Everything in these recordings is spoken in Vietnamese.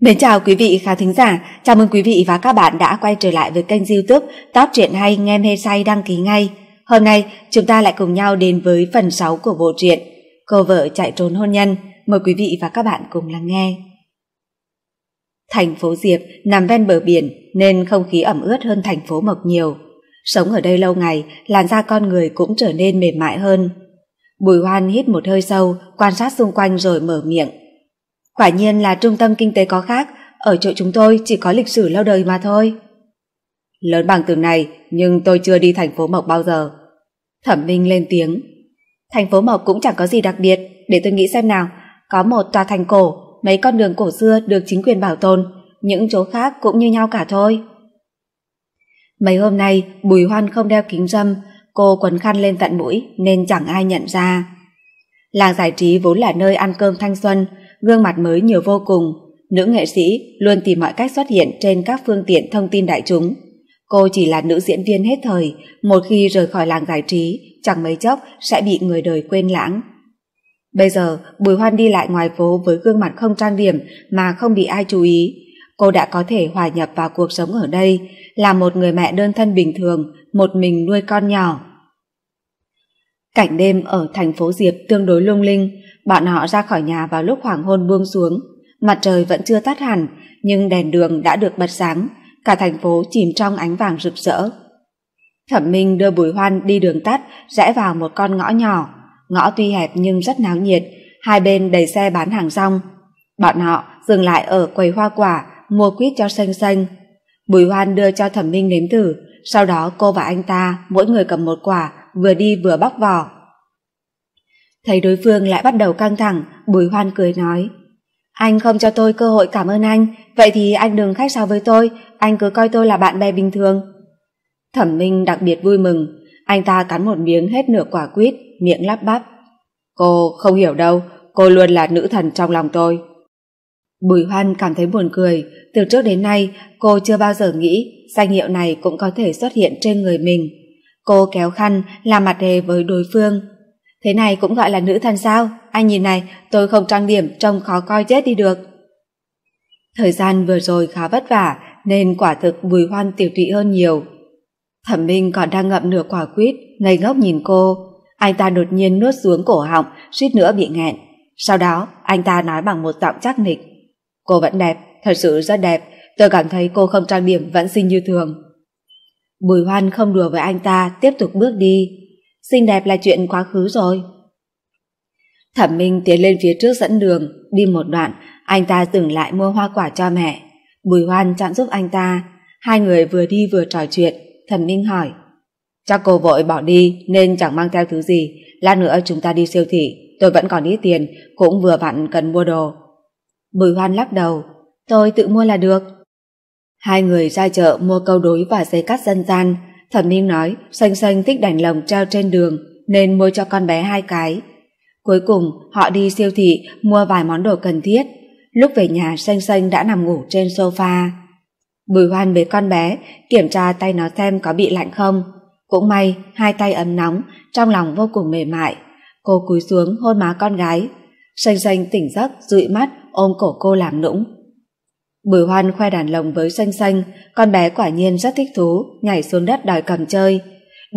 Mến chào quý vị khán thính giả, chào mừng quý vị và các bạn đã quay trở lại với kênh youtube Top truyện Hay Nghe Mê Say đăng ký ngay. Hôm nay chúng ta lại cùng nhau đến với phần 6 của bộ truyện Cô vợ chạy trốn hôn nhân. Mời quý vị và các bạn cùng lắng nghe. Thành phố Diệp nằm ven bờ biển nên không khí ẩm ướt hơn thành phố Mộc nhiều. Sống ở đây lâu ngày, làn da con người cũng trở nên mềm mại hơn. Bùi Hoan hít một hơi sâu, quan sát xung quanh rồi mở miệng. Quả nhiên là trung tâm kinh tế có khác, ở chỗ chúng tôi chỉ có lịch sử lâu đời mà thôi. Lớn bằng tường này, nhưng tôi chưa đi thành phố Mộc bao giờ. Thẩm Minh lên tiếng. Thành phố Mộc cũng chẳng có gì đặc biệt, để tôi nghĩ xem nào. Có một tòa thành cổ, mấy con đường cổ xưa được chính quyền bảo tồn, những chỗ khác cũng như nhau cả thôi. Mấy hôm nay, Bùi Hoan không đeo kính râm, cô quấn khăn lên tận mũi nên chẳng ai nhận ra. Làng giải trí vốn là nơi ăn cơm thanh xuân, gương mặt mới nhiều vô cùng. Nữ nghệ sĩ luôn tìm mọi cách xuất hiện trên các phương tiện thông tin đại chúng. Cô chỉ là nữ diễn viên hết thời, một khi rời khỏi làng giải trí, chẳng mấy chốc sẽ bị người đời quên lãng. Bây giờ, Bùi Hoan đi lại ngoài phố với gương mặt không trang điểm mà không bị ai chú ý. Cô đã có thể hòa nhập vào cuộc sống ở đây, là một người mẹ đơn thân bình thường, một mình nuôi con nhỏ. Cảnh đêm ở thành phố Diệp tương đối lung linh, bọn họ ra khỏi nhà vào lúc hoàng hôn buông xuống. Mặt trời vẫn chưa tắt hẳn, nhưng đèn đường đã được bật sáng, cả thành phố chìm trong ánh vàng rực rỡ. Thẩm Minh đưa Bùi Hoan đi đường tắt, rẽ vào một con ngõ nhỏ. Ngõ tuy hẹp nhưng rất náo nhiệt, hai bên đầy xe bán hàng rong. Bọn họ dừng lại ở quầy hoa quả, mua quýt cho xanh xanh. Bùi Hoan đưa cho Thẩm Minh nếm thử, sau đó cô và anh ta mỗi người cầm một quả, vừa đi vừa bóc vỏ. Thấy đối phương lại bắt đầu căng thẳng, Bùi Hoan cười nói. Anh không cho tôi cơ hội cảm ơn anh, vậy thì anh đừng khách sáo với tôi, anh cứ coi tôi là bạn bè bình thường. Thẩm Minh đặc biệt vui mừng, anh ta cắn một miếng hết nửa quả quýt, miệng lắp bắp. Cô không hiểu đâu, cô luôn là nữ thần trong lòng tôi. Bùi Hoan cảm thấy buồn cười, từ trước đến nay cô chưa bao giờ nghĩ danh hiệu này cũng có thể xuất hiện trên người mình. Cô kéo khăn, làm mặt đề với đối phương, Thế này cũng gọi là nữ thần sao? Anh nhìn này, tôi không trang điểm trông khó coi chết đi được. Thời gian vừa rồi khá vất vả nên quả thực Bùi Hoan tiểu tụy hơn nhiều. Thẩm Minh còn đang ngậm nửa quả quýt, ngây ngốc nhìn cô. Anh ta đột nhiên nuốt xuống cổ họng, suýt nữa bị nghẹn. Sau đó, anh ta nói bằng một giọng chắc nịch. Cô vẫn đẹp, thật sự rất đẹp. Tôi cảm thấy cô không trang điểm vẫn xinh như thường. Bùi Hoan không đùa với anh ta, tiếp tục bước đi xinh đẹp là chuyện quá khứ rồi. Thẩm Minh tiến lên phía trước dẫn đường, đi một đoạn, anh ta dừng lại mua hoa quả cho mẹ. Bùi Hoan chặn giúp anh ta, hai người vừa đi vừa trò chuyện, Thẩm Minh hỏi. Chắc cô vội bỏ đi nên chẳng mang theo thứ gì, lát nữa chúng ta đi siêu thị, tôi vẫn còn ít tiền, cũng vừa vặn cần mua đồ. Bùi Hoan lắc đầu, tôi tự mua là được. Hai người ra chợ mua câu đối và dây cắt dân gian, Thẩm Minh nói Xanh Xanh thích đành lồng treo trên đường nên mua cho con bé hai cái. Cuối cùng họ đi siêu thị mua vài món đồ cần thiết. Lúc về nhà Xanh Xanh đã nằm ngủ trên sofa. Bùi hoan bế con bé kiểm tra tay nó xem có bị lạnh không. Cũng may hai tay ấm nóng trong lòng vô cùng mềm mại. Cô cúi xuống hôn má con gái. Xanh Xanh tỉnh giấc dụi mắt ôm cổ cô làm nũng. Bùi Hoan khoe đàn lồng với xanh xanh, con bé quả nhiên rất thích thú, nhảy xuống đất đòi cầm chơi.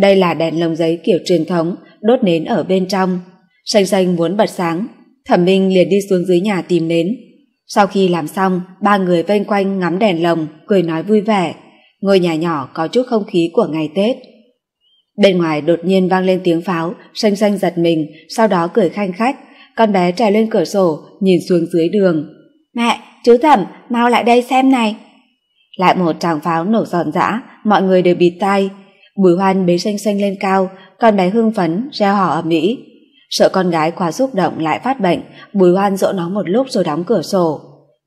Đây là đèn lồng giấy kiểu truyền thống, đốt nến ở bên trong. Xanh xanh muốn bật sáng, Thẩm Minh liền đi xuống dưới nhà tìm nến. Sau khi làm xong, ba người vây quanh ngắm đèn lồng, cười nói vui vẻ. Ngôi nhà nhỏ có chút không khí của ngày Tết. Bên ngoài đột nhiên vang lên tiếng pháo, xanh xanh giật mình, sau đó cười khanh khách. Con bé trèo lên cửa sổ, nhìn xuống dưới đường. Mẹ, Chứ thẩm, mau lại đây xem này. Lại một tràng pháo nổ giòn giã, mọi người đều bịt tai. Bùi hoan bế xanh xanh lên cao, con bé hưng phấn, reo hò ở Mỹ. Sợ con gái quá xúc động lại phát bệnh, bùi hoan dỗ nó một lúc rồi đóng cửa sổ.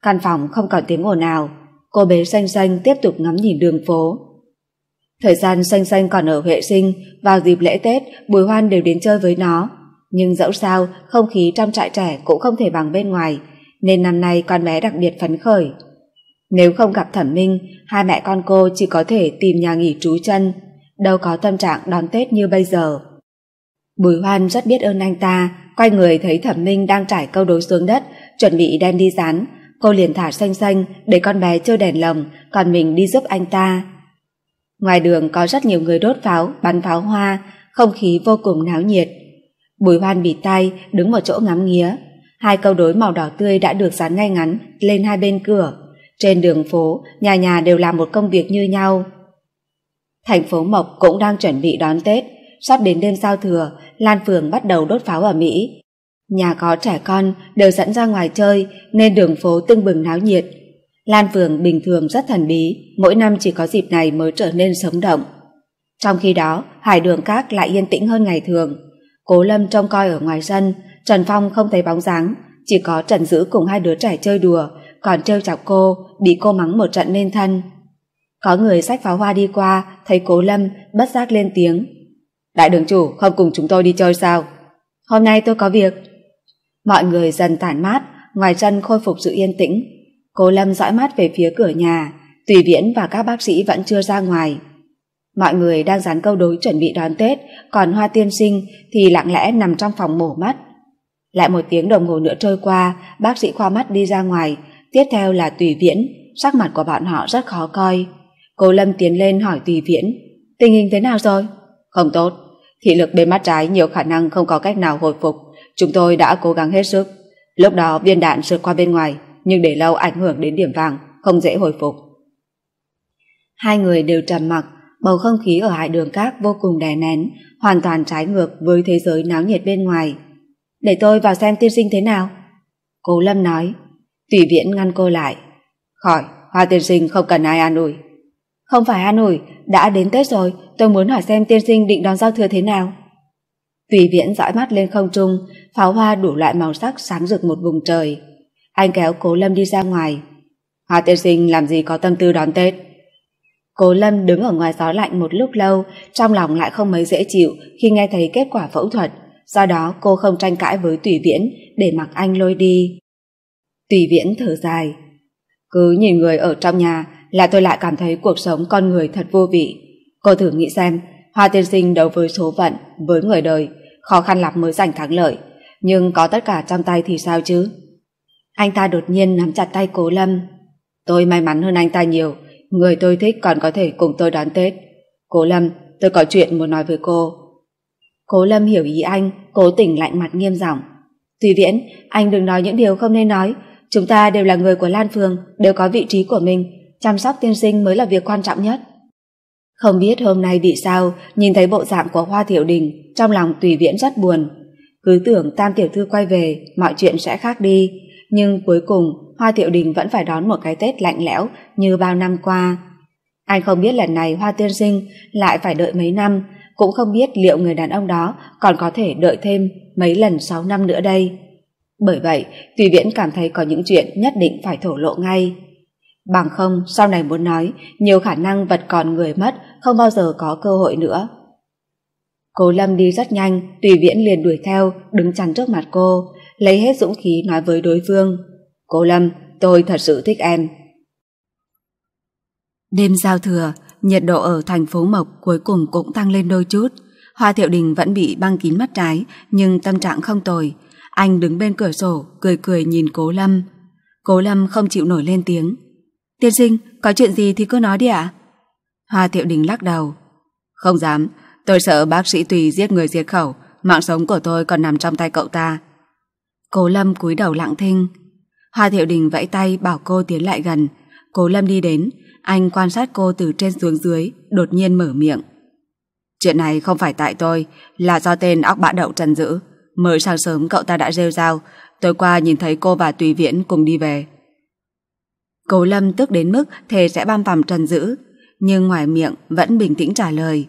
Căn phòng không còn tiếng ồn nào. Cô bé xanh xanh tiếp tục ngắm nhìn đường phố. Thời gian xanh xanh còn ở Huệ Sinh, vào dịp lễ Tết, Bùi Hoan đều đến chơi với nó. Nhưng dẫu sao, không khí trong trại trẻ cũng không thể bằng bên ngoài, nên năm nay con bé đặc biệt phấn khởi. Nếu không gặp Thẩm Minh, hai mẹ con cô chỉ có thể tìm nhà nghỉ trú chân, đâu có tâm trạng đón Tết như bây giờ. Bùi Hoan rất biết ơn anh ta, quay người thấy Thẩm Minh đang trải câu đối xuống đất, chuẩn bị đem đi rán. Cô liền thả xanh xanh để con bé chơi đèn lồng, còn mình đi giúp anh ta. Ngoài đường có rất nhiều người đốt pháo, bắn pháo hoa, không khí vô cùng náo nhiệt. Bùi Hoan bị tay, đứng một chỗ ngắm nghía, hai câu đối màu đỏ tươi đã được dán ngay ngắn lên hai bên cửa. Trên đường phố, nhà nhà đều làm một công việc như nhau. Thành phố Mộc cũng đang chuẩn bị đón Tết. Sắp đến đêm giao thừa, Lan Phường bắt đầu đốt pháo ở Mỹ. Nhà có trẻ con đều dẫn ra ngoài chơi nên đường phố tưng bừng náo nhiệt. Lan Phường bình thường rất thần bí, mỗi năm chỉ có dịp này mới trở nên sống động. Trong khi đó, hải đường các lại yên tĩnh hơn ngày thường. Cố Lâm trông coi ở ngoài sân, Trần Phong không thấy bóng dáng, chỉ có Trần Dữ cùng hai đứa trẻ chơi đùa, còn trêu chọc cô, bị cô mắng một trận nên thân. Có người xách pháo hoa đi qua, thấy Cố Lâm bất giác lên tiếng. Đại đường chủ không cùng chúng tôi đi chơi sao? Hôm nay tôi có việc. Mọi người dần tản mát, ngoài chân khôi phục sự yên tĩnh. Cố Lâm dõi mắt về phía cửa nhà, Tùy Viễn và các bác sĩ vẫn chưa ra ngoài. Mọi người đang dán câu đối chuẩn bị đón Tết, còn Hoa Tiên Sinh thì lặng lẽ nằm trong phòng mổ mắt. Lại một tiếng đồng hồ nữa trôi qua, bác sĩ khoa mắt đi ra ngoài, tiếp theo là Tùy Viễn, sắc mặt của bọn họ rất khó coi. Cô Lâm tiến lên hỏi Tùy Viễn, tình hình thế nào rồi? Không tốt, thị lực bên mắt trái nhiều khả năng không có cách nào hồi phục, chúng tôi đã cố gắng hết sức. Lúc đó viên đạn sượt qua bên ngoài, nhưng để lâu ảnh hưởng đến điểm vàng, không dễ hồi phục. Hai người đều trầm mặc, bầu không khí ở hải đường các vô cùng đè nén, hoàn toàn trái ngược với thế giới náo nhiệt bên ngoài để tôi vào xem tiên sinh thế nào. Cố Lâm nói, tùy viễn ngăn cô lại. Khỏi, Hoa tiên sinh không cần ai an ủi. Không phải an ủi, đã đến Tết rồi, tôi muốn hỏi xem tiên sinh định đón giao thừa thế nào. Tùy viễn dõi mắt lên không trung, pháo hoa đủ loại màu sắc sáng rực một vùng trời. Anh kéo Cố Lâm đi ra ngoài. Hoa tiên sinh làm gì có tâm tư đón Tết. Cố Lâm đứng ở ngoài gió lạnh một lúc lâu, trong lòng lại không mấy dễ chịu khi nghe thấy kết quả phẫu thuật do đó cô không tranh cãi với Tùy Viễn để mặc anh lôi đi. Tùy Viễn thở dài. Cứ nhìn người ở trong nhà là tôi lại cảm thấy cuộc sống con người thật vô vị. Cô thử nghĩ xem, Hoa Tiên Sinh đấu với số phận, với người đời, khó khăn lắm mới giành thắng lợi. Nhưng có tất cả trong tay thì sao chứ? Anh ta đột nhiên nắm chặt tay Cố Lâm. Tôi may mắn hơn anh ta nhiều, người tôi thích còn có thể cùng tôi đón Tết. Cố Lâm, tôi có chuyện muốn nói với cô. Cố Lâm hiểu ý anh, cố tỉnh lạnh mặt nghiêm giọng. Tùy viễn, anh đừng nói những điều không nên nói. Chúng ta đều là người của Lan Phương, đều có vị trí của mình. Chăm sóc tiên sinh mới là việc quan trọng nhất. Không biết hôm nay bị sao, nhìn thấy bộ dạng của Hoa Thiệu Đình, trong lòng Tùy viễn rất buồn. Cứ tưởng Tam Tiểu Thư quay về, mọi chuyện sẽ khác đi. Nhưng cuối cùng, Hoa Thiệu Đình vẫn phải đón một cái Tết lạnh lẽo như bao năm qua. Anh không biết lần này Hoa Tiên Sinh lại phải đợi mấy năm cũng không biết liệu người đàn ông đó còn có thể đợi thêm mấy lần 6 năm nữa đây. Bởi vậy, Tùy Viễn cảm thấy có những chuyện nhất định phải thổ lộ ngay. Bằng không, sau này muốn nói, nhiều khả năng vật còn người mất không bao giờ có cơ hội nữa. cô Lâm đi rất nhanh, Tùy Viễn liền đuổi theo, đứng chắn trước mặt cô, lấy hết dũng khí nói với đối phương. cô Lâm, tôi thật sự thích em. Đêm giao thừa, nhiệt độ ở thành phố Mộc cuối cùng cũng tăng lên đôi chút. Hoa Thiệu Đình vẫn bị băng kín mắt trái, nhưng tâm trạng không tồi. Anh đứng bên cửa sổ, cười cười nhìn Cố Lâm. Cố Lâm không chịu nổi lên tiếng. Tiên sinh, có chuyện gì thì cứ nói đi ạ. Hoa Thiệu Đình lắc đầu. Không dám, tôi sợ bác sĩ Tùy giết người diệt khẩu, mạng sống của tôi còn nằm trong tay cậu ta. Cố Lâm cúi đầu lặng thinh. Hoa Thiệu Đình vẫy tay bảo cô tiến lại gần. Cố Lâm đi đến, anh quan sát cô từ trên xuống dưới, đột nhiên mở miệng. Chuyện này không phải tại tôi, là do tên óc bã đậu trần giữ. Mới sáng sớm cậu ta đã rêu rao, tối qua nhìn thấy cô và Tùy Viễn cùng đi về. Cố Lâm tức đến mức thề sẽ băm vằm trần giữ, nhưng ngoài miệng vẫn bình tĩnh trả lời.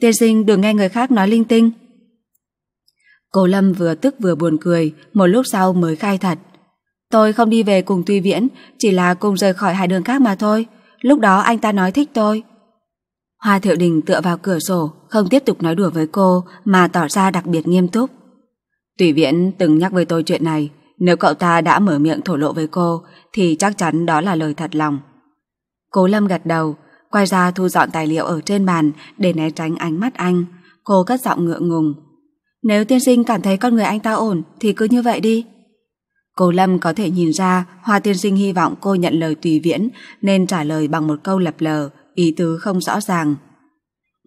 Tiên sinh đừng nghe người khác nói linh tinh. Cố Lâm vừa tức vừa buồn cười, một lúc sau mới khai thật. Tôi không đi về cùng tùy Viễn, chỉ là cùng rời khỏi hai đường khác mà thôi. Lúc đó anh ta nói thích tôi Hoa Thiệu Đình tựa vào cửa sổ Không tiếp tục nói đùa với cô Mà tỏ ra đặc biệt nghiêm túc Tùy Viễn từng nhắc với tôi chuyện này Nếu cậu ta đã mở miệng thổ lộ với cô Thì chắc chắn đó là lời thật lòng Cố Lâm gật đầu Quay ra thu dọn tài liệu ở trên bàn Để né tránh ánh mắt anh Cô cất giọng ngượng ngùng Nếu tiên sinh cảm thấy con người anh ta ổn Thì cứ như vậy đi Cô Lâm có thể nhìn ra Hoa Tiên Sinh hy vọng cô nhận lời tùy viễn nên trả lời bằng một câu lập lờ, ý tứ không rõ ràng.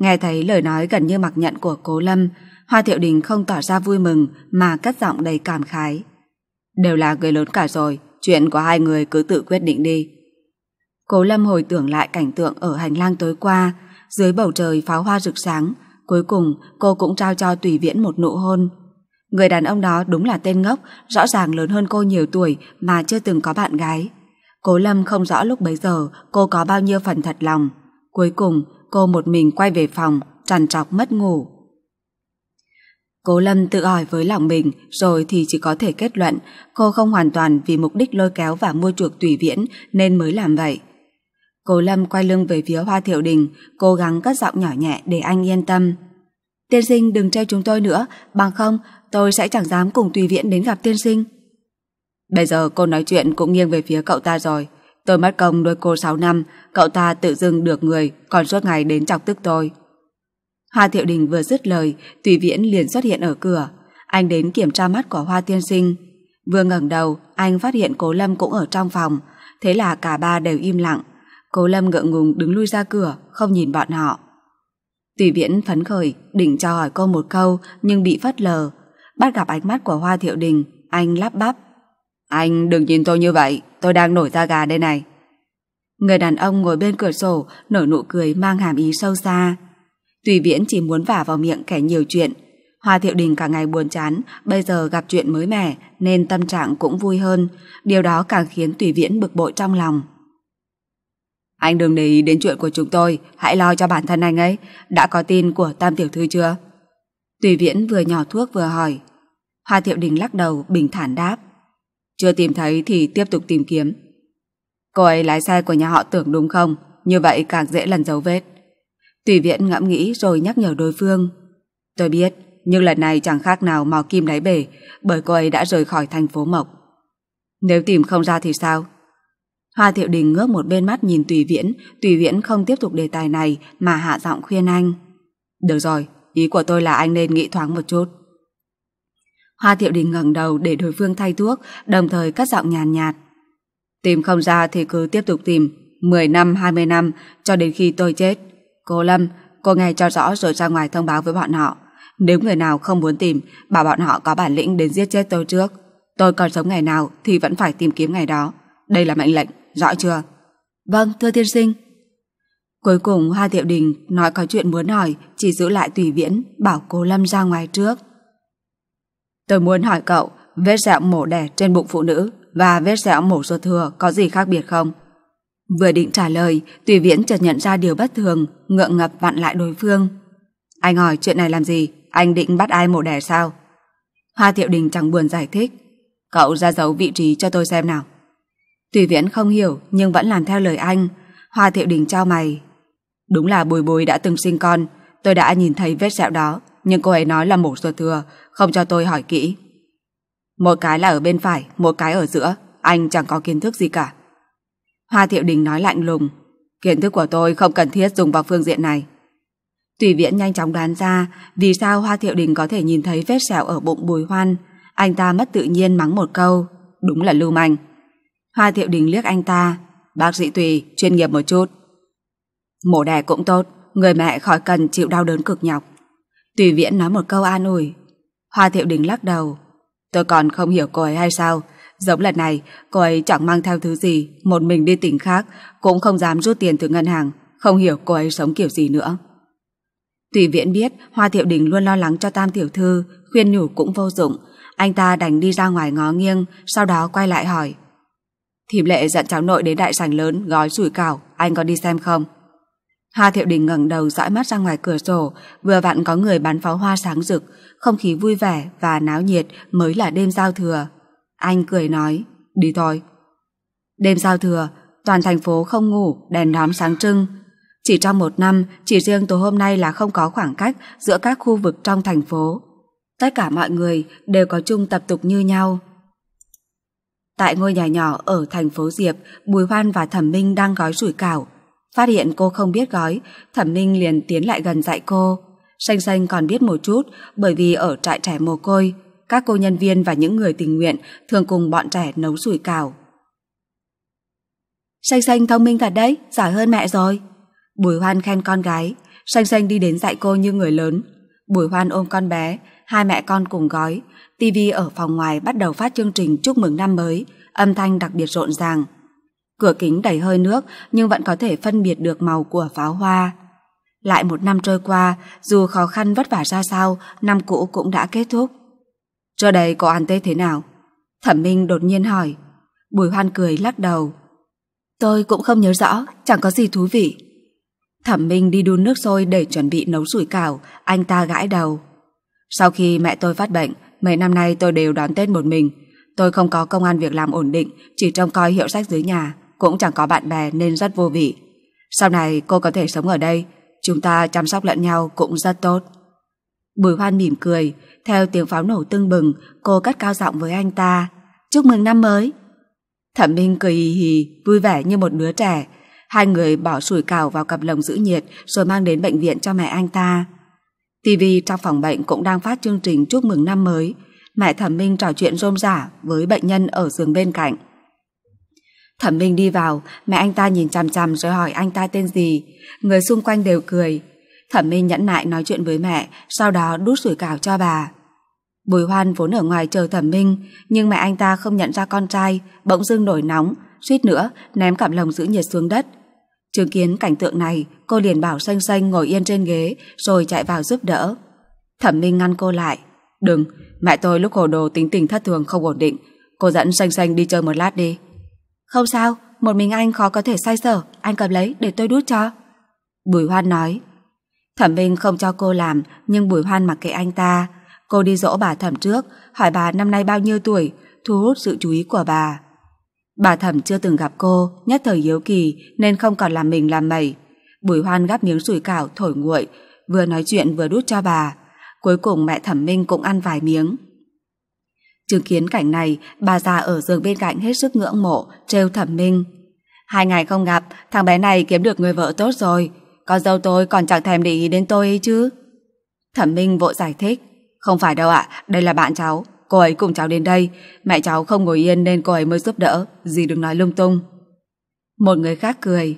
Nghe thấy lời nói gần như mặc nhận của cô Lâm, Hoa Thiệu Đình không tỏ ra vui mừng mà cất giọng đầy cảm khái. Đều là người lớn cả rồi, chuyện của hai người cứ tự quyết định đi. Cô Lâm hồi tưởng lại cảnh tượng ở hành lang tối qua, dưới bầu trời pháo hoa rực sáng, cuối cùng cô cũng trao cho Tùy Viễn một nụ hôn. Người đàn ông đó đúng là tên ngốc, rõ ràng lớn hơn cô nhiều tuổi mà chưa từng có bạn gái. Cố Lâm không rõ lúc bấy giờ cô có bao nhiêu phần thật lòng. Cuối cùng, cô một mình quay về phòng, trằn trọc mất ngủ. Cố Lâm tự hỏi với lòng mình rồi thì chỉ có thể kết luận cô không hoàn toàn vì mục đích lôi kéo và mua chuộc tùy viễn nên mới làm vậy. Cố Lâm quay lưng về phía Hoa Thiệu Đình, cố gắng cất giọng nhỏ nhẹ để anh yên tâm. Tiên sinh đừng chơi chúng tôi nữa, bằng không tôi sẽ chẳng dám cùng tùy viễn đến gặp tiên sinh. Bây giờ cô nói chuyện cũng nghiêng về phía cậu ta rồi. Tôi mất công nuôi cô 6 năm, cậu ta tự dưng được người, còn suốt ngày đến chọc tức tôi. Hoa Thiệu Đình vừa dứt lời, Tùy Viễn liền xuất hiện ở cửa. Anh đến kiểm tra mắt của Hoa Tiên Sinh. Vừa ngẩng đầu, anh phát hiện Cố Lâm cũng ở trong phòng. Thế là cả ba đều im lặng. Cố Lâm ngượng ngùng đứng lui ra cửa, không nhìn bọn họ. Tùy Viễn phấn khởi, định cho hỏi cô một câu, nhưng bị phất lờ. Bắt gặp ánh mắt của Hoa Thiệu Đình, anh lắp bắp. Anh đừng nhìn tôi như vậy, tôi đang nổi da gà đây này. Người đàn ông ngồi bên cửa sổ nở nụ cười mang hàm ý sâu xa. Tùy viễn chỉ muốn vả vào miệng kẻ nhiều chuyện. Hoa Thiệu Đình cả ngày buồn chán, bây giờ gặp chuyện mới mẻ nên tâm trạng cũng vui hơn. Điều đó càng khiến Tùy viễn bực bội trong lòng. Anh đừng để ý đến chuyện của chúng tôi, hãy lo cho bản thân anh ấy. Đã có tin của Tam Tiểu Thư chưa? Tùy Viễn vừa nhỏ thuốc vừa hỏi. Hoa Thiệu Đình lắc đầu, bình thản đáp. Chưa tìm thấy thì tiếp tục tìm kiếm. Cô ấy lái xe của nhà họ tưởng đúng không? Như vậy càng dễ lần dấu vết. Tùy Viễn ngẫm nghĩ rồi nhắc nhở đối phương. Tôi biết, nhưng lần này chẳng khác nào mò kim đáy bể bởi cô ấy đã rời khỏi thành phố Mộc. Nếu tìm không ra thì sao? Hoa Thiệu Đình ngước một bên mắt nhìn Tùy Viễn, Tùy Viễn không tiếp tục đề tài này mà hạ giọng khuyên anh. Được rồi, Ý của tôi là anh nên nghĩ thoáng một chút. Hoa Thiệu Đình ngẩng đầu để đối phương thay thuốc, đồng thời cắt giọng nhàn nhạt, nhạt. Tìm không ra thì cứ tiếp tục tìm, 10 năm, 20 năm, cho đến khi tôi chết. Cô Lâm, cô nghe cho rõ rồi ra ngoài thông báo với bọn họ. Nếu người nào không muốn tìm, bảo bọn họ có bản lĩnh đến giết chết tôi trước. Tôi còn sống ngày nào thì vẫn phải tìm kiếm ngày đó. Đây là mệnh lệnh, rõ chưa? Vâng, thưa tiên sinh. Cuối cùng Hoa Thiệu Đình nói có chuyện muốn hỏi, chỉ giữ lại tùy viễn, bảo cô Lâm ra ngoài trước. Tôi muốn hỏi cậu, vết sẹo mổ đẻ trên bụng phụ nữ và vết sẹo mổ sơ thừa có gì khác biệt không? Vừa định trả lời, tùy viễn chợt nhận ra điều bất thường, ngượng ngập vặn lại đối phương. Anh hỏi chuyện này làm gì? Anh định bắt ai mổ đẻ sao? Hoa Thiệu Đình chẳng buồn giải thích. Cậu ra dấu vị trí cho tôi xem nào. Tùy viễn không hiểu nhưng vẫn làm theo lời anh. Hoa Thiệu Đình trao mày, Đúng là bùi bùi đã từng sinh con, tôi đã nhìn thấy vết sẹo đó, nhưng cô ấy nói là mổ ruột thừa, không cho tôi hỏi kỹ. Một cái là ở bên phải, một cái ở giữa, anh chẳng có kiến thức gì cả. Hoa Thiệu Đình nói lạnh lùng, kiến thức của tôi không cần thiết dùng vào phương diện này. Tùy viễn nhanh chóng đoán ra vì sao Hoa Thiệu Đình có thể nhìn thấy vết sẹo ở bụng bùi hoan. Anh ta mất tự nhiên mắng một câu, đúng là lưu manh. Hoa Thiệu Đình liếc anh ta, bác sĩ Tùy, chuyên nghiệp một chút. Mổ đẻ cũng tốt, người mẹ khỏi cần chịu đau đớn cực nhọc. Tùy viễn nói một câu an ủi. Hoa Thiệu Đình lắc đầu. Tôi còn không hiểu cô ấy hay sao? Giống lần này, cô ấy chẳng mang theo thứ gì, một mình đi tỉnh khác, cũng không dám rút tiền từ ngân hàng, không hiểu cô ấy sống kiểu gì nữa. Tùy viễn biết Hoa Thiệu Đình luôn lo lắng cho Tam Tiểu Thư, khuyên nhủ cũng vô dụng. Anh ta đành đi ra ngoài ngó nghiêng, sau đó quay lại hỏi. Thìm lệ dặn cháu nội đến đại sảnh lớn gói sủi cảo, anh có đi xem không? Hà Thiệu Đình ngẩng đầu dõi mắt ra ngoài cửa sổ, vừa vặn có người bắn pháo hoa sáng rực, không khí vui vẻ và náo nhiệt mới là đêm giao thừa. Anh cười nói, đi thôi. Đêm giao thừa, toàn thành phố không ngủ, đèn đóm sáng trưng. Chỉ trong một năm, chỉ riêng tối hôm nay là không có khoảng cách giữa các khu vực trong thành phố. Tất cả mọi người đều có chung tập tục như nhau. Tại ngôi nhà nhỏ ở thành phố Diệp, Bùi Hoan và Thẩm Minh đang gói rủi cảo. Phát hiện cô không biết gói, Thẩm Ninh liền tiến lại gần dạy cô. Xanh xanh còn biết một chút bởi vì ở trại trẻ mồ côi, các cô nhân viên và những người tình nguyện thường cùng bọn trẻ nấu sủi cào Xanh xanh thông minh thật đấy, giỏi hơn mẹ rồi. Bùi Hoan khen con gái, xanh xanh đi đến dạy cô như người lớn. Bùi Hoan ôm con bé, hai mẹ con cùng gói. tivi ở phòng ngoài bắt đầu phát chương trình chúc mừng năm mới, âm thanh đặc biệt rộn ràng. Cửa kính đầy hơi nước nhưng vẫn có thể phân biệt được màu của pháo hoa. Lại một năm trôi qua, dù khó khăn vất vả ra sao, năm cũ cũng đã kết thúc. Trưa đây có ăn Tết thế nào? Thẩm Minh đột nhiên hỏi. Bùi Hoan cười lắc đầu. Tôi cũng không nhớ rõ, chẳng có gì thú vị. Thẩm Minh đi đun nước sôi để chuẩn bị nấu sủi cảo, anh ta gãi đầu. Sau khi mẹ tôi phát bệnh, mấy năm nay tôi đều đón Tết một mình. Tôi không có công an việc làm ổn định, chỉ trông coi hiệu sách dưới nhà cũng chẳng có bạn bè nên rất vô vị. Sau này cô có thể sống ở đây, chúng ta chăm sóc lẫn nhau cũng rất tốt. Bùi Hoan mỉm cười, theo tiếng pháo nổ tưng bừng, cô cất cao giọng với anh ta. Chúc mừng năm mới! Thẩm Minh cười hì hì, vui vẻ như một đứa trẻ. Hai người bỏ sủi cảo vào cặp lồng giữ nhiệt rồi mang đến bệnh viện cho mẹ anh ta. TV trong phòng bệnh cũng đang phát chương trình chúc mừng năm mới. Mẹ Thẩm Minh trò chuyện rôm rả với bệnh nhân ở giường bên cạnh. Thẩm Minh đi vào, mẹ anh ta nhìn chằm chằm rồi hỏi anh ta tên gì. Người xung quanh đều cười. Thẩm Minh nhẫn nại nói chuyện với mẹ, sau đó đút sủi cảo cho bà. Bùi Hoan vốn ở ngoài chờ Thẩm Minh, nhưng mẹ anh ta không nhận ra con trai, bỗng dưng nổi nóng, suýt nữa ném cặp lồng giữ nhiệt xuống đất. Chứng kiến cảnh tượng này, cô liền bảo xanh xanh ngồi yên trên ghế rồi chạy vào giúp đỡ. Thẩm Minh ngăn cô lại. Đừng, mẹ tôi lúc hồ đồ tính tình thất thường không ổn định. Cô dẫn xanh xanh đi chơi một lát đi. Không sao, một mình anh khó có thể say sở, anh cầm lấy để tôi đút cho. Bùi Hoan nói. Thẩm Minh không cho cô làm, nhưng Bùi Hoan mặc kệ anh ta. Cô đi dỗ bà Thẩm trước, hỏi bà năm nay bao nhiêu tuổi, thu hút sự chú ý của bà. Bà Thẩm chưa từng gặp cô, nhất thời yếu kỳ nên không còn làm mình làm mẩy. Bùi Hoan gắp miếng sủi cảo thổi nguội, vừa nói chuyện vừa đút cho bà. Cuối cùng mẹ Thẩm Minh cũng ăn vài miếng. Chứng kiến cảnh này, bà già ở giường bên cạnh hết sức ngưỡng mộ, trêu thẩm minh. Hai ngày không gặp, thằng bé này kiếm được người vợ tốt rồi. Con dâu tôi còn chẳng thèm để ý đến tôi ấy chứ. Thẩm minh vội giải thích. Không phải đâu ạ, đây là bạn cháu. Cô ấy cùng cháu đến đây. Mẹ cháu không ngồi yên nên cô ấy mới giúp đỡ. gì đừng nói lung tung. Một người khác cười.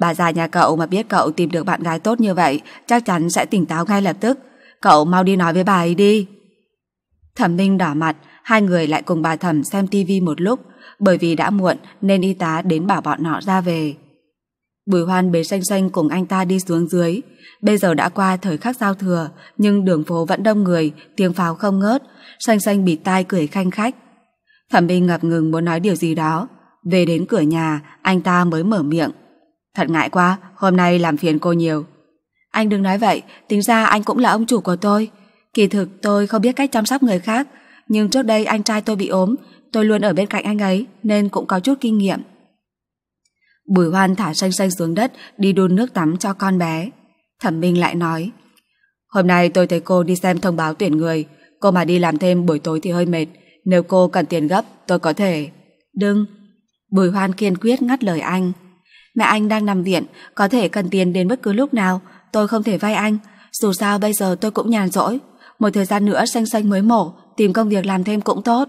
Bà già nhà cậu mà biết cậu tìm được bạn gái tốt như vậy, chắc chắn sẽ tỉnh táo ngay lập tức. Cậu mau đi nói với bà ấy đi. Thẩm Minh đỏ mặt, hai người lại cùng bà Thẩm xem tivi một lúc, bởi vì đã muộn nên y tá đến bảo bọn họ ra về. Bùi Hoan bế xanh xanh cùng anh ta đi xuống dưới. Bây giờ đã qua thời khắc giao thừa, nhưng đường phố vẫn đông người, tiếng pháo không ngớt, xanh xanh bị tai cười khanh khách. Thẩm Minh ngập ngừng muốn nói điều gì đó. Về đến cửa nhà, anh ta mới mở miệng. Thật ngại quá, hôm nay làm phiền cô nhiều. Anh đừng nói vậy, tính ra anh cũng là ông chủ của tôi. Kỳ thực tôi không biết cách chăm sóc người khác, nhưng trước đây anh trai tôi bị ốm, tôi luôn ở bên cạnh anh ấy nên cũng có chút kinh nghiệm. Bùi Hoan thả xanh xanh xuống đất đi đun nước tắm cho con bé. Thẩm Minh lại nói Hôm nay tôi thấy cô đi xem thông báo tuyển người Cô mà đi làm thêm buổi tối thì hơi mệt Nếu cô cần tiền gấp tôi có thể Đừng Bùi Hoan kiên quyết ngắt lời anh Mẹ anh đang nằm viện Có thể cần tiền đến bất cứ lúc nào Tôi không thể vay anh Dù sao bây giờ tôi cũng nhàn rỗi một thời gian nữa xanh xanh mới mổ, tìm công việc làm thêm cũng tốt.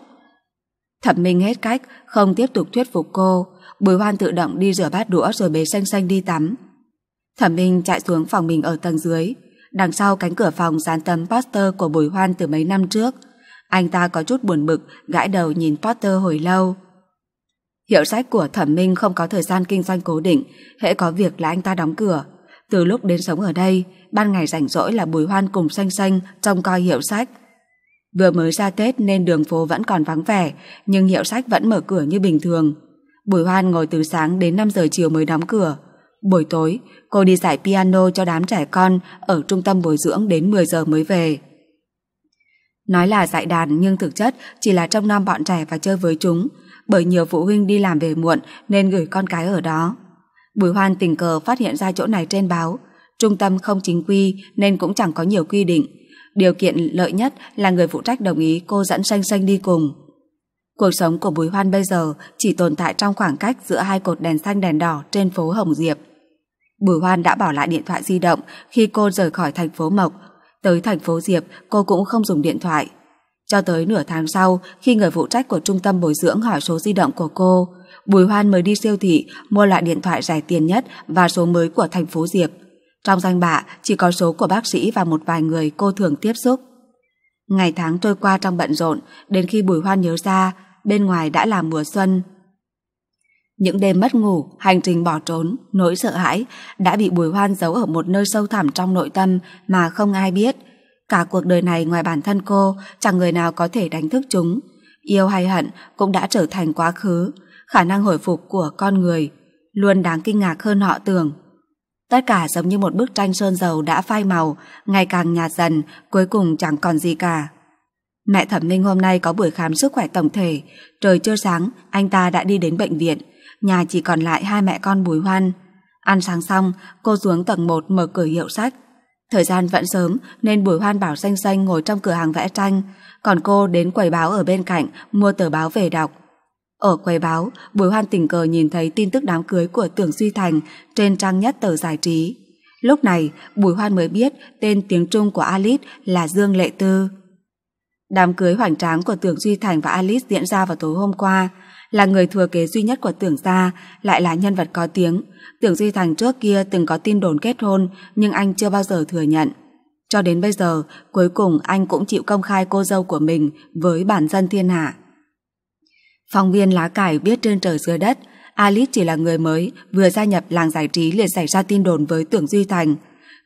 Thẩm Minh hết cách, không tiếp tục thuyết phục cô. Bùi Hoan tự động đi rửa bát đũa rồi bế xanh xanh đi tắm. Thẩm Minh chạy xuống phòng mình ở tầng dưới. Đằng sau cánh cửa phòng dán tấm poster của Bùi Hoan từ mấy năm trước. Anh ta có chút buồn bực, gãi đầu nhìn poster hồi lâu. Hiệu sách của Thẩm Minh không có thời gian kinh doanh cố định, hệ có việc là anh ta đóng cửa. Từ lúc đến sống ở đây, ban ngày rảnh rỗi là Bùi Hoan cùng xanh xanh trông coi hiệu sách. Vừa mới ra Tết nên đường phố vẫn còn vắng vẻ, nhưng hiệu sách vẫn mở cửa như bình thường. Bùi Hoan ngồi từ sáng đến 5 giờ chiều mới đóng cửa. Buổi tối, cô đi giải piano cho đám trẻ con ở trung tâm bồi dưỡng đến 10 giờ mới về. Nói là dạy đàn nhưng thực chất chỉ là trong năm bọn trẻ và chơi với chúng, bởi nhiều phụ huynh đi làm về muộn nên gửi con cái ở đó. Bùi Hoan tình cờ phát hiện ra chỗ này trên báo. Trung tâm không chính quy nên cũng chẳng có nhiều quy định. Điều kiện lợi nhất là người phụ trách đồng ý cô dẫn xanh xanh đi cùng. Cuộc sống của Bùi Hoan bây giờ chỉ tồn tại trong khoảng cách giữa hai cột đèn xanh đèn đỏ trên phố Hồng Diệp. Bùi Hoan đã bỏ lại điện thoại di động khi cô rời khỏi thành phố Mộc. Tới thành phố Diệp, cô cũng không dùng điện thoại. Cho tới nửa tháng sau, khi người phụ trách của trung tâm bồi dưỡng hỏi số di động của cô, Bùi Hoan mới đi siêu thị mua loại điện thoại rẻ tiền nhất và số mới của thành phố Diệp. Trong danh bạ chỉ có số của bác sĩ và một vài người cô thường tiếp xúc. Ngày tháng trôi qua trong bận rộn, đến khi Bùi Hoan nhớ ra, bên ngoài đã là mùa xuân. Những đêm mất ngủ, hành trình bỏ trốn, nỗi sợ hãi đã bị Bùi Hoan giấu ở một nơi sâu thẳm trong nội tâm mà không ai biết. Cả cuộc đời này ngoài bản thân cô, chẳng người nào có thể đánh thức chúng. Yêu hay hận cũng đã trở thành quá khứ, khả năng hồi phục của con người luôn đáng kinh ngạc hơn họ tưởng. Tất cả giống như một bức tranh sơn dầu đã phai màu, ngày càng nhạt dần, cuối cùng chẳng còn gì cả. Mẹ Thẩm Ninh hôm nay có buổi khám sức khỏe tổng thể, trời chưa sáng, anh ta đã đi đến bệnh viện, nhà chỉ còn lại hai mẹ con Bùi Hoan. Ăn sáng xong, cô xuống tầng 1 mở cửa hiệu sách. Thời gian vẫn sớm nên Bùi Hoan bảo xanh xanh ngồi trong cửa hàng vẽ tranh, còn cô đến quầy báo ở bên cạnh mua tờ báo về đọc. Ở quầy báo, Bùi Hoan tình cờ nhìn thấy tin tức đám cưới của Tưởng Duy Thành trên trang nhất tờ giải trí. Lúc này, Bùi Hoan mới biết tên tiếng Trung của Alice là Dương Lệ Tư. Đám cưới hoành tráng của Tưởng Duy Thành và Alice diễn ra vào tối hôm qua. Là người thừa kế duy nhất của Tưởng Gia, lại là nhân vật có tiếng. Tưởng Duy Thành trước kia từng có tin đồn kết hôn, nhưng anh chưa bao giờ thừa nhận. Cho đến bây giờ, cuối cùng anh cũng chịu công khai cô dâu của mình với bản dân thiên hạ. Phóng viên lá cải biết trên trời dưới đất, Alice chỉ là người mới, vừa gia nhập làng giải trí liền xảy ra tin đồn với Tưởng Duy Thành.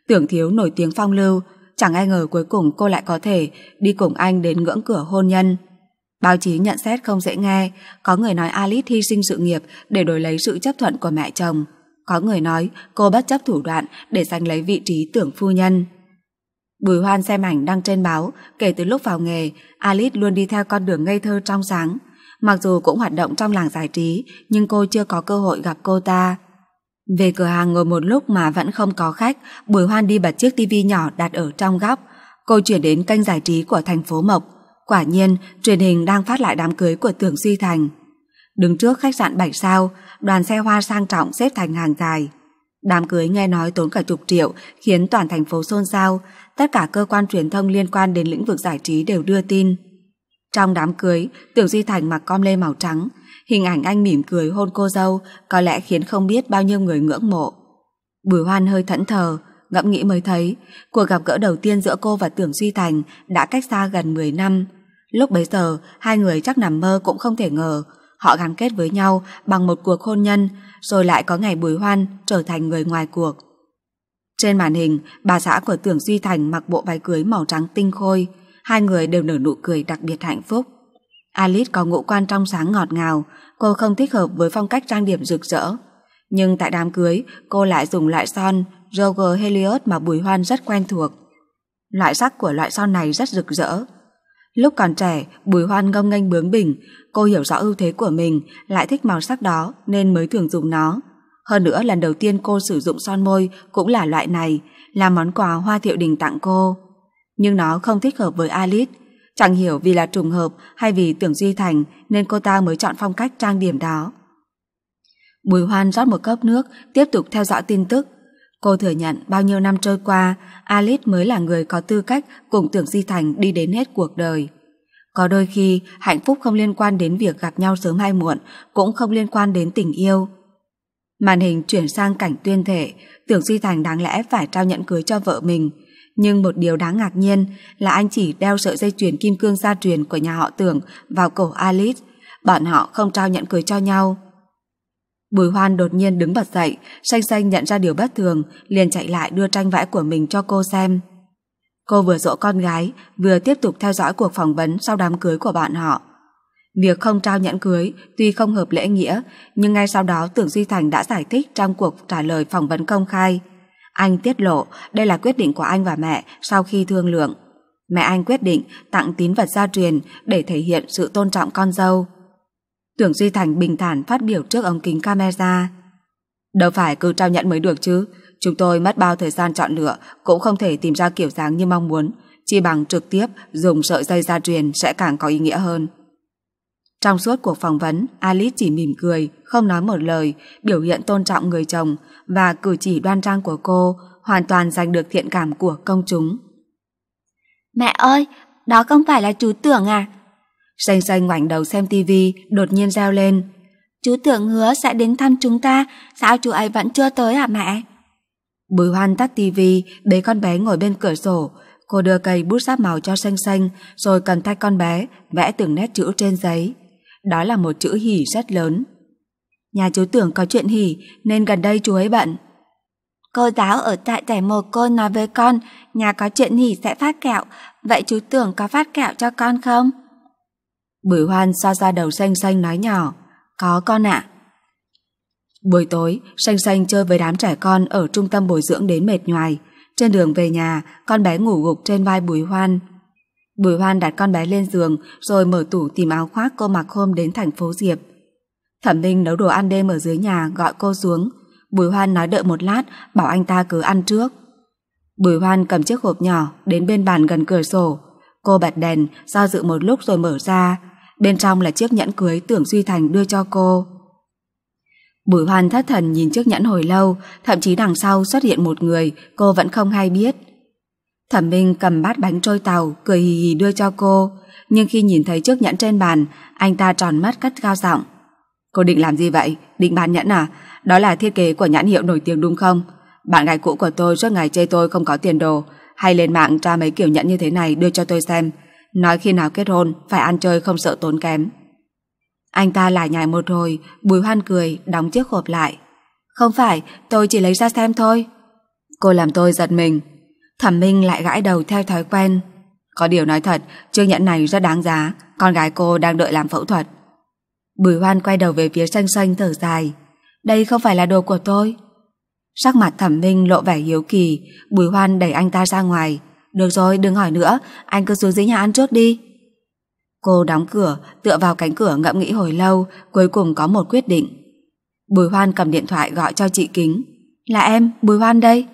Tưởng Thiếu nổi tiếng phong lưu, chẳng ai ngờ cuối cùng cô lại có thể đi cùng anh đến ngưỡng cửa hôn nhân. Báo chí nhận xét không dễ nghe, có người nói Alice hy sinh sự nghiệp để đổi lấy sự chấp thuận của mẹ chồng. Có người nói cô bất chấp thủ đoạn để giành lấy vị trí tưởng phu nhân. Bùi hoan xem ảnh đăng trên báo, kể từ lúc vào nghề, Alice luôn đi theo con đường ngây thơ trong sáng. Mặc dù cũng hoạt động trong làng giải trí, nhưng cô chưa có cơ hội gặp cô ta. Về cửa hàng ngồi một lúc mà vẫn không có khách, Bùi Hoan đi bật chiếc tivi nhỏ đặt ở trong góc. Cô chuyển đến kênh giải trí của thành phố Mộc. Quả nhiên, truyền hình đang phát lại đám cưới của Tưởng Duy Thành. Đứng trước khách sạn bảy Sao, đoàn xe hoa sang trọng xếp thành hàng dài. Đám cưới nghe nói tốn cả chục triệu khiến toàn thành phố xôn xao, tất cả cơ quan truyền thông liên quan đến lĩnh vực giải trí đều đưa tin. Trong đám cưới, tưởng duy Thành mặc com lê màu trắng, hình ảnh anh mỉm cười hôn cô dâu có lẽ khiến không biết bao nhiêu người ngưỡng mộ. Bùi Hoan hơi thẫn thờ, ngẫm nghĩ mới thấy, cuộc gặp gỡ đầu tiên giữa cô và Tưởng Duy Thành đã cách xa gần 10 năm. Lúc bấy giờ, hai người chắc nằm mơ cũng không thể ngờ, họ gắn kết với nhau bằng một cuộc hôn nhân, rồi lại có ngày Bùi Hoan trở thành người ngoài cuộc. Trên màn hình, bà xã của Tưởng Duy Thành mặc bộ váy cưới màu trắng tinh khôi, hai người đều nở nụ cười đặc biệt hạnh phúc. Alice có ngũ quan trong sáng ngọt ngào, cô không thích hợp với phong cách trang điểm rực rỡ. Nhưng tại đám cưới, cô lại dùng loại son Roger Helios mà Bùi Hoan rất quen thuộc. Loại sắc của loại son này rất rực rỡ. Lúc còn trẻ, Bùi Hoan ngông nghênh bướng bỉnh, cô hiểu rõ ưu thế của mình, lại thích màu sắc đó nên mới thường dùng nó. Hơn nữa lần đầu tiên cô sử dụng son môi cũng là loại này, là món quà Hoa Thiệu Đình tặng cô. Nhưng nó không thích hợp với Alice Chẳng hiểu vì là trùng hợp hay vì tưởng Duy Thành nên cô ta mới chọn phong cách trang điểm đó. Bùi Hoan rót một cốc nước, tiếp tục theo dõi tin tức. Cô thừa nhận bao nhiêu năm trôi qua, Alice mới là người có tư cách cùng tưởng duy Thành đi đến hết cuộc đời. Có đôi khi, hạnh phúc không liên quan đến việc gặp nhau sớm hay muộn, cũng không liên quan đến tình yêu. Màn hình chuyển sang cảnh tuyên thể, tưởng duy Thành đáng lẽ phải trao nhận cưới cho vợ mình, nhưng một điều đáng ngạc nhiên là anh chỉ đeo sợi dây chuyền kim cương gia truyền của nhà họ tưởng vào cổ Alice. Bọn họ không trao nhận cưới cho nhau. Bùi hoan đột nhiên đứng bật dậy, xanh xanh nhận ra điều bất thường, liền chạy lại đưa tranh vẽ của mình cho cô xem. Cô vừa dỗ con gái, vừa tiếp tục theo dõi cuộc phỏng vấn sau đám cưới của bọn họ. Việc không trao nhẫn cưới tuy không hợp lễ nghĩa, nhưng ngay sau đó Tưởng Duy Thành đã giải thích trong cuộc trả lời phỏng vấn công khai. Anh tiết lộ đây là quyết định của anh và mẹ sau khi thương lượng. Mẹ anh quyết định tặng tín vật gia truyền để thể hiện sự tôn trọng con dâu. Tưởng Duy Thành bình thản phát biểu trước ống kính camera. Đâu phải cứ trao nhận mới được chứ. Chúng tôi mất bao thời gian chọn lựa cũng không thể tìm ra kiểu dáng như mong muốn. Chỉ bằng trực tiếp dùng sợi dây gia truyền sẽ càng có ý nghĩa hơn. Trong suốt cuộc phỏng vấn, Alice chỉ mỉm cười, không nói một lời, biểu hiện tôn trọng người chồng và cử chỉ đoan trang của cô hoàn toàn giành được thiện cảm của công chúng. Mẹ ơi, đó không phải là chú Tưởng à? Xanh xanh ngoảnh đầu xem tivi, đột nhiên reo lên. Chú Tưởng hứa sẽ đến thăm chúng ta, sao chú ấy vẫn chưa tới hả mẹ? Bùi hoan tắt tivi, bế con bé ngồi bên cửa sổ. Cô đưa cây bút sáp màu cho xanh xanh, rồi cầm tay con bé, vẽ từng nét chữ trên giấy đó là một chữ hỉ rất lớn. Nhà chú tưởng có chuyện hỉ nên gần đây chú ấy bận. Cô giáo ở tại giải mồ cô nói với con nhà có chuyện hỉ sẽ phát kẹo, vậy chú tưởng có phát kẹo cho con không? Bùi hoan xoa ra đầu xanh xanh nói nhỏ, có con ạ. Buổi tối, xanh xanh chơi với đám trẻ con ở trung tâm bồi dưỡng đến mệt nhoài. Trên đường về nhà, con bé ngủ gục trên vai bùi hoan, Bùi Hoan đặt con bé lên giường rồi mở tủ tìm áo khoác cô mặc hôm đến thành phố Diệp. Thẩm Minh nấu đồ ăn đêm ở dưới nhà gọi cô xuống. Bùi Hoan nói đợi một lát, bảo anh ta cứ ăn trước. Bùi Hoan cầm chiếc hộp nhỏ đến bên bàn gần cửa sổ. Cô bật đèn, do dự một lúc rồi mở ra. Bên trong là chiếc nhẫn cưới Tưởng Duy Thành đưa cho cô. Bùi Hoan thất thần nhìn chiếc nhẫn hồi lâu, thậm chí đằng sau xuất hiện một người cô vẫn không hay biết. Thẩm Minh cầm bát bánh trôi tàu, cười hì hì đưa cho cô, nhưng khi nhìn thấy chiếc nhẫn trên bàn, anh ta tròn mắt cắt cao giọng. Cô định làm gì vậy? Định bán nhẫn à? Đó là thiết kế của nhãn hiệu nổi tiếng đúng không? Bạn gái cũ của tôi suốt ngày chê tôi không có tiền đồ, hay lên mạng tra mấy kiểu nhẫn như thế này đưa cho tôi xem. Nói khi nào kết hôn, phải ăn chơi không sợ tốn kém. Anh ta lại nhảy một hồi, bùi hoan cười, đóng chiếc hộp lại. Không phải, tôi chỉ lấy ra xem thôi. Cô làm tôi giật mình. Thẩm Minh lại gãi đầu theo thói quen. Có điều nói thật, chiếc nhẫn này rất đáng giá, con gái cô đang đợi làm phẫu thuật. Bùi Hoan quay đầu về phía xanh xanh thở dài. Đây không phải là đồ của tôi. Sắc mặt thẩm minh lộ vẻ hiếu kỳ, bùi hoan đẩy anh ta ra ngoài. Được rồi, đừng hỏi nữa, anh cứ xuống dưới nhà ăn trước đi. Cô đóng cửa, tựa vào cánh cửa ngẫm nghĩ hồi lâu, cuối cùng có một quyết định. Bùi hoan cầm điện thoại gọi cho chị Kính. Là em, bùi hoan đây.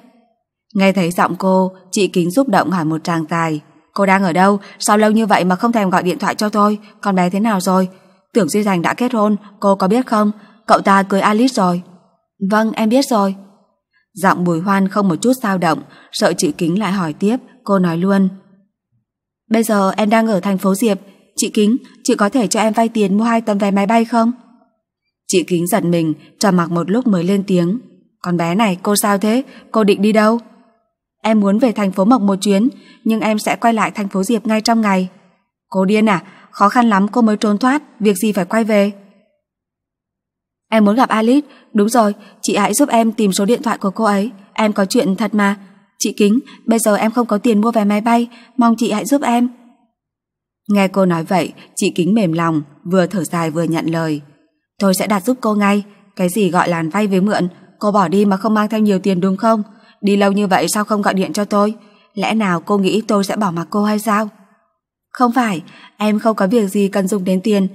Nghe thấy giọng cô, chị Kính xúc động hỏi một tràng tài. Cô đang ở đâu? Sao lâu như vậy mà không thèm gọi điện thoại cho tôi? Con bé thế nào rồi? Tưởng Duy Thành đã kết hôn, cô có biết không? Cậu ta cưới Alice rồi. Vâng, em biết rồi. Giọng bùi hoan không một chút sao động, sợ chị Kính lại hỏi tiếp, cô nói luôn. Bây giờ em đang ở thành phố Diệp, chị Kính, chị có thể cho em vay tiền mua hai tấm vé máy bay không? Chị Kính giật mình, trầm mặc một lúc mới lên tiếng. Con bé này, cô sao thế? Cô định đi đâu? Em muốn về thành phố Mộc một chuyến, nhưng em sẽ quay lại thành phố Diệp ngay trong ngày. Cô điên à, khó khăn lắm cô mới trốn thoát, việc gì phải quay về. Em muốn gặp Alice, đúng rồi, chị hãy giúp em tìm số điện thoại của cô ấy, em có chuyện thật mà. Chị Kính, bây giờ em không có tiền mua vé máy bay, mong chị hãy giúp em. Nghe cô nói vậy, chị Kính mềm lòng, vừa thở dài vừa nhận lời. Tôi sẽ đặt giúp cô ngay, cái gì gọi là vay với mượn, cô bỏ đi mà không mang theo nhiều tiền đúng không? Đi lâu như vậy sao không gọi điện cho tôi Lẽ nào cô nghĩ tôi sẽ bỏ mặc cô hay sao Không phải Em không có việc gì cần dùng đến tiền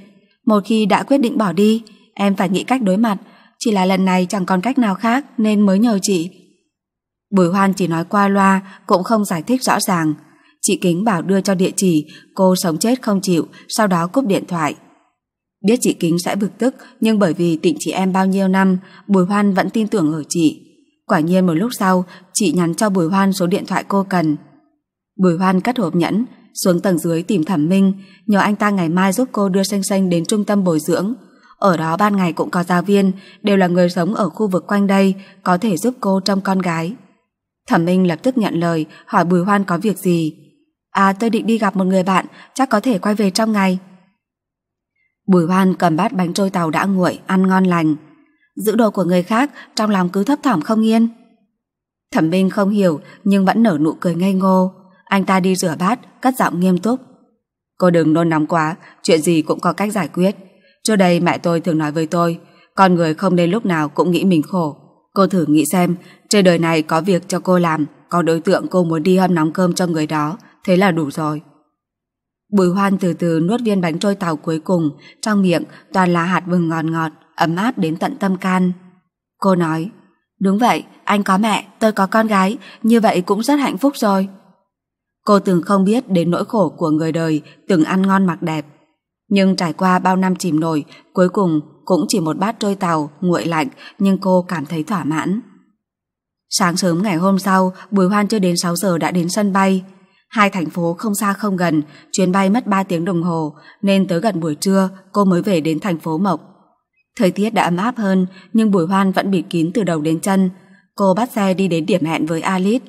Một khi đã quyết định bỏ đi Em phải nghĩ cách đối mặt Chỉ là lần này chẳng còn cách nào khác Nên mới nhờ chị Bùi Hoan chỉ nói qua loa Cũng không giải thích rõ ràng Chị Kính bảo đưa cho địa chỉ Cô sống chết không chịu Sau đó cúp điện thoại Biết chị Kính sẽ bực tức Nhưng bởi vì tịnh chị em bao nhiêu năm Bùi Hoan vẫn tin tưởng ở chị Quả nhiên một lúc sau, chị nhắn cho Bùi Hoan số điện thoại cô cần. Bùi Hoan cắt hộp nhẫn, xuống tầng dưới tìm Thẩm Minh, nhờ anh ta ngày mai giúp cô đưa Xanh Xanh đến trung tâm bồi dưỡng. Ở đó ban ngày cũng có giáo viên, đều là người sống ở khu vực quanh đây, có thể giúp cô trong con gái. Thẩm Minh lập tức nhận lời, hỏi Bùi Hoan có việc gì. À tôi định đi gặp một người bạn, chắc có thể quay về trong ngày. Bùi Hoan cầm bát bánh trôi tàu đã nguội, ăn ngon lành. Giữ đồ của người khác Trong lòng cứ thấp thỏm không yên Thẩm Minh không hiểu Nhưng vẫn nở nụ cười ngây ngô Anh ta đi rửa bát Cất giọng nghiêm túc Cô đừng nôn nóng quá Chuyện gì cũng có cách giải quyết Trước đây mẹ tôi thường nói với tôi Con người không nên lúc nào cũng nghĩ mình khổ Cô thử nghĩ xem Trên đời này có việc cho cô làm Có đối tượng cô muốn đi hâm nóng cơm cho người đó Thế là đủ rồi Bùi hoan từ từ nuốt viên bánh trôi tàu cuối cùng Trong miệng toàn là hạt vừng ngọt ngọt ấm áp đến tận tâm can. Cô nói, đúng vậy, anh có mẹ, tôi có con gái, như vậy cũng rất hạnh phúc rồi. Cô từng không biết đến nỗi khổ của người đời, từng ăn ngon mặc đẹp. Nhưng trải qua bao năm chìm nổi, cuối cùng cũng chỉ một bát trôi tàu, nguội lạnh, nhưng cô cảm thấy thỏa mãn. Sáng sớm ngày hôm sau, buổi Hoan chưa đến 6 giờ đã đến sân bay. Hai thành phố không xa không gần, chuyến bay mất 3 tiếng đồng hồ, nên tới gần buổi trưa cô mới về đến thành phố Mộc. Thời tiết đã ấm áp hơn, nhưng Bùi Hoan vẫn bị kín từ đầu đến chân. Cô bắt xe đi đến điểm hẹn với Alice.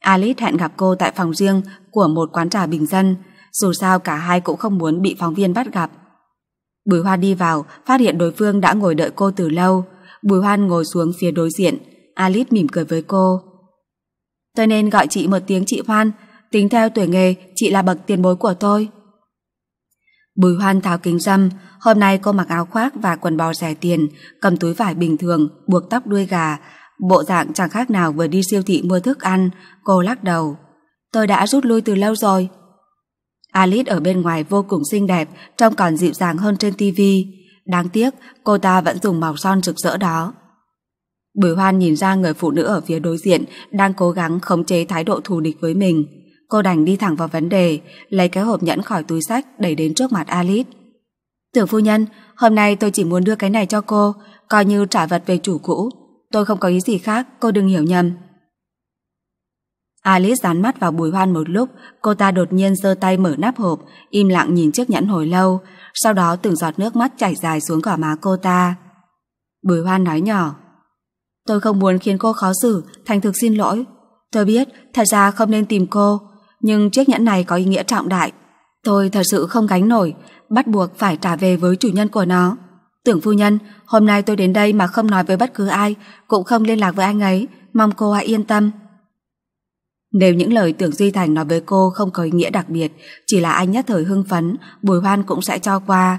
Alice hẹn gặp cô tại phòng riêng của một quán trà bình dân. Dù sao cả hai cũng không muốn bị phóng viên bắt gặp. Bùi Hoan đi vào, phát hiện đối phương đã ngồi đợi cô từ lâu. Bùi Hoan ngồi xuống phía đối diện. Alice mỉm cười với cô. Tôi nên gọi chị một tiếng chị Hoan. Tính theo tuổi nghề, chị là bậc tiền bối của tôi. Bùi Hoan tháo kính râm, Hôm nay cô mặc áo khoác và quần bò rẻ tiền, cầm túi vải bình thường, buộc tóc đuôi gà. Bộ dạng chẳng khác nào vừa đi siêu thị mua thức ăn, cô lắc đầu. Tôi đã rút lui từ lâu rồi. Alice ở bên ngoài vô cùng xinh đẹp, trông còn dịu dàng hơn trên tivi. Đáng tiếc, cô ta vẫn dùng màu son rực rỡ đó. Bùi Hoan nhìn ra người phụ nữ ở phía đối diện đang cố gắng khống chế thái độ thù địch với mình. Cô đành đi thẳng vào vấn đề, lấy cái hộp nhẫn khỏi túi sách đẩy đến trước mặt Alice. Tưởng phu nhân, hôm nay tôi chỉ muốn đưa cái này cho cô, coi như trả vật về chủ cũ. Tôi không có ý gì khác, cô đừng hiểu nhầm. Alice dán mắt vào bùi hoan một lúc, cô ta đột nhiên giơ tay mở nắp hộp, im lặng nhìn chiếc nhẫn hồi lâu, sau đó từng giọt nước mắt chảy dài xuống gò má cô ta. Bùi hoan nói nhỏ, Tôi không muốn khiến cô khó xử, thành thực xin lỗi. Tôi biết, thật ra không nên tìm cô, nhưng chiếc nhẫn này có ý nghĩa trọng đại. Tôi thật sự không gánh nổi, bắt buộc phải trả về với chủ nhân của nó. Tưởng phu nhân, hôm nay tôi đến đây mà không nói với bất cứ ai, cũng không liên lạc với anh ấy, mong cô hãy yên tâm. Nếu những lời tưởng Duy Thành nói với cô không có ý nghĩa đặc biệt, chỉ là anh nhất thời hưng phấn, bùi hoan cũng sẽ cho qua.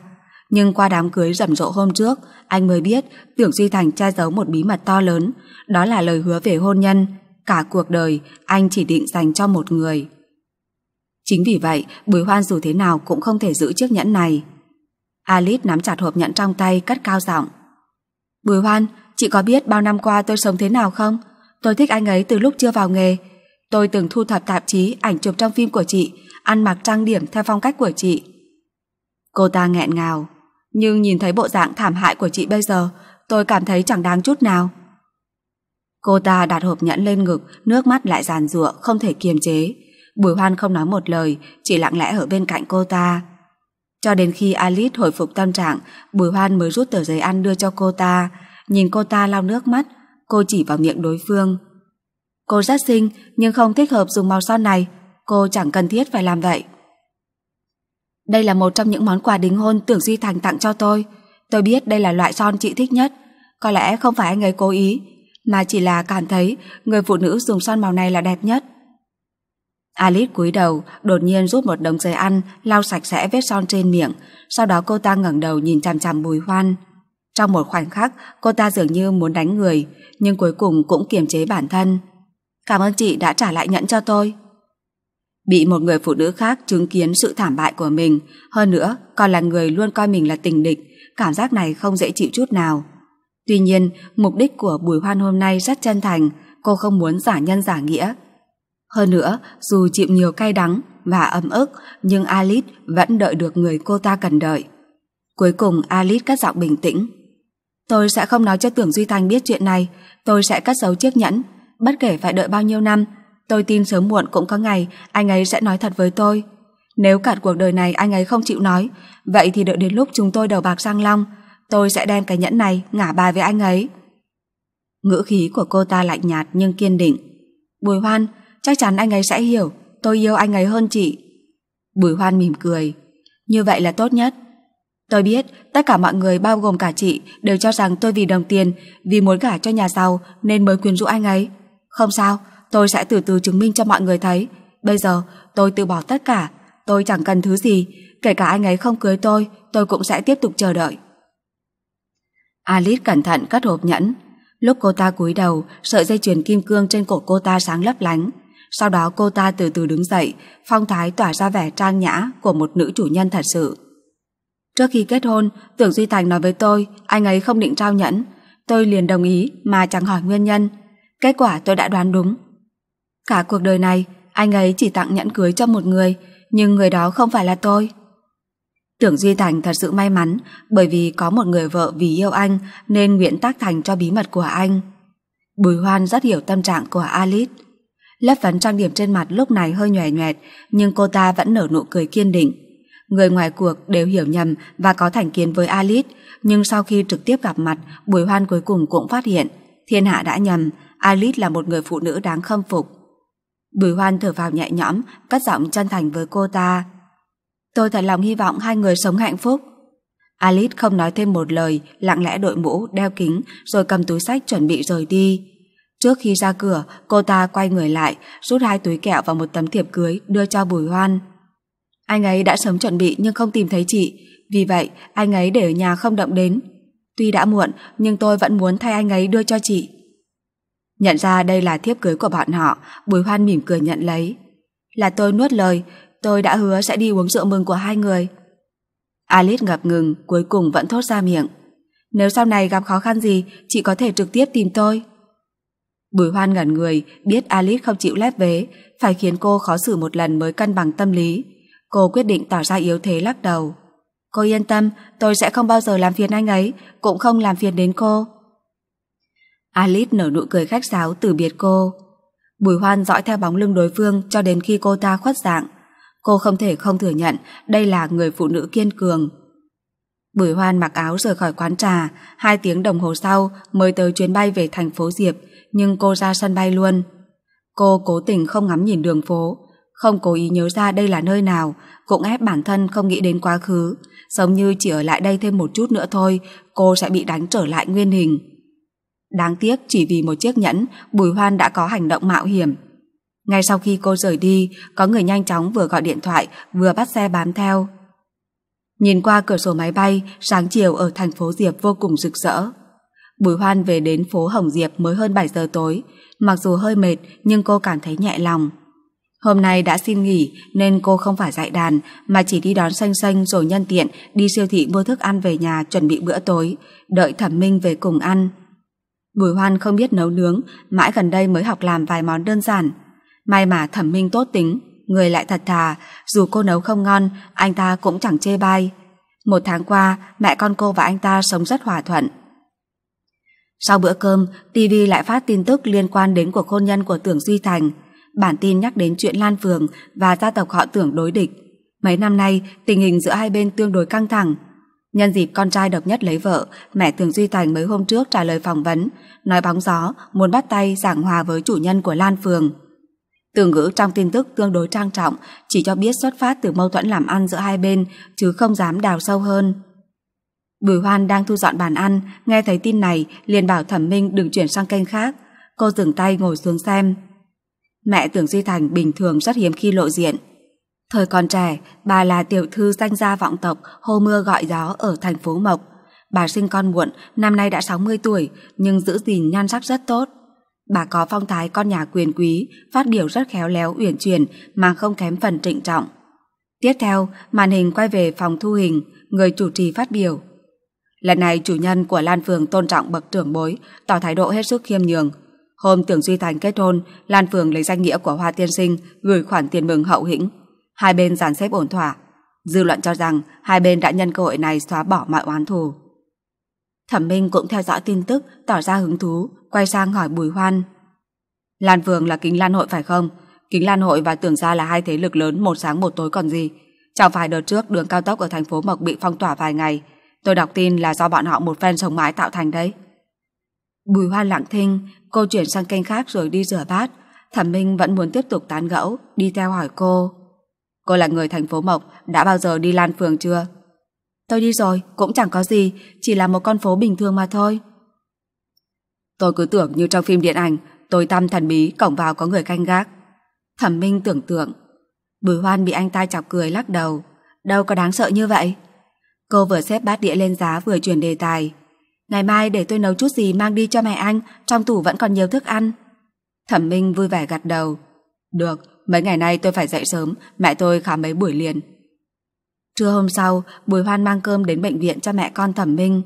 Nhưng qua đám cưới rầm rộ hôm trước, anh mới biết tưởng Duy Thành che giấu một bí mật to lớn, đó là lời hứa về hôn nhân. Cả cuộc đời, anh chỉ định dành cho một người. Chính vì vậy, Bùi Hoan dù thế nào cũng không thể giữ chiếc nhẫn này. Alice nắm chặt hộp nhẫn trong tay cất cao giọng. Bùi Hoan, chị có biết bao năm qua tôi sống thế nào không? Tôi thích anh ấy từ lúc chưa vào nghề. Tôi từng thu thập tạp chí, ảnh chụp trong phim của chị, ăn mặc trang điểm theo phong cách của chị. Cô ta nghẹn ngào, nhưng nhìn thấy bộ dạng thảm hại của chị bây giờ, tôi cảm thấy chẳng đáng chút nào. Cô ta đặt hộp nhẫn lên ngực, nước mắt lại giàn giụa không thể kiềm chế. Bùi Hoan không nói một lời, chỉ lặng lẽ ở bên cạnh cô ta. Cho đến khi Alice hồi phục tâm trạng, Bùi Hoan mới rút tờ giấy ăn đưa cho cô ta. Nhìn cô ta lau nước mắt, cô chỉ vào miệng đối phương. Cô rất xinh, nhưng không thích hợp dùng màu son này. Cô chẳng cần thiết phải làm vậy. Đây là một trong những món quà đính hôn Tưởng Duy Thành tặng cho tôi. Tôi biết đây là loại son chị thích nhất. Có lẽ không phải anh ấy cố ý, mà chỉ là cảm thấy người phụ nữ dùng son màu này là đẹp nhất. Alice cúi đầu, đột nhiên rút một đống giấy ăn, lau sạch sẽ vết son trên miệng. Sau đó cô ta ngẩng đầu nhìn chằm chằm Bùi Hoan. Trong một khoảnh khắc, cô ta dường như muốn đánh người, nhưng cuối cùng cũng kiềm chế bản thân. Cảm ơn chị đã trả lại nhẫn cho tôi. Bị một người phụ nữ khác chứng kiến sự thảm bại của mình, hơn nữa còn là người luôn coi mình là tình địch, cảm giác này không dễ chịu chút nào. Tuy nhiên, mục đích của Bùi Hoan hôm nay rất chân thành, cô không muốn giả nhân giả nghĩa, hơn nữa, dù chịu nhiều cay đắng và ấm ức, nhưng Alice vẫn đợi được người cô ta cần đợi. Cuối cùng Alice cắt giọng bình tĩnh. Tôi sẽ không nói cho Tưởng Duy Thanh biết chuyện này, tôi sẽ cất giấu chiếc nhẫn. Bất kể phải đợi bao nhiêu năm, tôi tin sớm muộn cũng có ngày anh ấy sẽ nói thật với tôi. Nếu cả cuộc đời này anh ấy không chịu nói, vậy thì đợi đến lúc chúng tôi đầu bạc sang long, tôi sẽ đem cái nhẫn này ngả bài với anh ấy. Ngữ khí của cô ta lạnh nhạt nhưng kiên định. Bùi Hoan, chắc chắn anh ấy sẽ hiểu tôi yêu anh ấy hơn chị. Bùi Hoan mỉm cười. Như vậy là tốt nhất. Tôi biết tất cả mọi người bao gồm cả chị đều cho rằng tôi vì đồng tiền, vì muốn gả cho nhà giàu nên mới quyến rũ anh ấy. Không sao, tôi sẽ từ từ chứng minh cho mọi người thấy. Bây giờ tôi từ bỏ tất cả, tôi chẳng cần thứ gì, kể cả anh ấy không cưới tôi, tôi cũng sẽ tiếp tục chờ đợi. Alice cẩn thận cắt hộp nhẫn. Lúc cô ta cúi đầu, sợi dây chuyền kim cương trên cổ cô ta sáng lấp lánh. Sau đó cô ta từ từ đứng dậy, phong thái tỏa ra vẻ trang nhã của một nữ chủ nhân thật sự. Trước khi kết hôn, Tưởng Duy Thành nói với tôi anh ấy không định trao nhẫn. Tôi liền đồng ý mà chẳng hỏi nguyên nhân. Kết quả tôi đã đoán đúng. Cả cuộc đời này, anh ấy chỉ tặng nhẫn cưới cho một người, nhưng người đó không phải là tôi. Tưởng Duy Thành thật sự may mắn bởi vì có một người vợ vì yêu anh nên nguyện tác thành cho bí mật của anh. Bùi Hoan rất hiểu tâm trạng của Alice. Lớp phấn trang điểm trên mặt lúc này hơi nhòe nhòe, nhưng cô ta vẫn nở nụ cười kiên định. Người ngoài cuộc đều hiểu nhầm và có thành kiến với Alice, nhưng sau khi trực tiếp gặp mặt, Bùi Hoan cuối cùng cũng phát hiện, thiên hạ đã nhầm, Alice là một người phụ nữ đáng khâm phục. Bùi Hoan thở vào nhẹ nhõm, cất giọng chân thành với cô ta. Tôi thật lòng hy vọng hai người sống hạnh phúc. Alice không nói thêm một lời, lặng lẽ đội mũ, đeo kính, rồi cầm túi sách chuẩn bị rời đi. Trước khi ra cửa, cô ta quay người lại, rút hai túi kẹo và một tấm thiệp cưới đưa cho Bùi Hoan. Anh ấy đã sớm chuẩn bị nhưng không tìm thấy chị, vì vậy anh ấy để ở nhà không động đến. Tuy đã muộn, nhưng tôi vẫn muốn thay anh ấy đưa cho chị. Nhận ra đây là thiếp cưới của bọn họ, Bùi Hoan mỉm cười nhận lấy. Là tôi nuốt lời, tôi đã hứa sẽ đi uống rượu mừng của hai người. Alice ngập ngừng, cuối cùng vẫn thốt ra miệng. Nếu sau này gặp khó khăn gì, chị có thể trực tiếp tìm tôi. Bùi Hoan ngẩn người, biết Alice không chịu lép vế, phải khiến cô khó xử một lần mới cân bằng tâm lý. Cô quyết định tỏ ra yếu thế lắc đầu. Cô yên tâm, tôi sẽ không bao giờ làm phiền anh ấy, cũng không làm phiền đến cô. Alice nở nụ cười khách sáo từ biệt cô. Bùi Hoan dõi theo bóng lưng đối phương cho đến khi cô ta khuất dạng. Cô không thể không thừa nhận đây là người phụ nữ kiên cường. Bùi Hoan mặc áo rời khỏi quán trà, hai tiếng đồng hồ sau mới tới chuyến bay về thành phố Diệp, nhưng cô ra sân bay luôn. Cô cố tình không ngắm nhìn đường phố, không cố ý nhớ ra đây là nơi nào, cũng ép bản thân không nghĩ đến quá khứ, giống như chỉ ở lại đây thêm một chút nữa thôi, cô sẽ bị đánh trở lại nguyên hình. Đáng tiếc chỉ vì một chiếc nhẫn, Bùi Hoan đã có hành động mạo hiểm. Ngay sau khi cô rời đi, có người nhanh chóng vừa gọi điện thoại, vừa bắt xe bám theo. Nhìn qua cửa sổ máy bay, sáng chiều ở thành phố Diệp vô cùng rực rỡ. Bùi Hoan về đến phố Hồng Diệp mới hơn 7 giờ tối, mặc dù hơi mệt nhưng cô cảm thấy nhẹ lòng. Hôm nay đã xin nghỉ nên cô không phải dạy đàn mà chỉ đi đón xanh xanh rồi nhân tiện đi siêu thị mua thức ăn về nhà chuẩn bị bữa tối, đợi thẩm minh về cùng ăn. Bùi Hoan không biết nấu nướng, mãi gần đây mới học làm vài món đơn giản. May mà thẩm minh tốt tính, người lại thật thà, dù cô nấu không ngon, anh ta cũng chẳng chê bai. Một tháng qua, mẹ con cô và anh ta sống rất hòa thuận. Sau bữa cơm, TV lại phát tin tức liên quan đến cuộc hôn nhân của Tưởng Duy Thành. Bản tin nhắc đến chuyện Lan Phường và gia tộc họ Tưởng đối địch. Mấy năm nay, tình hình giữa hai bên tương đối căng thẳng. Nhân dịp con trai độc nhất lấy vợ, mẹ Tưởng Duy Thành mấy hôm trước trả lời phỏng vấn, nói bóng gió, muốn bắt tay giảng hòa với chủ nhân của Lan Phường. tưởng ngữ trong tin tức tương đối trang trọng, chỉ cho biết xuất phát từ mâu thuẫn làm ăn giữa hai bên, chứ không dám đào sâu hơn. Bùi Hoan đang thu dọn bàn ăn, nghe thấy tin này liền bảo Thẩm Minh đừng chuyển sang kênh khác. Cô dừng tay ngồi xuống xem. Mẹ Tưởng Duy Thành bình thường rất hiếm khi lộ diện. Thời còn trẻ, bà là tiểu thư danh gia vọng tộc, hô mưa gọi gió ở thành phố Mộc. Bà sinh con muộn, năm nay đã 60 tuổi, nhưng giữ gìn nhan sắc rất tốt. Bà có phong thái con nhà quyền quý, phát biểu rất khéo léo uyển chuyển mà không kém phần trịnh trọng. Tiếp theo, màn hình quay về phòng thu hình, người chủ trì phát biểu. Lần này chủ nhân của Lan Phường tôn trọng bậc trưởng bối, tỏ thái độ hết sức khiêm nhường. Hôm Tưởng Duy Thành kết hôn, Lan Phường lấy danh nghĩa của Hoa Tiên Sinh gửi khoản tiền mừng hậu hĩnh. Hai bên dàn xếp ổn thỏa. Dư luận cho rằng hai bên đã nhân cơ hội này xóa bỏ mọi oán thù. Thẩm Minh cũng theo dõi tin tức, tỏ ra hứng thú, quay sang hỏi Bùi Hoan. Lan Phường là kính Lan Hội phải không? Kính Lan Hội và Tưởng Gia là hai thế lực lớn một sáng một tối còn gì. Chẳng phải đợt trước đường cao tốc ở thành phố Mộc bị phong tỏa vài ngày, Tôi đọc tin là do bọn họ một phen sống mái tạo thành đấy. Bùi hoa lặng thinh, cô chuyển sang kênh khác rồi đi rửa bát. Thẩm Minh vẫn muốn tiếp tục tán gẫu, đi theo hỏi cô. Cô là người thành phố Mộc, đã bao giờ đi Lan Phường chưa? Tôi đi rồi, cũng chẳng có gì, chỉ là một con phố bình thường mà thôi. Tôi cứ tưởng như trong phim điện ảnh, tôi tăm thần bí, cổng vào có người canh gác. Thẩm Minh tưởng tượng. Bùi hoan bị anh ta chọc cười lắc đầu. Đâu có đáng sợ như vậy. Cô vừa xếp bát đĩa lên giá vừa chuyển đề tài. Ngày mai để tôi nấu chút gì mang đi cho mẹ anh, trong tủ vẫn còn nhiều thức ăn. Thẩm Minh vui vẻ gật đầu. Được, mấy ngày nay tôi phải dậy sớm, mẹ tôi khám mấy buổi liền. Trưa hôm sau, Bùi Hoan mang cơm đến bệnh viện cho mẹ con Thẩm Minh.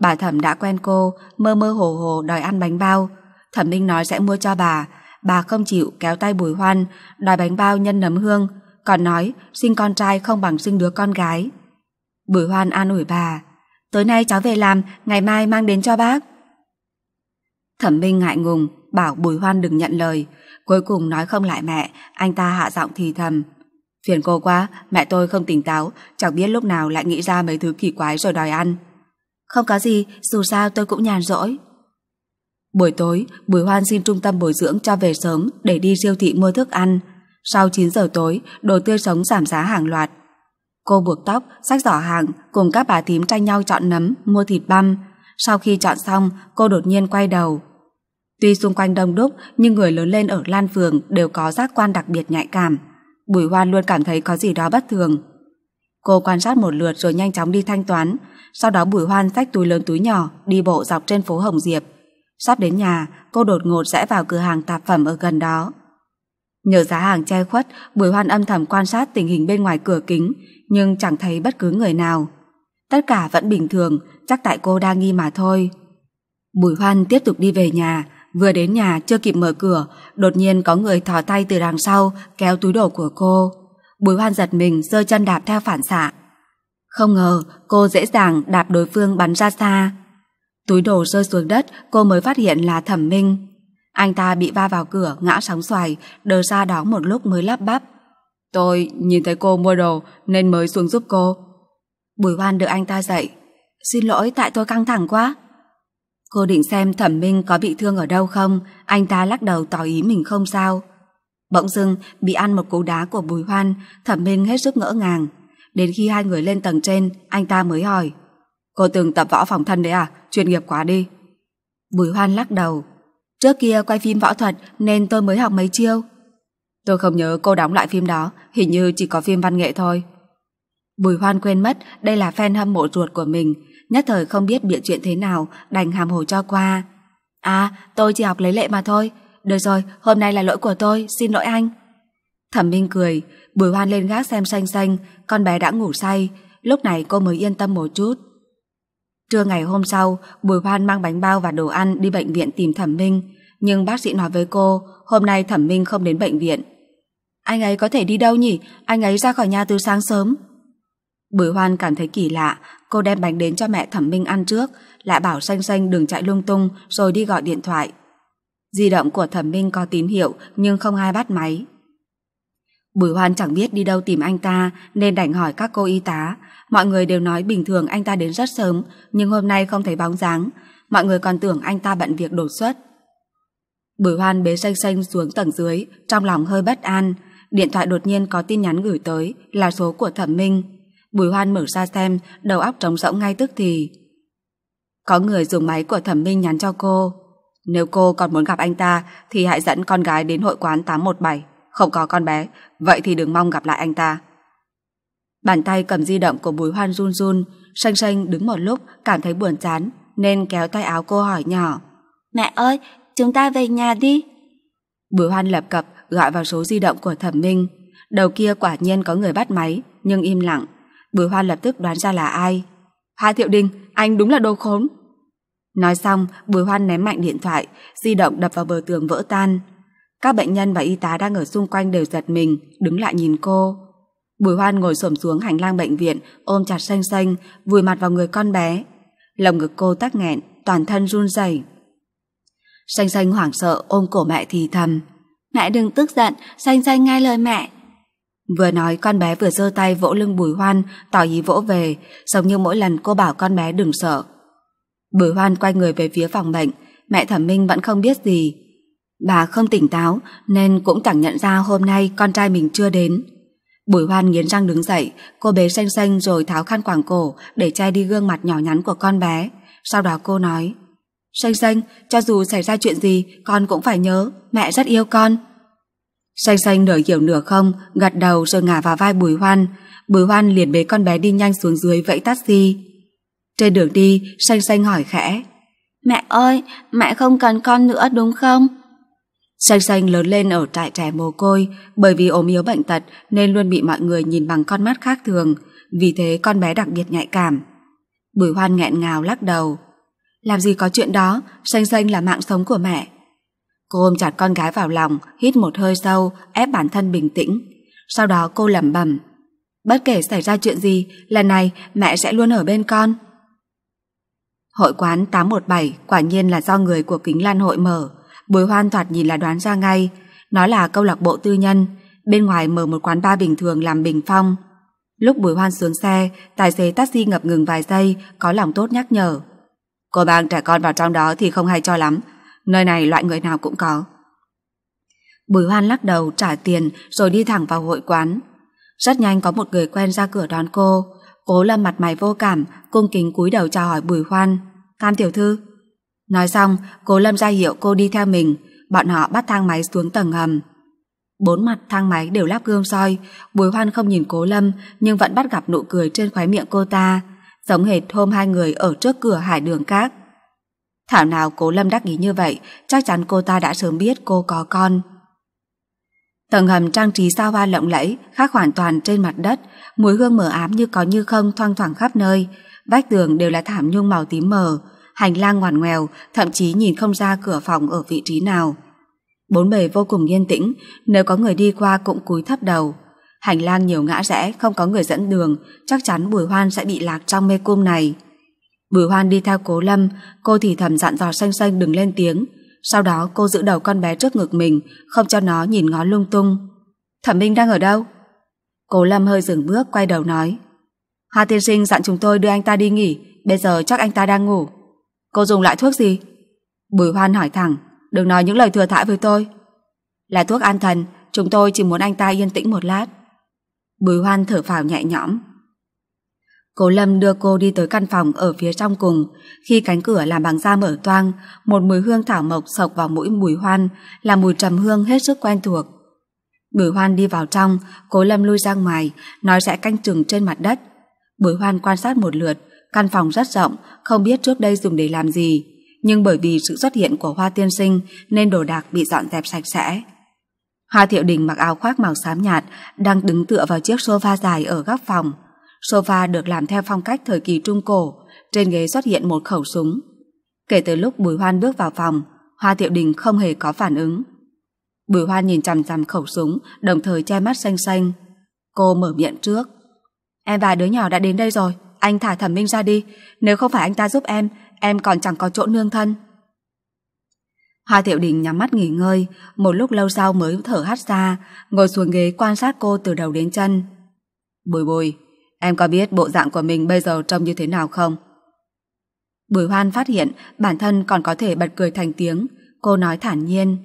Bà Thẩm đã quen cô, mơ mơ hồ hồ đòi ăn bánh bao. Thẩm Minh nói sẽ mua cho bà. Bà không chịu kéo tay Bùi Hoan, đòi bánh bao nhân nấm hương, còn nói sinh con trai không bằng sinh đứa con gái. Bùi Hoan an ủi bà Tối nay cháu về làm Ngày mai mang đến cho bác Thẩm Minh ngại ngùng Bảo Bùi Hoan đừng nhận lời Cuối cùng nói không lại mẹ Anh ta hạ giọng thì thầm Phiền cô quá, mẹ tôi không tỉnh táo Chẳng biết lúc nào lại nghĩ ra mấy thứ kỳ quái rồi đòi ăn Không có gì Dù sao tôi cũng nhàn rỗi Buổi tối, Bùi Hoan xin trung tâm bồi dưỡng cho về sớm để đi siêu thị mua thức ăn. Sau 9 giờ tối, đồ tươi sống giảm giá hàng loạt. Cô buộc tóc, sách giỏ hàng cùng các bà tím tranh nhau chọn nấm, mua thịt băm. Sau khi chọn xong, cô đột nhiên quay đầu. Tuy xung quanh đông đúc, nhưng người lớn lên ở Lan Phường đều có giác quan đặc biệt nhạy cảm. Bùi Hoan luôn cảm thấy có gì đó bất thường. Cô quan sát một lượt rồi nhanh chóng đi thanh toán. Sau đó Bùi Hoan xách túi lớn túi nhỏ, đi bộ dọc trên phố Hồng Diệp. Sắp đến nhà, cô đột ngột rẽ vào cửa hàng tạp phẩm ở gần đó. Nhờ giá hàng che khuất, Bùi Hoan âm thầm quan sát tình hình bên ngoài cửa kính, nhưng chẳng thấy bất cứ người nào. Tất cả vẫn bình thường, chắc tại cô đang nghi mà thôi. Bùi Hoan tiếp tục đi về nhà, vừa đến nhà chưa kịp mở cửa, đột nhiên có người thò tay từ đằng sau kéo túi đồ của cô. Bùi Hoan giật mình giơ chân đạp theo phản xạ. Không ngờ cô dễ dàng đạp đối phương bắn ra xa. Túi đồ rơi xuống đất cô mới phát hiện là thẩm minh. Anh ta bị va vào cửa, ngã sóng xoài, đờ ra đó một lúc mới lắp bắp. Tôi nhìn thấy cô mua đồ nên mới xuống giúp cô. Bùi Hoan được anh ta dậy. Xin lỗi tại tôi căng thẳng quá. Cô định xem Thẩm Minh có bị thương ở đâu không, anh ta lắc đầu tỏ ý mình không sao. Bỗng dưng bị ăn một cú đá của Bùi Hoan, Thẩm Minh hết sức ngỡ ngàng. Đến khi hai người lên tầng trên, anh ta mới hỏi. Cô từng tập võ phòng thân đấy à? Chuyên nghiệp quá đi. Bùi Hoan lắc đầu. Trước kia quay phim võ thuật nên tôi mới học mấy chiêu. Tôi không nhớ cô đóng lại phim đó, hình như chỉ có phim văn nghệ thôi. Bùi Hoan quên mất đây là fan hâm mộ ruột của mình, nhất thời không biết biện chuyện thế nào, đành hàm hồ cho qua. À, tôi chỉ học lấy lệ mà thôi. Được rồi, hôm nay là lỗi của tôi, xin lỗi anh. Thẩm Minh cười, Bùi Hoan lên gác xem xanh xanh, con bé đã ngủ say, lúc này cô mới yên tâm một chút. Trưa ngày hôm sau, Bùi Hoan mang bánh bao và đồ ăn đi bệnh viện tìm Thẩm Minh, nhưng bác sĩ nói với cô, hôm nay Thẩm Minh không đến bệnh viện. Anh ấy có thể đi đâu nhỉ? Anh ấy ra khỏi nhà từ sáng sớm. Bùi Hoan cảm thấy kỳ lạ, cô đem bánh đến cho mẹ Thẩm Minh ăn trước, lại bảo xanh xanh đừng chạy lung tung rồi đi gọi điện thoại. Di động của Thẩm Minh có tín hiệu nhưng không ai bắt máy. Bùi Hoan chẳng biết đi đâu tìm anh ta nên đành hỏi các cô y tá, Mọi người đều nói bình thường anh ta đến rất sớm, nhưng hôm nay không thấy bóng dáng. Mọi người còn tưởng anh ta bận việc đột xuất. Bùi hoan bế xanh xanh xuống tầng dưới, trong lòng hơi bất an. Điện thoại đột nhiên có tin nhắn gửi tới, là số của thẩm minh. Bùi hoan mở ra xem, đầu óc trống rỗng ngay tức thì. Có người dùng máy của thẩm minh nhắn cho cô. Nếu cô còn muốn gặp anh ta, thì hãy dẫn con gái đến hội quán 817. Không có con bé, vậy thì đừng mong gặp lại anh ta. Bàn tay cầm di động của Bùi Hoan run run, Xanh Xanh đứng một lúc cảm thấy buồn chán nên kéo tay áo cô hỏi nhỏ. Mẹ ơi, chúng ta về nhà đi. Bùi Hoan lập cập gọi vào số di động của Thẩm Minh. Đầu kia quả nhiên có người bắt máy nhưng im lặng. Bùi Hoan lập tức đoán ra là ai. Hoa Thiệu Đình, anh đúng là đồ khốn. Nói xong, Bùi Hoan ném mạnh điện thoại, di động đập vào bờ tường vỡ tan. Các bệnh nhân và y tá đang ở xung quanh đều giật mình, đứng lại nhìn cô. Bùi Hoan ngồi xổm xuống hành lang bệnh viện, ôm chặt xanh xanh, vùi mặt vào người con bé. Lồng ngực cô tắc nghẹn, toàn thân run rẩy. Xanh xanh hoảng sợ ôm cổ mẹ thì thầm. Mẹ đừng tức giận, xanh xanh nghe lời mẹ. Vừa nói con bé vừa giơ tay vỗ lưng Bùi Hoan, tỏ ý vỗ về, giống như mỗi lần cô bảo con bé đừng sợ. Bùi Hoan quay người về phía phòng bệnh, mẹ Thẩm Minh vẫn không biết gì. Bà không tỉnh táo nên cũng chẳng nhận ra hôm nay con trai mình chưa đến. Bùi Hoan nghiến răng đứng dậy, cô bé xanh xanh rồi tháo khăn quàng cổ để che đi gương mặt nhỏ nhắn của con bé. Sau đó cô nói, Xanh xanh, cho dù xảy ra chuyện gì, con cũng phải nhớ, mẹ rất yêu con. Xanh xanh nở hiểu nửa không, gật đầu rồi ngả vào vai Bùi Hoan. Bùi Hoan liền bế con bé đi nhanh xuống dưới vẫy taxi. Trên đường đi, xanh xanh hỏi khẽ, Mẹ ơi, mẹ không cần con nữa đúng không? Xanh xanh lớn lên ở trại trẻ mồ côi, bởi vì ốm yếu bệnh tật nên luôn bị mọi người nhìn bằng con mắt khác thường, vì thế con bé đặc biệt nhạy cảm. Bùi hoan nghẹn ngào lắc đầu. Làm gì có chuyện đó, xanh xanh là mạng sống của mẹ. Cô ôm chặt con gái vào lòng, hít một hơi sâu, ép bản thân bình tĩnh. Sau đó cô lẩm bẩm. Bất kể xảy ra chuyện gì, lần này mẹ sẽ luôn ở bên con. Hội quán 817 quả nhiên là do người của Kính Lan Hội mở, Bùi Hoan thoạt nhìn là đoán ra ngay, nó là câu lạc bộ tư nhân, bên ngoài mở một quán bar bình thường làm bình phong. Lúc Bùi Hoan xuống xe, tài xế taxi ngập ngừng vài giây, có lòng tốt nhắc nhở. Cô mang trẻ con vào trong đó thì không hay cho lắm, nơi này loại người nào cũng có. Bùi Hoan lắc đầu trả tiền rồi đi thẳng vào hội quán. Rất nhanh có một người quen ra cửa đón cô, cố lâm mặt mày vô cảm, cung kính cúi đầu chào hỏi Bùi Hoan. Cam tiểu thư, Nói xong, cô Lâm ra hiệu cô đi theo mình, bọn họ bắt thang máy xuống tầng hầm. Bốn mặt thang máy đều lắp gương soi, Bùi Hoan không nhìn Cố Lâm nhưng vẫn bắt gặp nụ cười trên khóe miệng cô ta, giống hệt hôm hai người ở trước cửa Hải Đường Các. Thảo nào Cố Lâm đắc ý như vậy, chắc chắn cô ta đã sớm biết cô có con. Tầng hầm trang trí sao hoa lộng lẫy, khác hoàn toàn trên mặt đất, mùi hương mờ ám như có như không thoang thoảng khắp nơi, vách tường đều là thảm nhung màu tím mờ, hành lang ngoằn ngoèo, thậm chí nhìn không ra cửa phòng ở vị trí nào. Bốn bề vô cùng yên tĩnh, nếu có người đi qua cũng cúi thấp đầu. Hành lang nhiều ngã rẽ, không có người dẫn đường, chắc chắn Bùi Hoan sẽ bị lạc trong mê cung này. Bùi Hoan đi theo Cố Lâm, cô thì thầm dặn dò xanh xanh đừng lên tiếng. Sau đó cô giữ đầu con bé trước ngực mình, không cho nó nhìn ngó lung tung. Thẩm Minh đang ở đâu? Cố Lâm hơi dừng bước, quay đầu nói. Hà Tiên Sinh dặn chúng tôi đưa anh ta đi nghỉ, bây giờ chắc anh ta đang ngủ. Cô dùng loại thuốc gì? Bùi Hoan hỏi thẳng, đừng nói những lời thừa thãi với tôi. Là thuốc an thần, chúng tôi chỉ muốn anh ta yên tĩnh một lát. Bùi Hoan thở phào nhẹ nhõm. Cố Lâm đưa cô đi tới căn phòng ở phía trong cùng, khi cánh cửa làm bằng da mở toang, một mùi hương thảo mộc sộc vào mũi Bùi Hoan, là mùi trầm hương hết sức quen thuộc. Bùi Hoan đi vào trong, Cố Lâm lui ra ngoài, nói sẽ canh chừng trên mặt đất. Bùi Hoan quan sát một lượt, Căn phòng rất rộng, không biết trước đây dùng để làm gì, nhưng bởi vì sự xuất hiện của Hoa Tiên Sinh nên đồ đạc bị dọn dẹp sạch sẽ. Hoa Thiệu Đình mặc áo khoác màu xám nhạt, đang đứng tựa vào chiếc sofa dài ở góc phòng. Sofa được làm theo phong cách thời kỳ trung cổ, trên ghế xuất hiện một khẩu súng. Kể từ lúc Bùi Hoan bước vào phòng, Hoa Thiệu Đình không hề có phản ứng. Bùi Hoan nhìn chằm chằm khẩu súng, đồng thời che mắt xanh xanh. Cô mở miệng trước. Em và đứa nhỏ đã đến đây rồi, anh thả thẩm minh ra đi Nếu không phải anh ta giúp em Em còn chẳng có chỗ nương thân Hoa Thiệu Đình nhắm mắt nghỉ ngơi Một lúc lâu sau mới thở hắt ra Ngồi xuống ghế quan sát cô từ đầu đến chân Bùi bùi Em có biết bộ dạng của mình bây giờ trông như thế nào không? Bùi hoan phát hiện bản thân còn có thể bật cười thành tiếng Cô nói thản nhiên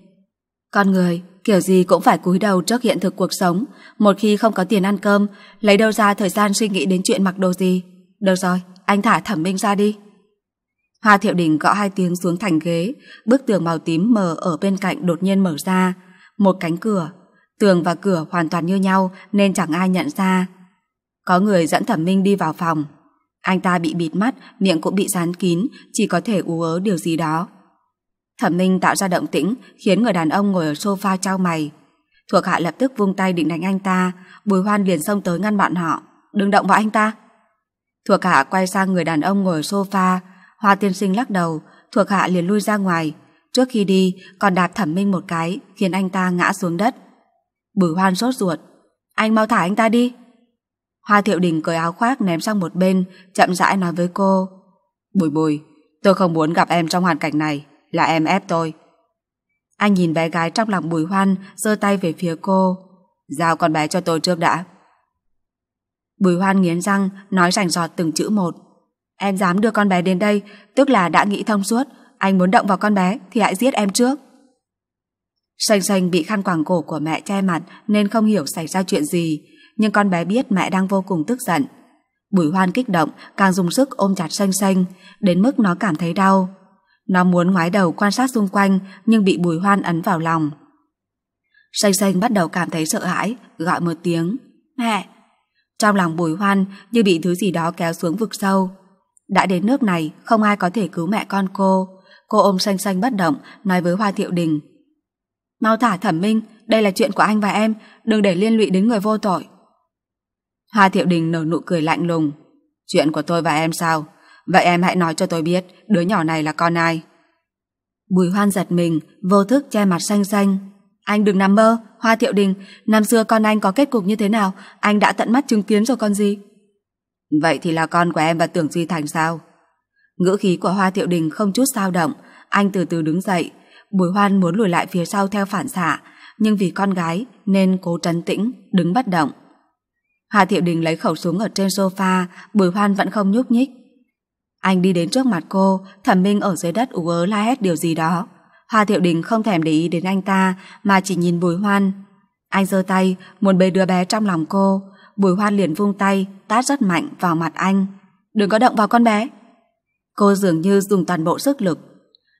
Con người kiểu gì cũng phải cúi đầu trước hiện thực cuộc sống Một khi không có tiền ăn cơm Lấy đâu ra thời gian suy nghĩ đến chuyện mặc đồ gì được rồi, anh thả thẩm minh ra đi. Hoa Thiệu Đình gõ hai tiếng xuống thành ghế, bức tường màu tím mờ ở bên cạnh đột nhiên mở ra, một cánh cửa. Tường và cửa hoàn toàn như nhau nên chẳng ai nhận ra. Có người dẫn Thẩm Minh đi vào phòng. Anh ta bị bịt mắt, miệng cũng bị dán kín, chỉ có thể ú ớ điều gì đó. Thẩm Minh tạo ra động tĩnh, khiến người đàn ông ngồi ở sofa trao mày. Thuộc hạ lập tức vung tay định đánh anh ta, Bùi Hoan liền xông tới ngăn bọn họ. Đừng động vào anh ta. Thuộc hạ quay sang người đàn ông ngồi sofa, Hoa tiên sinh lắc đầu, thuộc hạ liền lui ra ngoài. Trước khi đi, còn đạp thẩm minh một cái, khiến anh ta ngã xuống đất. Bửu hoan sốt ruột. Anh mau thả anh ta đi. Hoa thiệu đình cởi áo khoác ném sang một bên, chậm rãi nói với cô. Bùi bùi, tôi không muốn gặp em trong hoàn cảnh này, là em ép tôi. Anh nhìn bé gái trong lòng bùi hoan, giơ tay về phía cô. Giao con bé cho tôi trước đã. Bùi hoan nghiến răng, nói rành rọt từng chữ một. Em dám đưa con bé đến đây, tức là đã nghĩ thông suốt, anh muốn động vào con bé thì hãy giết em trước. Xanh xanh bị khăn quàng cổ của mẹ che mặt nên không hiểu xảy ra chuyện gì, nhưng con bé biết mẹ đang vô cùng tức giận. Bùi hoan kích động, càng dùng sức ôm chặt xanh xanh, đến mức nó cảm thấy đau. Nó muốn ngoái đầu quan sát xung quanh nhưng bị bùi hoan ấn vào lòng. Xanh xanh bắt đầu cảm thấy sợ hãi, gọi một tiếng. Mẹ, trong lòng bùi hoan như bị thứ gì đó kéo xuống vực sâu. Đã đến nước này, không ai có thể cứu mẹ con cô. Cô ôm xanh xanh bất động, nói với Hoa Thiệu Đình. Mau thả thẩm minh, đây là chuyện của anh và em, đừng để liên lụy đến người vô tội. Hoa Thiệu Đình nở nụ cười lạnh lùng. Chuyện của tôi và em sao? Vậy em hãy nói cho tôi biết đứa nhỏ này là con ai. Bùi hoan giật mình, vô thức che mặt xanh xanh. Anh đừng nằm mơ, Hoa Thiệu Đình, năm xưa con anh có kết cục như thế nào, anh đã tận mắt chứng kiến rồi con gì. Vậy thì là con của em và Tưởng Duy Thành sao? Ngữ khí của Hoa Thiệu Đình không chút dao động, anh từ từ đứng dậy. Bùi Hoan muốn lùi lại phía sau theo phản xạ, nhưng vì con gái nên cố trấn tĩnh, đứng bất động. Hoa Thiệu Đình lấy khẩu súng ở trên sofa, Bùi Hoan vẫn không nhúc nhích. Anh đi đến trước mặt cô, Thẩm Minh ở dưới đất ú ớ la hét điều gì đó. Hoa Thiệu Đình không thèm để ý đến anh ta mà chỉ nhìn Bùi Hoan. Anh giơ tay muốn bế đứa bé trong lòng cô. Bùi Hoan liền vung tay tát rất mạnh vào mặt anh. Đừng có động vào con bé. Cô dường như dùng toàn bộ sức lực.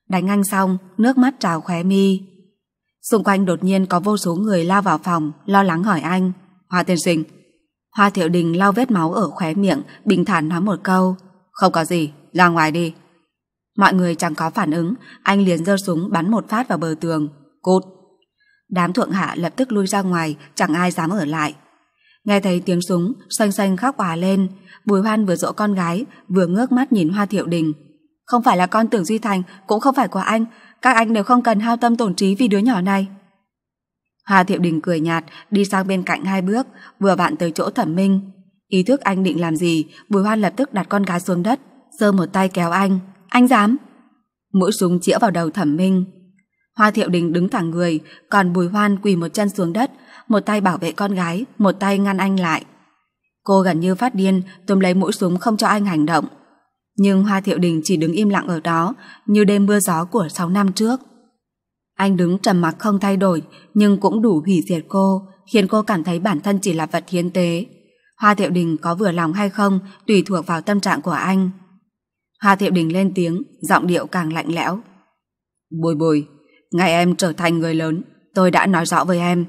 Đánh anh xong, nước mắt trào khóe mi. Xung quanh đột nhiên có vô số người lao vào phòng, lo lắng hỏi anh. Hoa tiên sinh. Hoa Thiệu Đình lau vết máu ở khóe miệng, bình thản nói một câu. Không có gì, ra ngoài đi. Mọi người chẳng có phản ứng, anh liền giơ súng bắn một phát vào bờ tường. Cút! Đám thượng hạ lập tức lui ra ngoài, chẳng ai dám ở lại. Nghe thấy tiếng súng, xanh xanh khóc òa lên. Bùi hoan vừa dỗ con gái, vừa ngước mắt nhìn Hoa Thiệu Đình. Không phải là con tưởng Duy Thành, cũng không phải của anh. Các anh đều không cần hao tâm tổn trí vì đứa nhỏ này. Hoa Thiệu Đình cười nhạt, đi sang bên cạnh hai bước, vừa vặn tới chỗ thẩm minh. Ý thức anh định làm gì, Bùi Hoan lập tức đặt con gái xuống đất, giơ một tay kéo anh anh dám. Mũi súng chĩa vào đầu thẩm minh. Hoa Thiệu Đình đứng thẳng người, còn Bùi Hoan quỳ một chân xuống đất, một tay bảo vệ con gái, một tay ngăn anh lại. Cô gần như phát điên, túm lấy mũi súng không cho anh hành động. Nhưng Hoa Thiệu Đình chỉ đứng im lặng ở đó, như đêm mưa gió của 6 năm trước. Anh đứng trầm mặc không thay đổi, nhưng cũng đủ hủy diệt cô, khiến cô cảm thấy bản thân chỉ là vật hiến tế. Hoa Thiệu Đình có vừa lòng hay không tùy thuộc vào tâm trạng của anh. Hà Thiệu Đình lên tiếng, giọng điệu càng lạnh lẽo. Bồi bồi, ngày em trở thành người lớn, tôi đã nói rõ với em.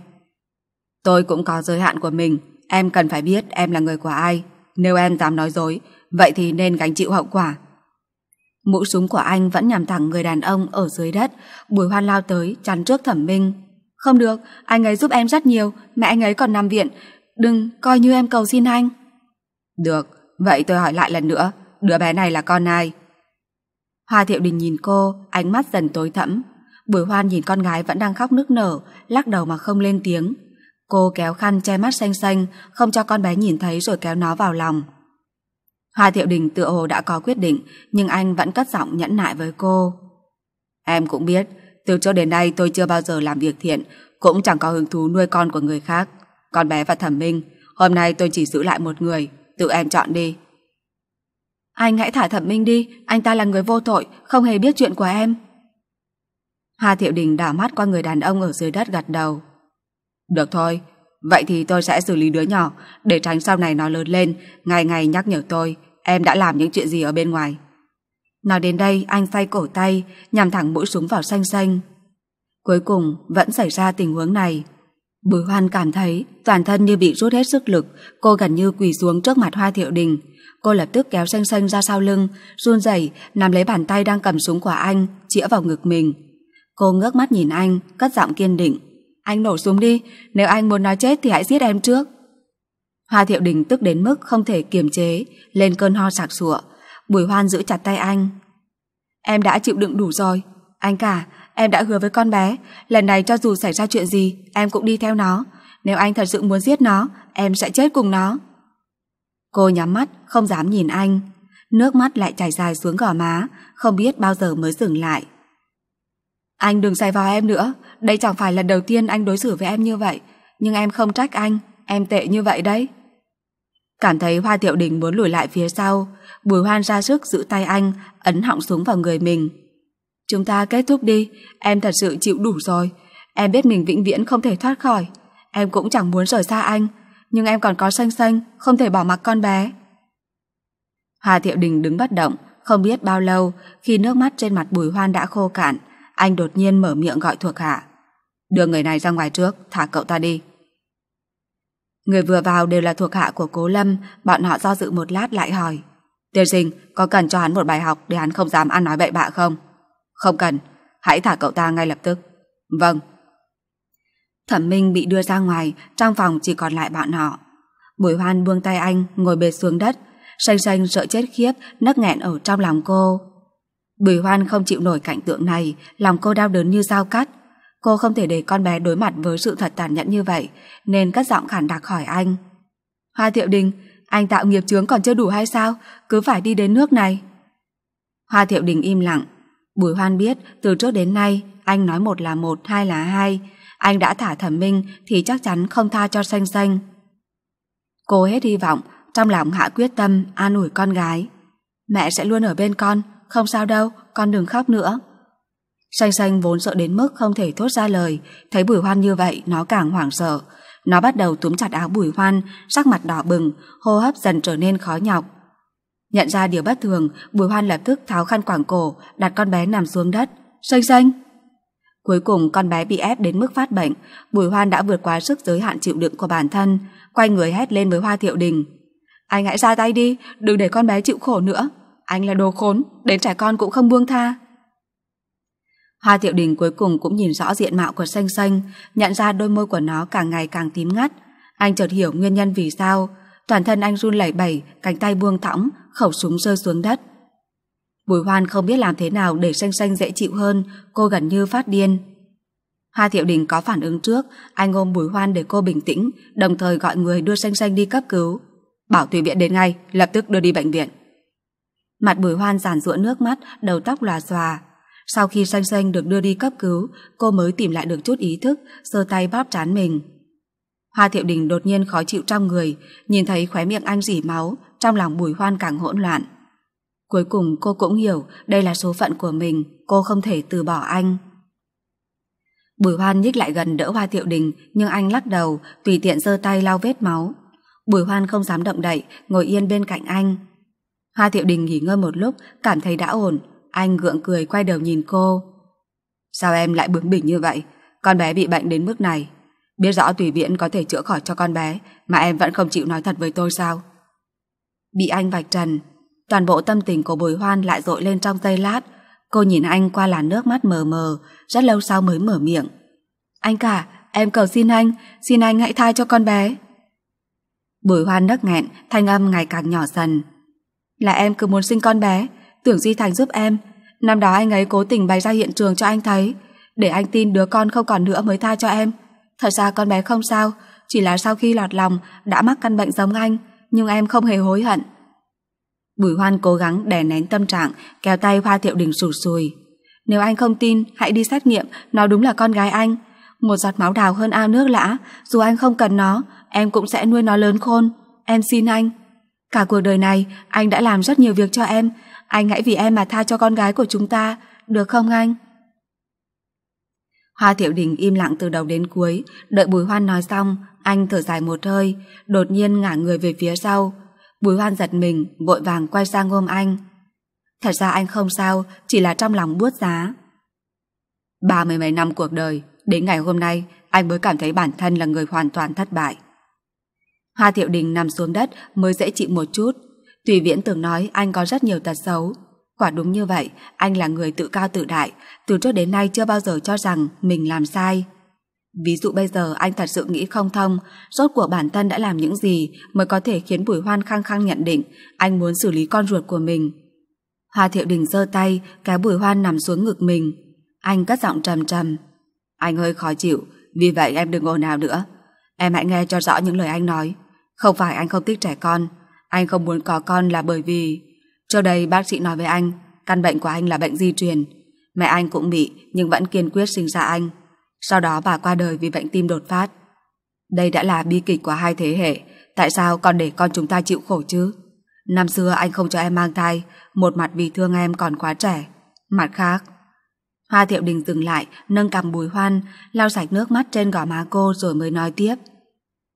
Tôi cũng có giới hạn của mình, em cần phải biết em là người của ai. Nếu em dám nói dối, vậy thì nên gánh chịu hậu quả. Mũi súng của anh vẫn nhằm thẳng người đàn ông ở dưới đất, bùi hoan lao tới, chắn trước thẩm minh. Không được, anh ấy giúp em rất nhiều, mẹ anh ấy còn nằm viện, đừng coi như em cầu xin anh. Được, vậy tôi hỏi lại lần nữa, đứa bé này là con ai? Hoa Thiệu Đình nhìn cô, ánh mắt dần tối thẫm. Bùi Hoan nhìn con gái vẫn đang khóc nức nở, lắc đầu mà không lên tiếng. Cô kéo khăn che mắt xanh xanh, không cho con bé nhìn thấy rồi kéo nó vào lòng. Hoa Thiệu Đình tựa hồ đã có quyết định, nhưng anh vẫn cất giọng nhẫn nại với cô. Em cũng biết, từ trước đến nay tôi chưa bao giờ làm việc thiện, cũng chẳng có hứng thú nuôi con của người khác. Con bé và thẩm minh, hôm nay tôi chỉ giữ lại một người, tự em chọn đi. Anh hãy thả thẩm minh đi, anh ta là người vô tội, không hề biết chuyện của em. Hà Thiệu Đình đảo mắt qua người đàn ông ở dưới đất gật đầu. Được thôi, vậy thì tôi sẽ xử lý đứa nhỏ, để tránh sau này nó lớn lên, ngày ngày nhắc nhở tôi, em đã làm những chuyện gì ở bên ngoài. Nói đến đây, anh xoay cổ tay, nhằm thẳng mũi súng vào xanh xanh. Cuối cùng, vẫn xảy ra tình huống này. Bùi Hoan cảm thấy toàn thân như bị rút hết sức lực, cô gần như quỳ xuống trước mặt Hoa Thiệu Đình. Cô lập tức kéo xanh xanh ra sau lưng, run rẩy nắm lấy bàn tay đang cầm súng của anh, chĩa vào ngực mình. Cô ngước mắt nhìn anh, cất giọng kiên định. Anh nổ súng đi, nếu anh muốn nói chết thì hãy giết em trước. Hoa Thiệu Đình tức đến mức không thể kiềm chế, lên cơn ho sạc sụa. Bùi Hoan giữ chặt tay anh. Em đã chịu đựng đủ rồi. Anh cả, Em đã hứa với con bé, lần này cho dù xảy ra chuyện gì, em cũng đi theo nó. Nếu anh thật sự muốn giết nó, em sẽ chết cùng nó. Cô nhắm mắt, không dám nhìn anh. Nước mắt lại chảy dài xuống gò má, không biết bao giờ mới dừng lại. Anh đừng xài vào em nữa, đây chẳng phải là đầu tiên anh đối xử với em như vậy. Nhưng em không trách anh, em tệ như vậy đấy. Cảm thấy Hoa tiểu Đình muốn lùi lại phía sau, Bùi Hoan ra sức giữ tay anh, ấn họng xuống vào người mình. Chúng ta kết thúc đi, em thật sự chịu đủ rồi. Em biết mình vĩnh viễn không thể thoát khỏi. Em cũng chẳng muốn rời xa anh, nhưng em còn có xanh xanh, không thể bỏ mặc con bé. Hà Thiệu Đình đứng bất động, không biết bao lâu, khi nước mắt trên mặt bùi hoan đã khô cạn, anh đột nhiên mở miệng gọi thuộc hạ. Đưa người này ra ngoài trước, thả cậu ta đi. Người vừa vào đều là thuộc hạ của Cố Lâm, bọn họ do dự một lát lại hỏi. Tiêu sinh, có cần cho hắn một bài học để hắn không dám ăn nói bậy bạ không? Không cần, hãy thả cậu ta ngay lập tức. Vâng. Thẩm Minh bị đưa ra ngoài, trong phòng chỉ còn lại bọn họ. Bùi Hoan buông tay anh, ngồi bệt xuống đất, xanh xanh sợ chết khiếp, nấc nghẹn ở trong lòng cô. Bùi Hoan không chịu nổi cảnh tượng này, lòng cô đau đớn như dao cắt. Cô không thể để con bé đối mặt với sự thật tàn nhẫn như vậy, nên cất giọng khản đặc hỏi anh. Hoa Thiệu Đình, anh tạo nghiệp chướng còn chưa đủ hay sao? Cứ phải đi đến nước này. Hoa Thiệu Đình im lặng, Bùi Hoan biết từ trước đến nay anh nói một là một, hai là hai. Anh đã thả thẩm minh thì chắc chắn không tha cho xanh xanh. Cô hết hy vọng, trong lòng hạ quyết tâm an ủi con gái. Mẹ sẽ luôn ở bên con, không sao đâu, con đừng khóc nữa. Xanh xanh vốn sợ đến mức không thể thốt ra lời, thấy bùi hoan như vậy nó càng hoảng sợ. Nó bắt đầu túm chặt áo bùi hoan, sắc mặt đỏ bừng, hô hấp dần trở nên khó nhọc. Nhận ra điều bất thường, Bùi Hoan lập tức tháo khăn quảng cổ, đặt con bé nằm xuống đất. Xanh xanh! Cuối cùng con bé bị ép đến mức phát bệnh, Bùi Hoan đã vượt quá sức giới hạn chịu đựng của bản thân, quay người hét lên với Hoa Thiệu Đình. Anh hãy ra tay đi, đừng để con bé chịu khổ nữa. Anh là đồ khốn, đến trẻ con cũng không buông tha. Hoa Thiệu Đình cuối cùng cũng nhìn rõ diện mạo của xanh xanh, nhận ra đôi môi của nó càng ngày càng tím ngắt. Anh chợt hiểu nguyên nhân vì sao. Toàn thân anh run lẩy bẩy, cánh tay buông thõng, khẩu súng rơi xuống đất. Bùi Hoan không biết làm thế nào để xanh xanh dễ chịu hơn, cô gần như phát điên. Hoa Thiệu Đình có phản ứng trước, anh ôm Bùi Hoan để cô bình tĩnh, đồng thời gọi người đưa xanh xanh đi cấp cứu. Bảo tùy viện đến ngay, lập tức đưa đi bệnh viện. Mặt Bùi Hoan giàn rũa nước mắt, đầu tóc lòa xòa. Sau khi xanh xanh được đưa đi cấp cứu, cô mới tìm lại được chút ý thức, sơ tay bóp chán mình. Hoa Thiệu Đình đột nhiên khó chịu trong người, nhìn thấy khóe miệng anh dỉ máu, trong lòng Bùi Hoan càng hỗn loạn. Cuối cùng cô cũng hiểu đây là số phận của mình, cô không thể từ bỏ anh. Bùi Hoan nhích lại gần đỡ Hoa Thiệu Đình nhưng anh lắc đầu, tùy tiện giơ tay lau vết máu. Bùi Hoan không dám động đậy, ngồi yên bên cạnh anh. Hoa Thiệu Đình nghỉ ngơi một lúc, cảm thấy đã ổn. Anh gượng cười quay đầu nhìn cô. Sao em lại bướng bỉnh như vậy? Con bé bị bệnh đến mức này. Biết rõ tùy viện có thể chữa khỏi cho con bé, mà em vẫn không chịu nói thật với tôi sao? Bị anh vạch trần, toàn bộ tâm tình của Bùi Hoan lại dội lên trong giây lát. Cô nhìn anh qua làn nước mắt mờ mờ, rất lâu sau mới mở miệng. Anh cả, em cầu xin anh, xin anh hãy tha cho con bé. Bùi Hoan nấc nghẹn, thanh âm ngày càng nhỏ dần. Là em cứ muốn sinh con bé, tưởng Duy Thành giúp em. Năm đó anh ấy cố tình bày ra hiện trường cho anh thấy, để anh tin đứa con không còn nữa mới tha cho em. Thật ra con bé không sao, chỉ là sau khi lọt lòng đã mắc căn bệnh giống anh, nhưng em không hề hối hận. Bùi Hoan cố gắng đè nén tâm trạng, kéo tay Hoa Thiệu Đình sụt sùi. Nếu anh không tin, hãy đi xét nghiệm, nó đúng là con gái anh. Một giọt máu đào hơn ao nước lã, dù anh không cần nó, em cũng sẽ nuôi nó lớn khôn. Em xin anh. Cả cuộc đời này, anh đã làm rất nhiều việc cho em. Anh hãy vì em mà tha cho con gái của chúng ta, được không anh? Hoa Thiệu Đình im lặng từ đầu đến cuối, đợi Bùi Hoan nói xong, anh thở dài một hơi, đột nhiên ngả người về phía sau. Bùi hoan giật mình, vội vàng quay sang ôm anh. Thật ra anh không sao, chỉ là trong lòng buốt giá. Ba mươi mấy năm cuộc đời, đến ngày hôm nay, anh mới cảm thấy bản thân là người hoàn toàn thất bại. Hoa Thiệu Đình nằm xuống đất mới dễ chịu một chút. Tùy Viễn tưởng nói anh có rất nhiều tật xấu. Quả đúng như vậy, anh là người tự cao tự đại, từ trước đến nay chưa bao giờ cho rằng mình làm sai. Ví dụ bây giờ anh thật sự nghĩ không thông Rốt của bản thân đã làm những gì Mới có thể khiến Bùi Hoan khăng khăng nhận định Anh muốn xử lý con ruột của mình Hoa Thiệu Đình giơ tay Cái Bùi Hoan nằm xuống ngực mình Anh cất giọng trầm trầm Anh hơi khó chịu Vì vậy em đừng ồn ào nữa Em hãy nghe cho rõ những lời anh nói Không phải anh không thích trẻ con Anh không muốn có con là bởi vì Trước đây bác sĩ nói với anh Căn bệnh của anh là bệnh di truyền Mẹ anh cũng bị nhưng vẫn kiên quyết sinh ra anh sau đó bà qua đời vì bệnh tim đột phát. Đây đã là bi kịch của hai thế hệ, tại sao còn để con chúng ta chịu khổ chứ? Năm xưa anh không cho em mang thai, một mặt vì thương em còn quá trẻ, mặt khác. Hoa Thiệu Đình dừng lại, nâng cằm Bùi Hoan, lau sạch nước mắt trên gò má cô rồi mới nói tiếp.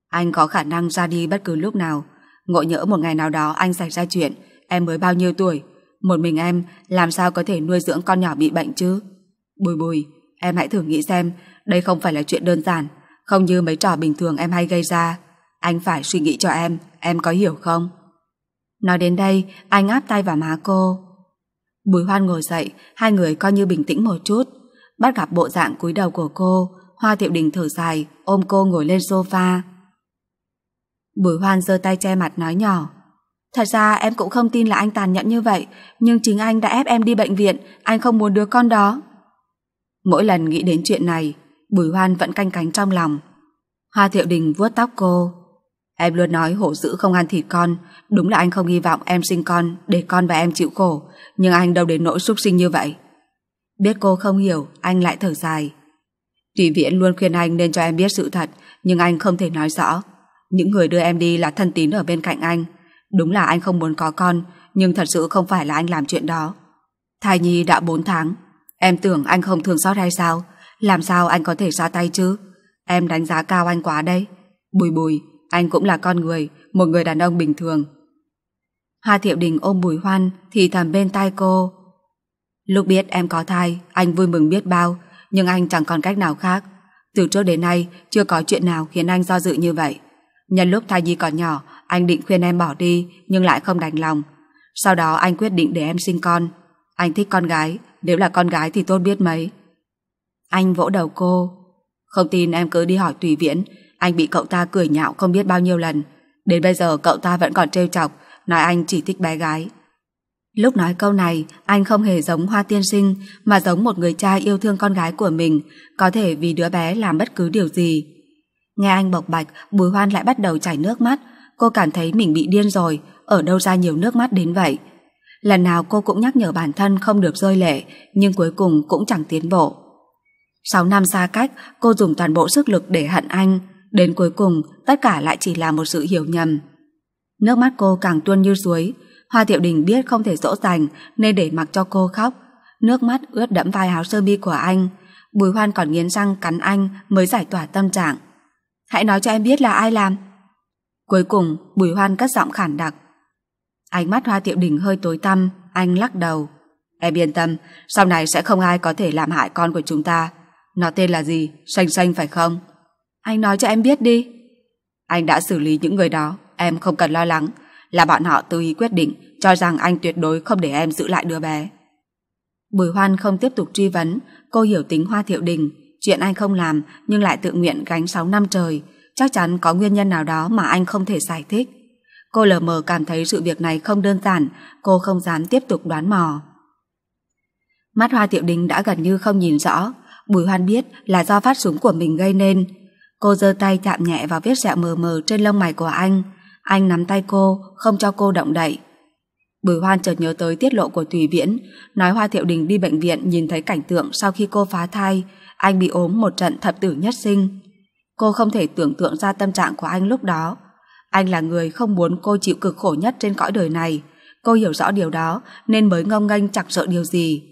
Anh có khả năng ra đi bất cứ lúc nào, ngộ nhỡ một ngày nào đó anh xảy ra chuyện, em mới bao nhiêu tuổi, một mình em làm sao có thể nuôi dưỡng con nhỏ bị bệnh chứ? Bùi Bùi, em hãy thử nghĩ xem đây không phải là chuyện đơn giản, không như mấy trò bình thường em hay gây ra. Anh phải suy nghĩ cho em, em có hiểu không? Nói đến đây, anh áp tay vào má cô. Bùi hoan ngồi dậy, hai người coi như bình tĩnh một chút. Bắt gặp bộ dạng cúi đầu của cô, Hoa Thiệu Đình thở dài, ôm cô ngồi lên sofa. Bùi hoan giơ tay che mặt nói nhỏ. Thật ra em cũng không tin là anh tàn nhẫn như vậy, nhưng chính anh đã ép em đi bệnh viện, anh không muốn đứa con đó. Mỗi lần nghĩ đến chuyện này, Bùi Hoan vẫn canh cánh trong lòng Hoa Thiệu Đình vuốt tóc cô Em luôn nói hổ dữ không ăn thịt con Đúng là anh không hy vọng em sinh con Để con và em chịu khổ Nhưng anh đâu đến nỗi xúc sinh như vậy Biết cô không hiểu Anh lại thở dài Tùy Viễn luôn khuyên anh nên cho em biết sự thật Nhưng anh không thể nói rõ Những người đưa em đi là thân tín ở bên cạnh anh Đúng là anh không muốn có con Nhưng thật sự không phải là anh làm chuyện đó Thai nhi đã 4 tháng Em tưởng anh không thương xót hay sao làm sao anh có thể ra tay chứ? Em đánh giá cao anh quá đây Bùi bùi, anh cũng là con người, một người đàn ông bình thường. Hà Thiệu Đình ôm Bùi Hoan thì thầm bên tai cô. Lúc biết em có thai, anh vui mừng biết bao, nhưng anh chẳng còn cách nào khác. Từ trước đến nay, chưa có chuyện nào khiến anh do dự như vậy. Nhân lúc thai nhi còn nhỏ, anh định khuyên em bỏ đi, nhưng lại không đành lòng. Sau đó anh quyết định để em sinh con. Anh thích con gái, nếu là con gái thì tốt biết mấy. Anh vỗ đầu cô Không tin em cứ đi hỏi Tùy Viễn Anh bị cậu ta cười nhạo không biết bao nhiêu lần Đến bây giờ cậu ta vẫn còn trêu chọc Nói anh chỉ thích bé gái Lúc nói câu này Anh không hề giống Hoa Tiên Sinh Mà giống một người cha yêu thương con gái của mình Có thể vì đứa bé làm bất cứ điều gì Nghe anh bộc bạch Bùi Hoan lại bắt đầu chảy nước mắt Cô cảm thấy mình bị điên rồi Ở đâu ra nhiều nước mắt đến vậy Lần nào cô cũng nhắc nhở bản thân không được rơi lệ Nhưng cuối cùng cũng chẳng tiến bộ 6 năm xa cách, cô dùng toàn bộ sức lực để hận anh. Đến cuối cùng, tất cả lại chỉ là một sự hiểu nhầm. Nước mắt cô càng tuôn như suối. Hoa tiểu Đình biết không thể dỗ dành nên để mặc cho cô khóc. Nước mắt ướt đẫm vai áo sơ mi của anh. Bùi Hoan còn nghiến răng cắn anh mới giải tỏa tâm trạng. Hãy nói cho em biết là ai làm. Cuối cùng, Bùi Hoan cất giọng khản đặc. Ánh mắt Hoa tiểu Đình hơi tối tăm, anh lắc đầu. Em yên tâm, sau này sẽ không ai có thể làm hại con của chúng ta. Nó tên là gì? Xanh xanh phải không? Anh nói cho em biết đi. Anh đã xử lý những người đó, em không cần lo lắng. Là bọn họ tự ý quyết định cho rằng anh tuyệt đối không để em giữ lại đứa bé. Bùi Hoan không tiếp tục truy vấn, cô hiểu tính Hoa Thiệu Đình. Chuyện anh không làm nhưng lại tự nguyện gánh 6 năm trời, chắc chắn có nguyên nhân nào đó mà anh không thể giải thích. Cô lờ mờ cảm thấy sự việc này không đơn giản, cô không dám tiếp tục đoán mò. Mắt Hoa Thiệu Đình đã gần như không nhìn rõ, Bùi Hoan biết là do phát súng của mình gây nên. Cô giơ tay chạm nhẹ vào vết sẹo mờ mờ trên lông mày của anh. Anh nắm tay cô, không cho cô động đậy. Bùi Hoan chợt nhớ tới tiết lộ của Tùy Viễn, nói Hoa Thiệu Đình đi bệnh viện nhìn thấy cảnh tượng sau khi cô phá thai, anh bị ốm một trận thập tử nhất sinh. Cô không thể tưởng tượng ra tâm trạng của anh lúc đó. Anh là người không muốn cô chịu cực khổ nhất trên cõi đời này. Cô hiểu rõ điều đó nên mới ngông nghênh chẳng sợ điều gì.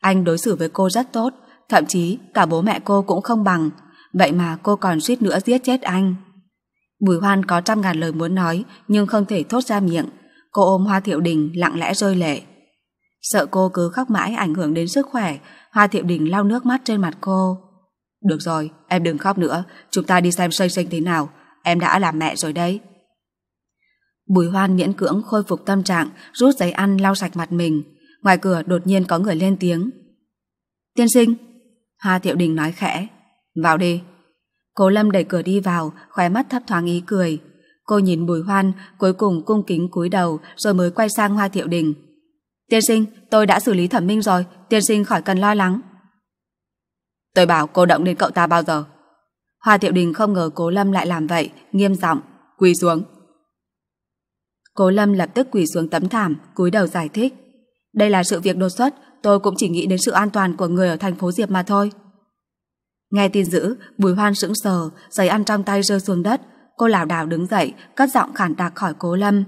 Anh đối xử với cô rất tốt, thậm chí cả bố mẹ cô cũng không bằng, vậy mà cô còn suýt nữa giết chết anh. Bùi Hoan có trăm ngàn lời muốn nói nhưng không thể thốt ra miệng, cô ôm Hoa Thiệu Đình lặng lẽ rơi lệ. Sợ cô cứ khóc mãi ảnh hưởng đến sức khỏe, Hoa Thiệu Đình lau nước mắt trên mặt cô. Được rồi, em đừng khóc nữa, chúng ta đi xem xây sênh thế nào, em đã làm mẹ rồi đấy. Bùi Hoan miễn cưỡng khôi phục tâm trạng, rút giấy ăn lau sạch mặt mình. Ngoài cửa đột nhiên có người lên tiếng. Tiên sinh, Hà Thiệu Đình nói khẽ Vào đi Cố Lâm đẩy cửa đi vào Khóe mắt thấp thoáng ý cười Cô nhìn Bùi Hoan Cuối cùng cung kính cúi đầu Rồi mới quay sang Hoa Thiệu Đình Tiên sinh tôi đã xử lý thẩm minh rồi Tiên sinh khỏi cần lo lắng Tôi bảo cô động đến cậu ta bao giờ Hoa Thiệu Đình không ngờ Cố Lâm lại làm vậy Nghiêm giọng Quỳ xuống Cố Lâm lập tức quỳ xuống tấm thảm, cúi đầu giải thích. Đây là sự việc đột xuất, tôi cũng chỉ nghĩ đến sự an toàn của người ở thành phố Diệp mà thôi. Nghe tin dữ, Bùi Hoan sững sờ, giấy ăn trong tay rơi xuống đất. Cô lảo đảo đứng dậy, cất giọng khản đặc khỏi Cố Lâm.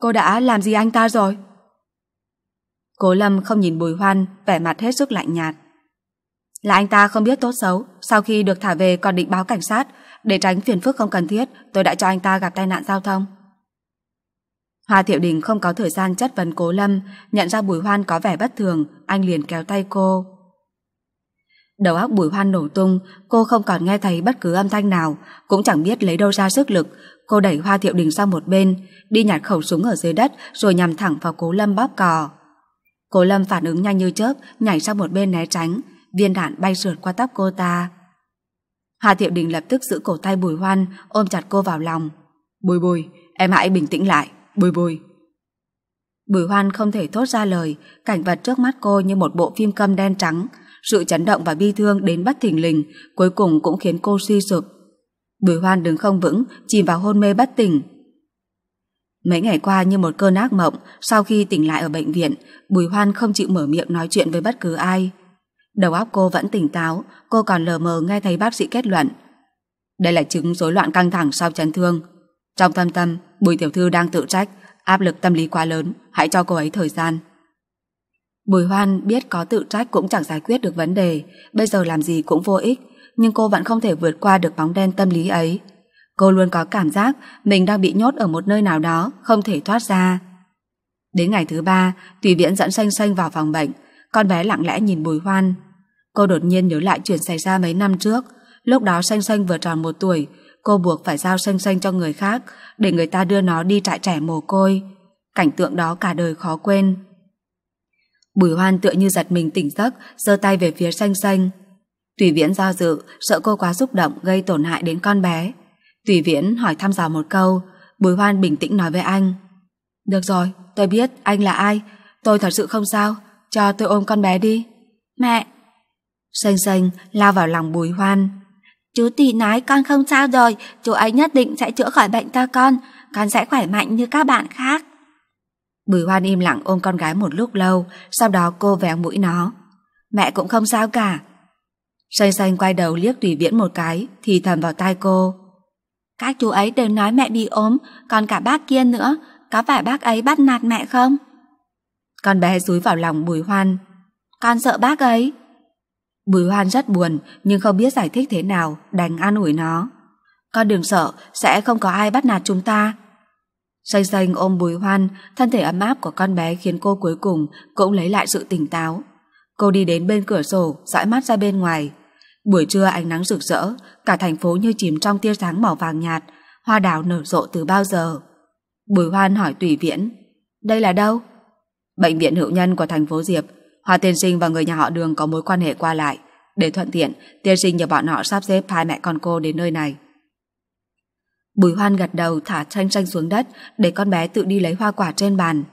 Cô đã làm gì anh ta rồi? Cố Lâm không nhìn Bùi Hoan, vẻ mặt hết sức lạnh nhạt. Là anh ta không biết tốt xấu, sau khi được thả về còn định báo cảnh sát, để tránh phiền phức không cần thiết, tôi đã cho anh ta gặp tai nạn giao thông. Hoa Thiệu Đình không có thời gian chất vấn Cố Lâm, nhận ra Bùi Hoan có vẻ bất thường, anh liền kéo tay cô. Đầu óc Bùi Hoan nổ tung, cô không còn nghe thấy bất cứ âm thanh nào, cũng chẳng biết lấy đâu ra sức lực. Cô đẩy Hoa Thiệu Đình sang một bên, đi nhặt khẩu súng ở dưới đất rồi nhằm thẳng vào Cố Lâm bóp cò. Cố Lâm phản ứng nhanh như chớp, nhảy sang một bên né tránh, viên đạn bay sượt qua tóc cô ta. Hoa Thiệu Đình lập tức giữ cổ tay Bùi Hoan, ôm chặt cô vào lòng. Bùi bùi, em hãy bình tĩnh lại bùi bùi. Bùi hoan không thể thốt ra lời, cảnh vật trước mắt cô như một bộ phim câm đen trắng, sự chấn động và bi thương đến bất thình lình, cuối cùng cũng khiến cô suy sụp. Bùi hoan đứng không vững, chìm vào hôn mê bất tỉnh. Mấy ngày qua như một cơn ác mộng, sau khi tỉnh lại ở bệnh viện, Bùi Hoan không chịu mở miệng nói chuyện với bất cứ ai. Đầu óc cô vẫn tỉnh táo, cô còn lờ mờ nghe thấy bác sĩ kết luận. Đây là chứng rối loạn căng thẳng sau chấn thương, trong thâm tâm, Bùi Tiểu Thư đang tự trách, áp lực tâm lý quá lớn, hãy cho cô ấy thời gian. Bùi Hoan biết có tự trách cũng chẳng giải quyết được vấn đề, bây giờ làm gì cũng vô ích, nhưng cô vẫn không thể vượt qua được bóng đen tâm lý ấy. Cô luôn có cảm giác mình đang bị nhốt ở một nơi nào đó, không thể thoát ra. Đến ngày thứ ba, Tùy Viễn dẫn xanh xanh vào phòng bệnh, con bé lặng lẽ nhìn Bùi Hoan. Cô đột nhiên nhớ lại chuyện xảy ra mấy năm trước, lúc đó xanh xanh vừa tròn một tuổi, cô buộc phải giao xanh xanh cho người khác để người ta đưa nó đi trại trẻ mồ côi. Cảnh tượng đó cả đời khó quên. Bùi hoan tựa như giật mình tỉnh giấc, giơ tay về phía xanh xanh. Tùy viễn do dự, sợ cô quá xúc động gây tổn hại đến con bé. Tùy viễn hỏi thăm dò một câu, bùi hoan bình tĩnh nói với anh. Được rồi, tôi biết anh là ai, tôi thật sự không sao, cho tôi ôm con bé đi. Mẹ! Xanh xanh lao vào lòng bùi hoan. Chú tỷ nói con không sao rồi, chú ấy nhất định sẽ chữa khỏi bệnh cho con, con sẽ khỏe mạnh như các bạn khác. Bùi Hoan im lặng ôm con gái một lúc lâu, sau đó cô véo mũi nó. Mẹ cũng không sao cả. Xanh xanh quay đầu liếc tùy viễn một cái, thì thầm vào tai cô. Các chú ấy đều nói mẹ bị ốm, còn cả bác kia nữa, có phải bác ấy bắt nạt mẹ không? Con bé rúi vào lòng bùi hoan. Con sợ bác ấy. Bùi Hoan rất buồn nhưng không biết giải thích thế nào đành an ủi nó. Con đừng sợ, sẽ không có ai bắt nạt chúng ta. Xanh xanh ôm Bùi Hoan, thân thể ấm áp của con bé khiến cô cuối cùng cũng lấy lại sự tỉnh táo. Cô đi đến bên cửa sổ, dõi mắt ra bên ngoài. Buổi trưa ánh nắng rực rỡ, cả thành phố như chìm trong tia sáng màu vàng nhạt, hoa đào nở rộ từ bao giờ. Bùi Hoan hỏi Tùy Viễn, đây là đâu? Bệnh viện hữu nhân của thành phố Diệp Hoa tiên sinh và người nhà họ đường có mối quan hệ qua lại. Để thuận tiện, tiên sinh nhờ bọn họ sắp xếp hai mẹ con cô đến nơi này. Bùi hoan gật đầu thả tranh tranh xuống đất để con bé tự đi lấy hoa quả trên bàn.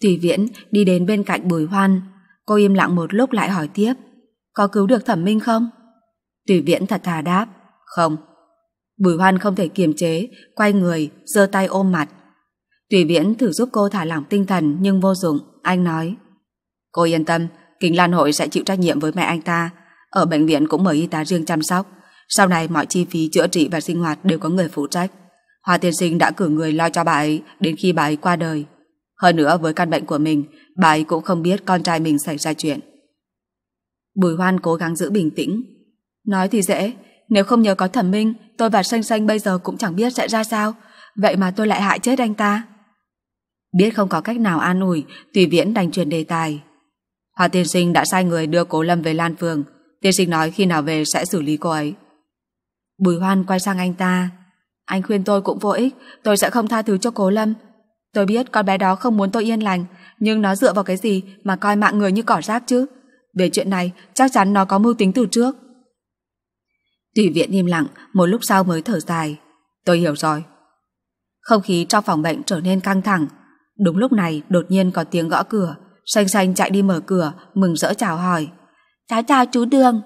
Tùy viễn đi đến bên cạnh bùi hoan. Cô im lặng một lúc lại hỏi tiếp. Có cứu được thẩm minh không? Tùy viễn thật thà đáp. Không. Bùi hoan không thể kiềm chế, quay người, giơ tay ôm mặt. Tùy viễn thử giúp cô thả lỏng tinh thần nhưng vô dụng, anh nói. Cô yên tâm, Kinh Lan Hội sẽ chịu trách nhiệm với mẹ anh ta. Ở bệnh viện cũng mời y tá riêng chăm sóc. Sau này mọi chi phí chữa trị và sinh hoạt đều có người phụ trách. Hoa tiên sinh đã cử người lo cho bà ấy đến khi bà ấy qua đời. Hơn nữa với căn bệnh của mình, bà ấy cũng không biết con trai mình xảy ra chuyện. Bùi Hoan cố gắng giữ bình tĩnh. Nói thì dễ, nếu không nhờ có thẩm minh, tôi và Xanh Xanh bây giờ cũng chẳng biết sẽ ra sao. Vậy mà tôi lại hại chết anh ta. Biết không có cách nào an ủi, Tùy Viễn đành truyền đề tài. Hà tiên sinh đã sai người đưa Cố Lâm về Lan Phường. Tiên sinh nói khi nào về sẽ xử lý cô ấy. Bùi Hoan quay sang anh ta. Anh khuyên tôi cũng vô ích, tôi sẽ không tha thứ cho Cố Lâm. Tôi biết con bé đó không muốn tôi yên lành, nhưng nó dựa vào cái gì mà coi mạng người như cỏ rác chứ? Về chuyện này, chắc chắn nó có mưu tính từ trước. Tùy viện im lặng, một lúc sau mới thở dài. Tôi hiểu rồi. Không khí trong phòng bệnh trở nên căng thẳng. Đúng lúc này, đột nhiên có tiếng gõ cửa. Xanh xanh chạy đi mở cửa, mừng rỡ chào hỏi. Chào chào chú Đường.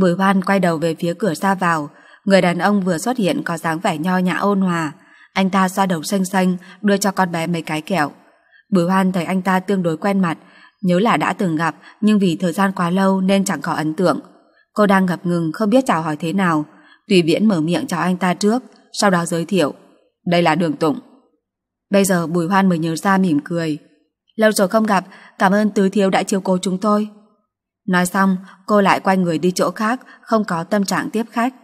Bùi hoan quay đầu về phía cửa ra vào. Người đàn ông vừa xuất hiện có dáng vẻ nho nhã ôn hòa. Anh ta xoa đầu xanh xanh, đưa cho con bé mấy cái kẹo. Bùi hoan thấy anh ta tương đối quen mặt, nhớ là đã từng gặp nhưng vì thời gian quá lâu nên chẳng có ấn tượng. Cô đang ngập ngừng không biết chào hỏi thế nào. Tùy Viễn mở miệng chào anh ta trước, sau đó giới thiệu. Đây là Đường Tụng. Bây giờ Bùi Hoan mới nhớ ra mỉm cười. Lâu rồi không gặp, cảm ơn tứ thiếu đã chiều cố chúng tôi. Nói xong, cô lại quay người đi chỗ khác, không có tâm trạng tiếp khách.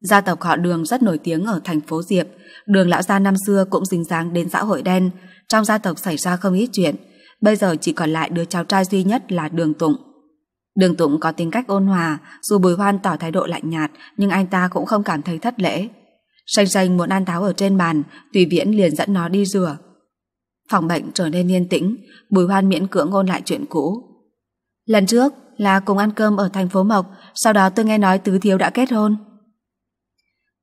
Gia tộc họ Đường rất nổi tiếng ở thành phố Diệp. Đường lão gia năm xưa cũng dính dáng đến xã hội đen. Trong gia tộc xảy ra không ít chuyện. Bây giờ chỉ còn lại đứa cháu trai duy nhất là Đường Tụng. Đường Tụng có tính cách ôn hòa, dù Bùi Hoan tỏ thái độ lạnh nhạt, nhưng anh ta cũng không cảm thấy thất lễ. Xanh xanh muốn ăn táo ở trên bàn, Tùy Viễn liền dẫn nó đi rửa. Phòng bệnh trở nên yên tĩnh, Bùi Hoan miễn cưỡng ngôn lại chuyện cũ. Lần trước là cùng ăn cơm ở thành phố Mộc, sau đó tôi nghe nói Tứ Thiếu đã kết hôn.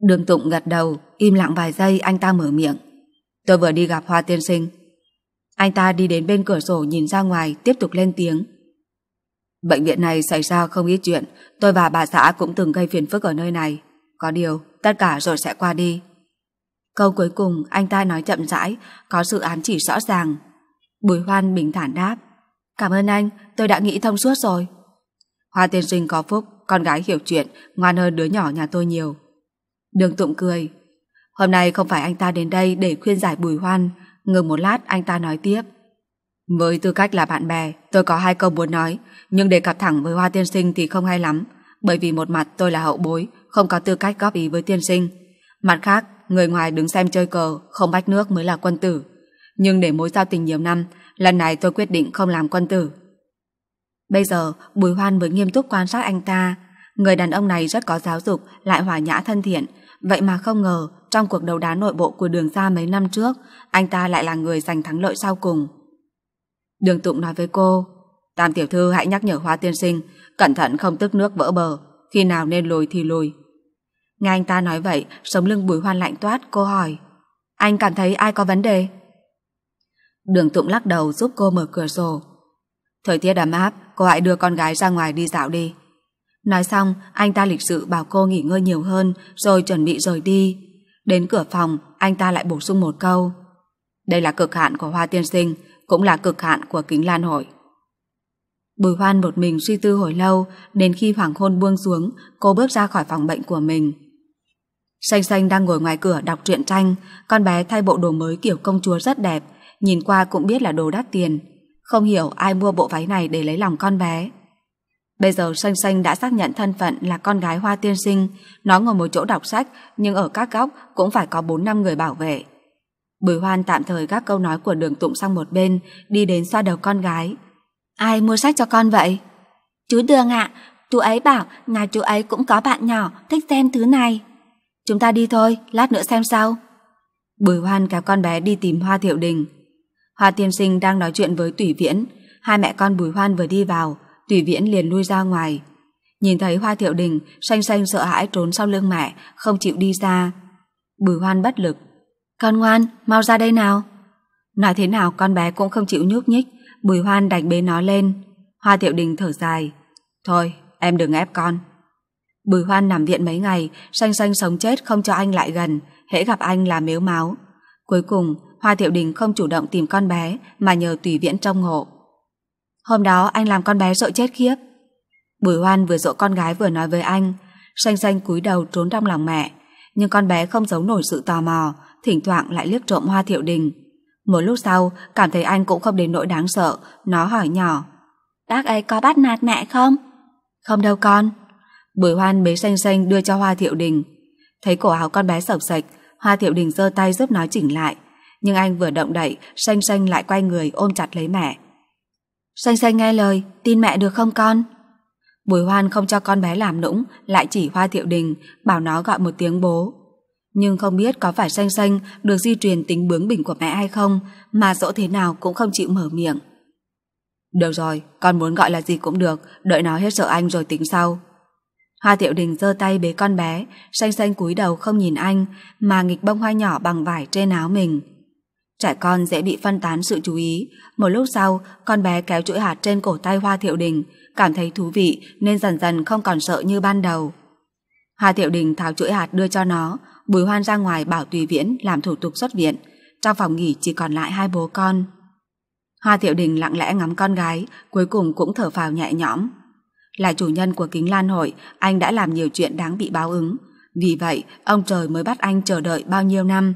Đường Tụng gật đầu, im lặng vài giây anh ta mở miệng. Tôi vừa đi gặp Hoa Tiên Sinh. Anh ta đi đến bên cửa sổ nhìn ra ngoài, tiếp tục lên tiếng. Bệnh viện này xảy ra không ít chuyện, tôi và bà xã cũng từng gây phiền phức ở nơi này. Có điều, tất cả rồi sẽ qua đi. Câu cuối cùng anh ta nói chậm rãi, có sự ám chỉ rõ ràng. Bùi Hoan bình thản đáp. Cảm ơn anh, tôi đã nghĩ thông suốt rồi. Hoa tiên sinh có phúc, con gái hiểu chuyện, ngoan hơn đứa nhỏ nhà tôi nhiều. Đường Tụng cười. Hôm nay không phải anh ta đến đây để khuyên giải Bùi Hoan. Ngừng một lát anh ta nói tiếp. Với tư cách là bạn bè, tôi có hai câu muốn nói, nhưng để cặp thẳng với Hoa tiên sinh thì không hay lắm, bởi vì một mặt tôi là hậu bối, không có tư cách góp ý với tiên sinh. Mặt khác, người ngoài đứng xem chơi cờ, không bách nước mới là quân tử. Nhưng để mối giao tình nhiều năm, lần này tôi quyết định không làm quân tử. Bây giờ, Bùi Hoan mới nghiêm túc quan sát anh ta. Người đàn ông này rất có giáo dục, lại hòa nhã thân thiện. Vậy mà không ngờ, trong cuộc đấu đá nội bộ của đường ra mấy năm trước, anh ta lại là người giành thắng lợi sau cùng. Đường Tụng nói với cô, Tam tiểu thư hãy nhắc nhở Hoa tiên sinh, cẩn thận không tức nước vỡ bờ, khi nào nên lùi thì lùi, Nghe anh ta nói vậy, sống lưng bùi hoan lạnh toát, cô hỏi. Anh cảm thấy ai có vấn đề? Đường Tụng lắc đầu giúp cô mở cửa sổ. Thời tiết ấm áp, cô hãy đưa con gái ra ngoài đi dạo đi. Nói xong, anh ta lịch sự bảo cô nghỉ ngơi nhiều hơn rồi chuẩn bị rời đi. Đến cửa phòng, anh ta lại bổ sung một câu. Đây là cực hạn của Hoa Tiên Sinh, cũng là cực hạn của Kính Lan Hội. Bùi Hoan một mình suy tư hồi lâu, đến khi hoàng hôn buông xuống, cô bước ra khỏi phòng bệnh của mình. Xanh xanh đang ngồi ngoài cửa đọc truyện tranh, con bé thay bộ đồ mới kiểu công chúa rất đẹp, nhìn qua cũng biết là đồ đắt tiền. Không hiểu ai mua bộ váy này để lấy lòng con bé. Bây giờ xanh xanh đã xác nhận thân phận là con gái hoa tiên sinh, nó ngồi một chỗ đọc sách nhưng ở các góc cũng phải có 4-5 người bảo vệ. Bùi hoan tạm thời các câu nói của đường tụng sang một bên, đi đến xoa đầu con gái. Ai mua sách cho con vậy? Chú Đường ạ, chú ấy bảo nhà chú ấy cũng có bạn nhỏ thích xem thứ này. Chúng ta đi thôi, lát nữa xem sao. Bùi hoan kéo con bé đi tìm Hoa Thiệu Đình. Hoa Tiên Sinh đang nói chuyện với Tủy Viễn. Hai mẹ con Bùi Hoan vừa đi vào, Tủy Viễn liền lui ra ngoài. Nhìn thấy Hoa Thiệu Đình, xanh xanh sợ hãi trốn sau lưng mẹ, không chịu đi ra. Bùi Hoan bất lực. Con ngoan, mau ra đây nào. Nói thế nào con bé cũng không chịu nhúc nhích, Bùi Hoan đành bế nó lên. Hoa Thiệu Đình thở dài. Thôi, em đừng ép con. Bùi Hoan nằm viện mấy ngày, xanh xanh sống chết không cho anh lại gần, hễ gặp anh là mếu máu. Cuối cùng, Hoa Thiệu Đình không chủ động tìm con bé mà nhờ tùy viện trông hộ. Hôm đó anh làm con bé sợ chết khiếp. Bùi Hoan vừa dỗ con gái vừa nói với anh, xanh xanh cúi đầu trốn trong lòng mẹ, nhưng con bé không giấu nổi sự tò mò, thỉnh thoảng lại liếc trộm Hoa Thiệu Đình. Một lúc sau, cảm thấy anh cũng không đến nỗi đáng sợ, nó hỏi nhỏ. Bác ấy có bắt nạt mẹ không? Không đâu con. Bùi hoan bế xanh xanh đưa cho Hoa Thiệu Đình. Thấy cổ áo con bé sọc sạch, Hoa Thiệu Đình giơ tay giúp nó chỉnh lại. Nhưng anh vừa động đậy, xanh xanh lại quay người ôm chặt lấy mẹ. Xanh xanh nghe lời, tin mẹ được không con? Bùi hoan không cho con bé làm nũng, lại chỉ Hoa Thiệu Đình, bảo nó gọi một tiếng bố. Nhưng không biết có phải xanh xanh được di truyền tính bướng bỉnh của mẹ hay không, mà dỗ thế nào cũng không chịu mở miệng. Được rồi, con muốn gọi là gì cũng được, đợi nó hết sợ anh rồi tính sau. Hoa Thiệu Đình giơ tay bế con bé, xanh xanh cúi đầu không nhìn anh, mà nghịch bông hoa nhỏ bằng vải trên áo mình. Trẻ con dễ bị phân tán sự chú ý. Một lúc sau, con bé kéo chuỗi hạt trên cổ tay Hoa Thiệu Đình, cảm thấy thú vị nên dần dần không còn sợ như ban đầu. Hoa Thiệu Đình tháo chuỗi hạt đưa cho nó, Bùi Hoan ra ngoài bảo Tùy Viễn làm thủ tục xuất viện. Trong phòng nghỉ chỉ còn lại hai bố con. Hoa Thiệu Đình lặng lẽ ngắm con gái, cuối cùng cũng thở phào nhẹ nhõm. Là chủ nhân của kính lan hội, anh đã làm nhiều chuyện đáng bị báo ứng. Vì vậy, ông trời mới bắt anh chờ đợi bao nhiêu năm.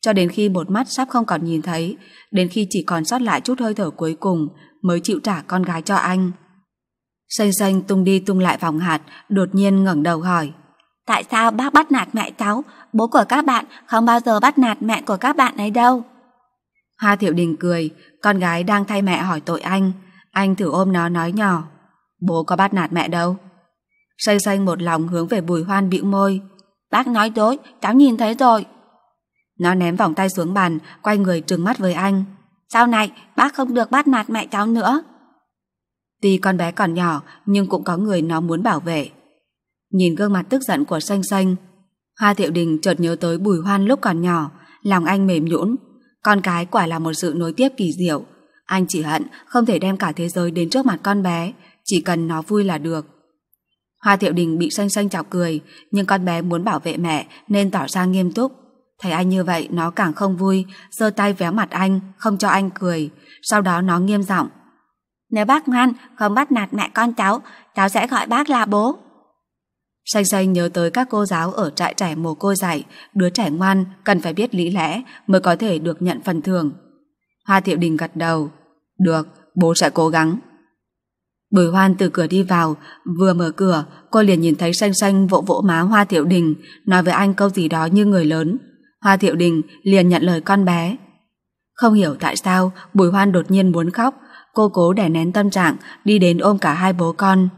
Cho đến khi một mắt sắp không còn nhìn thấy, đến khi chỉ còn sót lại chút hơi thở cuối cùng, mới chịu trả con gái cho anh. Xanh xanh tung đi tung lại vòng hạt, đột nhiên ngẩng đầu hỏi. Tại sao bác bắt nạt mẹ cháu? Bố của các bạn không bao giờ bắt nạt mẹ của các bạn ấy đâu. Hoa Thiệu Đình cười, con gái đang thay mẹ hỏi tội anh. Anh thử ôm nó nói nhỏ. Bố có bắt nạt mẹ đâu Xanh xanh một lòng hướng về bùi hoan bĩu môi Bác nói dối Cháu nhìn thấy rồi Nó ném vòng tay xuống bàn Quay người trừng mắt với anh Sau này bác không được bắt nạt mẹ cháu nữa Tuy con bé còn nhỏ Nhưng cũng có người nó muốn bảo vệ Nhìn gương mặt tức giận của xanh xanh Hoa Thiệu Đình chợt nhớ tới bùi hoan lúc còn nhỏ Lòng anh mềm nhũn Con cái quả là một sự nối tiếp kỳ diệu Anh chỉ hận không thể đem cả thế giới đến trước mặt con bé chỉ cần nó vui là được. Hoa Thiệu Đình bị xanh xanh chọc cười, nhưng con bé muốn bảo vệ mẹ nên tỏ ra nghiêm túc. Thấy anh như vậy nó càng không vui, giơ tay véo mặt anh, không cho anh cười. Sau đó nó nghiêm giọng. Nếu bác ngoan, không bắt nạt mẹ con cháu, cháu sẽ gọi bác là bố. Xanh xanh nhớ tới các cô giáo ở trại trẻ mồ côi dạy, đứa trẻ ngoan cần phải biết lý lẽ mới có thể được nhận phần thưởng. Hoa Thiệu Đình gật đầu. Được, bố sẽ cố gắng. Bùi Hoan từ cửa đi vào, vừa mở cửa, cô liền nhìn thấy xanh xanh vỗ vỗ má Hoa Thiệu Đình, nói với anh câu gì đó như người lớn. Hoa Thiệu Đình liền nhận lời con bé. Không hiểu tại sao, Bùi Hoan đột nhiên muốn khóc, cô cố đè nén tâm trạng, đi đến ôm cả hai bố con.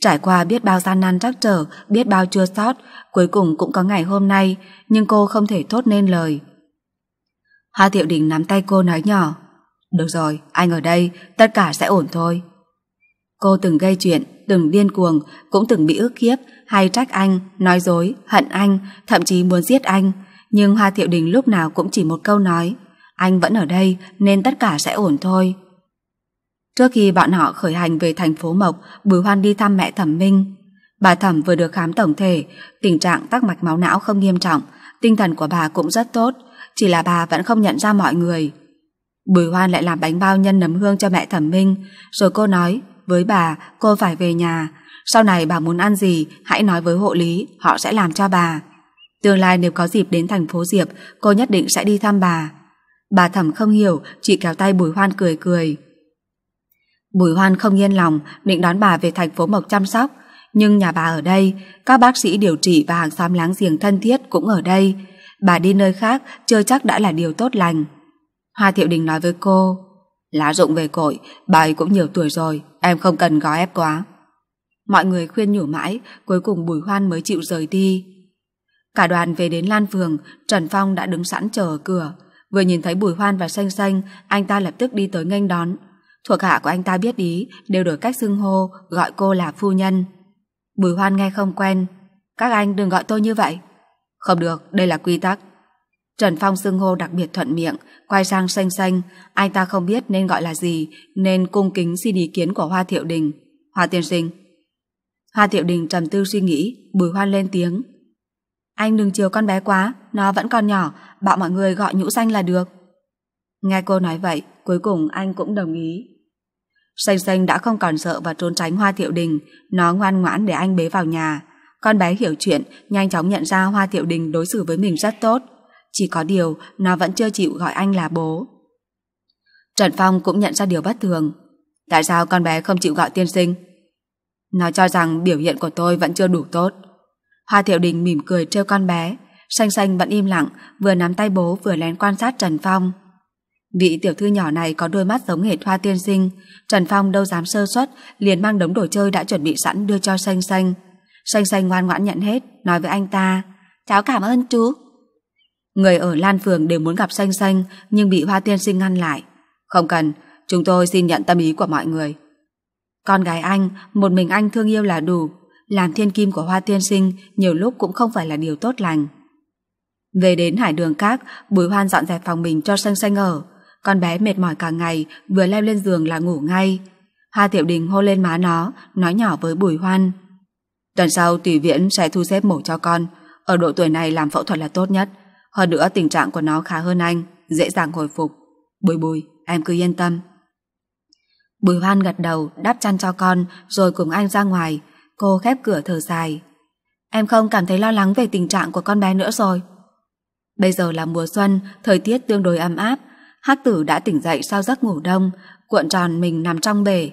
Trải qua biết bao gian nan trắc trở, biết bao chưa sót, cuối cùng cũng có ngày hôm nay, nhưng cô không thể thốt nên lời. Hoa Thiệu Đình nắm tay cô nói nhỏ, Được rồi, anh ở đây, tất cả sẽ ổn thôi. Cô từng gây chuyện, từng điên cuồng, cũng từng bị ước kiếp, hay trách anh, nói dối, hận anh, thậm chí muốn giết anh. Nhưng Hoa Thiệu Đình lúc nào cũng chỉ một câu nói, anh vẫn ở đây nên tất cả sẽ ổn thôi. Trước khi bọn họ khởi hành về thành phố Mộc, Bùi Hoan đi thăm mẹ Thẩm Minh. Bà Thẩm vừa được khám tổng thể, tình trạng tắc mạch máu não không nghiêm trọng, tinh thần của bà cũng rất tốt, chỉ là bà vẫn không nhận ra mọi người. Bùi Hoan lại làm bánh bao nhân nấm hương cho mẹ Thẩm Minh, rồi cô nói với bà cô phải về nhà. Sau này bà muốn ăn gì, hãy nói với hộ lý, họ sẽ làm cho bà. Tương lai nếu có dịp đến thành phố Diệp, cô nhất định sẽ đi thăm bà. Bà thẩm không hiểu, chỉ kéo tay Bùi Hoan cười cười. Bùi Hoan không yên lòng, định đón bà về thành phố Mộc chăm sóc. Nhưng nhà bà ở đây, các bác sĩ điều trị và hàng xóm láng giềng thân thiết cũng ở đây. Bà đi nơi khác chưa chắc đã là điều tốt lành. Hoa Thiệu Đình nói với cô, Lá rụng về cội, bà ấy cũng nhiều tuổi rồi, em không cần gó ép quá. Mọi người khuyên nhủ mãi, cuối cùng Bùi Hoan mới chịu rời đi. Cả đoàn về đến Lan Phường, Trần Phong đã đứng sẵn chờ ở cửa. Vừa nhìn thấy Bùi Hoan và Xanh Xanh, anh ta lập tức đi tới nghênh đón. Thuộc hạ của anh ta biết ý, đều đổi cách xưng hô, gọi cô là phu nhân. Bùi Hoan nghe không quen. Các anh đừng gọi tôi như vậy. Không được, đây là quy tắc. Trần Phong xưng hô đặc biệt thuận miệng, quay sang xanh xanh, anh ta không biết nên gọi là gì, nên cung kính xin ý kiến của Hoa Thiệu Đình. Hoa Tiên Sinh Hoa Thiệu Đình trầm tư suy nghĩ, bùi hoan lên tiếng. Anh đừng chiều con bé quá, nó vẫn còn nhỏ, bảo mọi người gọi nhũ xanh là được. Nghe cô nói vậy, cuối cùng anh cũng đồng ý. Xanh xanh đã không còn sợ và trốn tránh Hoa Thiệu Đình, nó ngoan ngoãn để anh bế vào nhà. Con bé hiểu chuyện, nhanh chóng nhận ra Hoa Thiệu Đình đối xử với mình rất tốt, chỉ có điều nó vẫn chưa chịu gọi anh là bố. Trần Phong cũng nhận ra điều bất thường. Tại sao con bé không chịu gọi tiên sinh? Nó cho rằng biểu hiện của tôi vẫn chưa đủ tốt. Hoa Thiệu Đình mỉm cười trêu con bé. Xanh xanh vẫn im lặng, vừa nắm tay bố vừa lén quan sát Trần Phong. Vị tiểu thư nhỏ này có đôi mắt giống hệt hoa tiên sinh. Trần Phong đâu dám sơ suất, liền mang đống đồ chơi đã chuẩn bị sẵn đưa cho xanh xanh. Xanh xanh ngoan ngoãn nhận hết, nói với anh ta. Cháu cảm ơn chú. Người ở Lan Phường đều muốn gặp Xanh Xanh nhưng bị Hoa Tiên Sinh ngăn lại. Không cần, chúng tôi xin nhận tâm ý của mọi người. Con gái anh, một mình anh thương yêu là đủ. Làm thiên kim của Hoa Tiên Sinh nhiều lúc cũng không phải là điều tốt lành. Về đến Hải Đường Các, Bùi Hoan dọn dẹp phòng mình cho Xanh Xanh ở. Con bé mệt mỏi cả ngày, vừa leo lên giường là ngủ ngay. Hoa Tiểu Đình hôn lên má nó, nói nhỏ với Bùi Hoan. Tuần sau tùy Viễn sẽ thu xếp mổ cho con. Ở độ tuổi này làm phẫu thuật là tốt nhất. Hơn nữa tình trạng của nó khá hơn anh, dễ dàng hồi phục. Bùi bùi, em cứ yên tâm. Bùi hoan gật đầu, đáp chăn cho con, rồi cùng anh ra ngoài. Cô khép cửa thở dài. Em không cảm thấy lo lắng về tình trạng của con bé nữa rồi. Bây giờ là mùa xuân, thời tiết tương đối ấm áp. Hắc tử đã tỉnh dậy sau giấc ngủ đông, cuộn tròn mình nằm trong bể.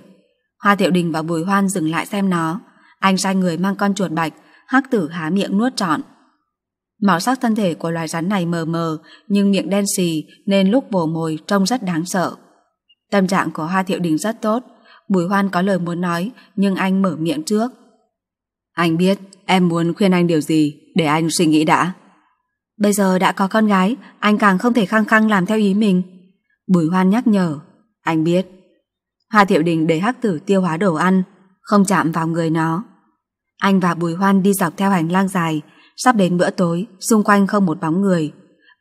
Hoa Thiệu Đình và Bùi Hoan dừng lại xem nó. Anh sai người mang con chuột bạch, Hắc tử há miệng nuốt trọn. Màu sắc thân thể của loài rắn này mờ mờ, nhưng miệng đen xì nên lúc bổ mồi trông rất đáng sợ. Tâm trạng của Hoa Thiệu Đình rất tốt, Bùi Hoan có lời muốn nói nhưng anh mở miệng trước. Anh biết em muốn khuyên anh điều gì, để anh suy nghĩ đã. Bây giờ đã có con gái, anh càng không thể khăng khăng làm theo ý mình. Bùi Hoan nhắc nhở, anh biết. Hoa Thiệu Đình để hắc tử tiêu hóa đồ ăn, không chạm vào người nó. Anh và Bùi Hoan đi dọc theo hành lang dài, Sắp đến bữa tối, xung quanh không một bóng người.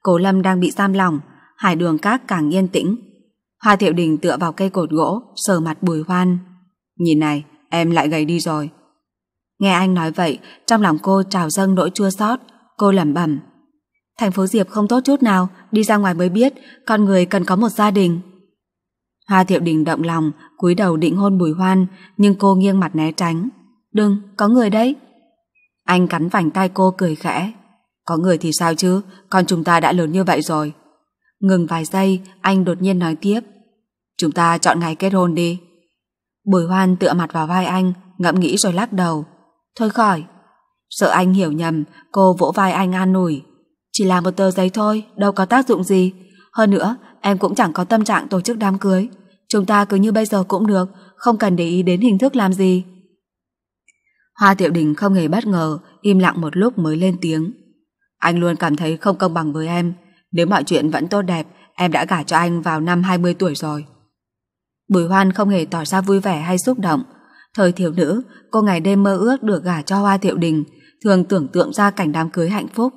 Cố Lâm đang bị giam lòng, hải đường cát càng yên tĩnh. Hoa Thiệu Đình tựa vào cây cột gỗ, sờ mặt bùi hoan. Nhìn này, em lại gầy đi rồi. Nghe anh nói vậy, trong lòng cô trào dâng nỗi chua xót, cô lẩm bẩm. Thành phố Diệp không tốt chút nào, đi ra ngoài mới biết, con người cần có một gia đình. Hoa Thiệu Đình động lòng, cúi đầu định hôn Bùi Hoan, nhưng cô nghiêng mặt né tránh. "Đừng, có người đấy." Anh cắn vành tay cô cười khẽ. Có người thì sao chứ, con chúng ta đã lớn như vậy rồi. Ngừng vài giây, anh đột nhiên nói tiếp. Chúng ta chọn ngày kết hôn đi. Bùi hoan tựa mặt vào vai anh, ngẫm nghĩ rồi lắc đầu. Thôi khỏi. Sợ anh hiểu nhầm, cô vỗ vai anh an ủi. Chỉ là một tờ giấy thôi, đâu có tác dụng gì. Hơn nữa, em cũng chẳng có tâm trạng tổ chức đám cưới. Chúng ta cứ như bây giờ cũng được, không cần để ý đến hình thức làm gì. Hoa tiểu Đình không hề bất ngờ, im lặng một lúc mới lên tiếng. Anh luôn cảm thấy không công bằng với em. Nếu mọi chuyện vẫn tốt đẹp, em đã gả cho anh vào năm 20 tuổi rồi. Bùi Hoan không hề tỏ ra vui vẻ hay xúc động. Thời thiếu nữ, cô ngày đêm mơ ước được gả cho Hoa tiểu Đình, thường tưởng tượng ra cảnh đám cưới hạnh phúc.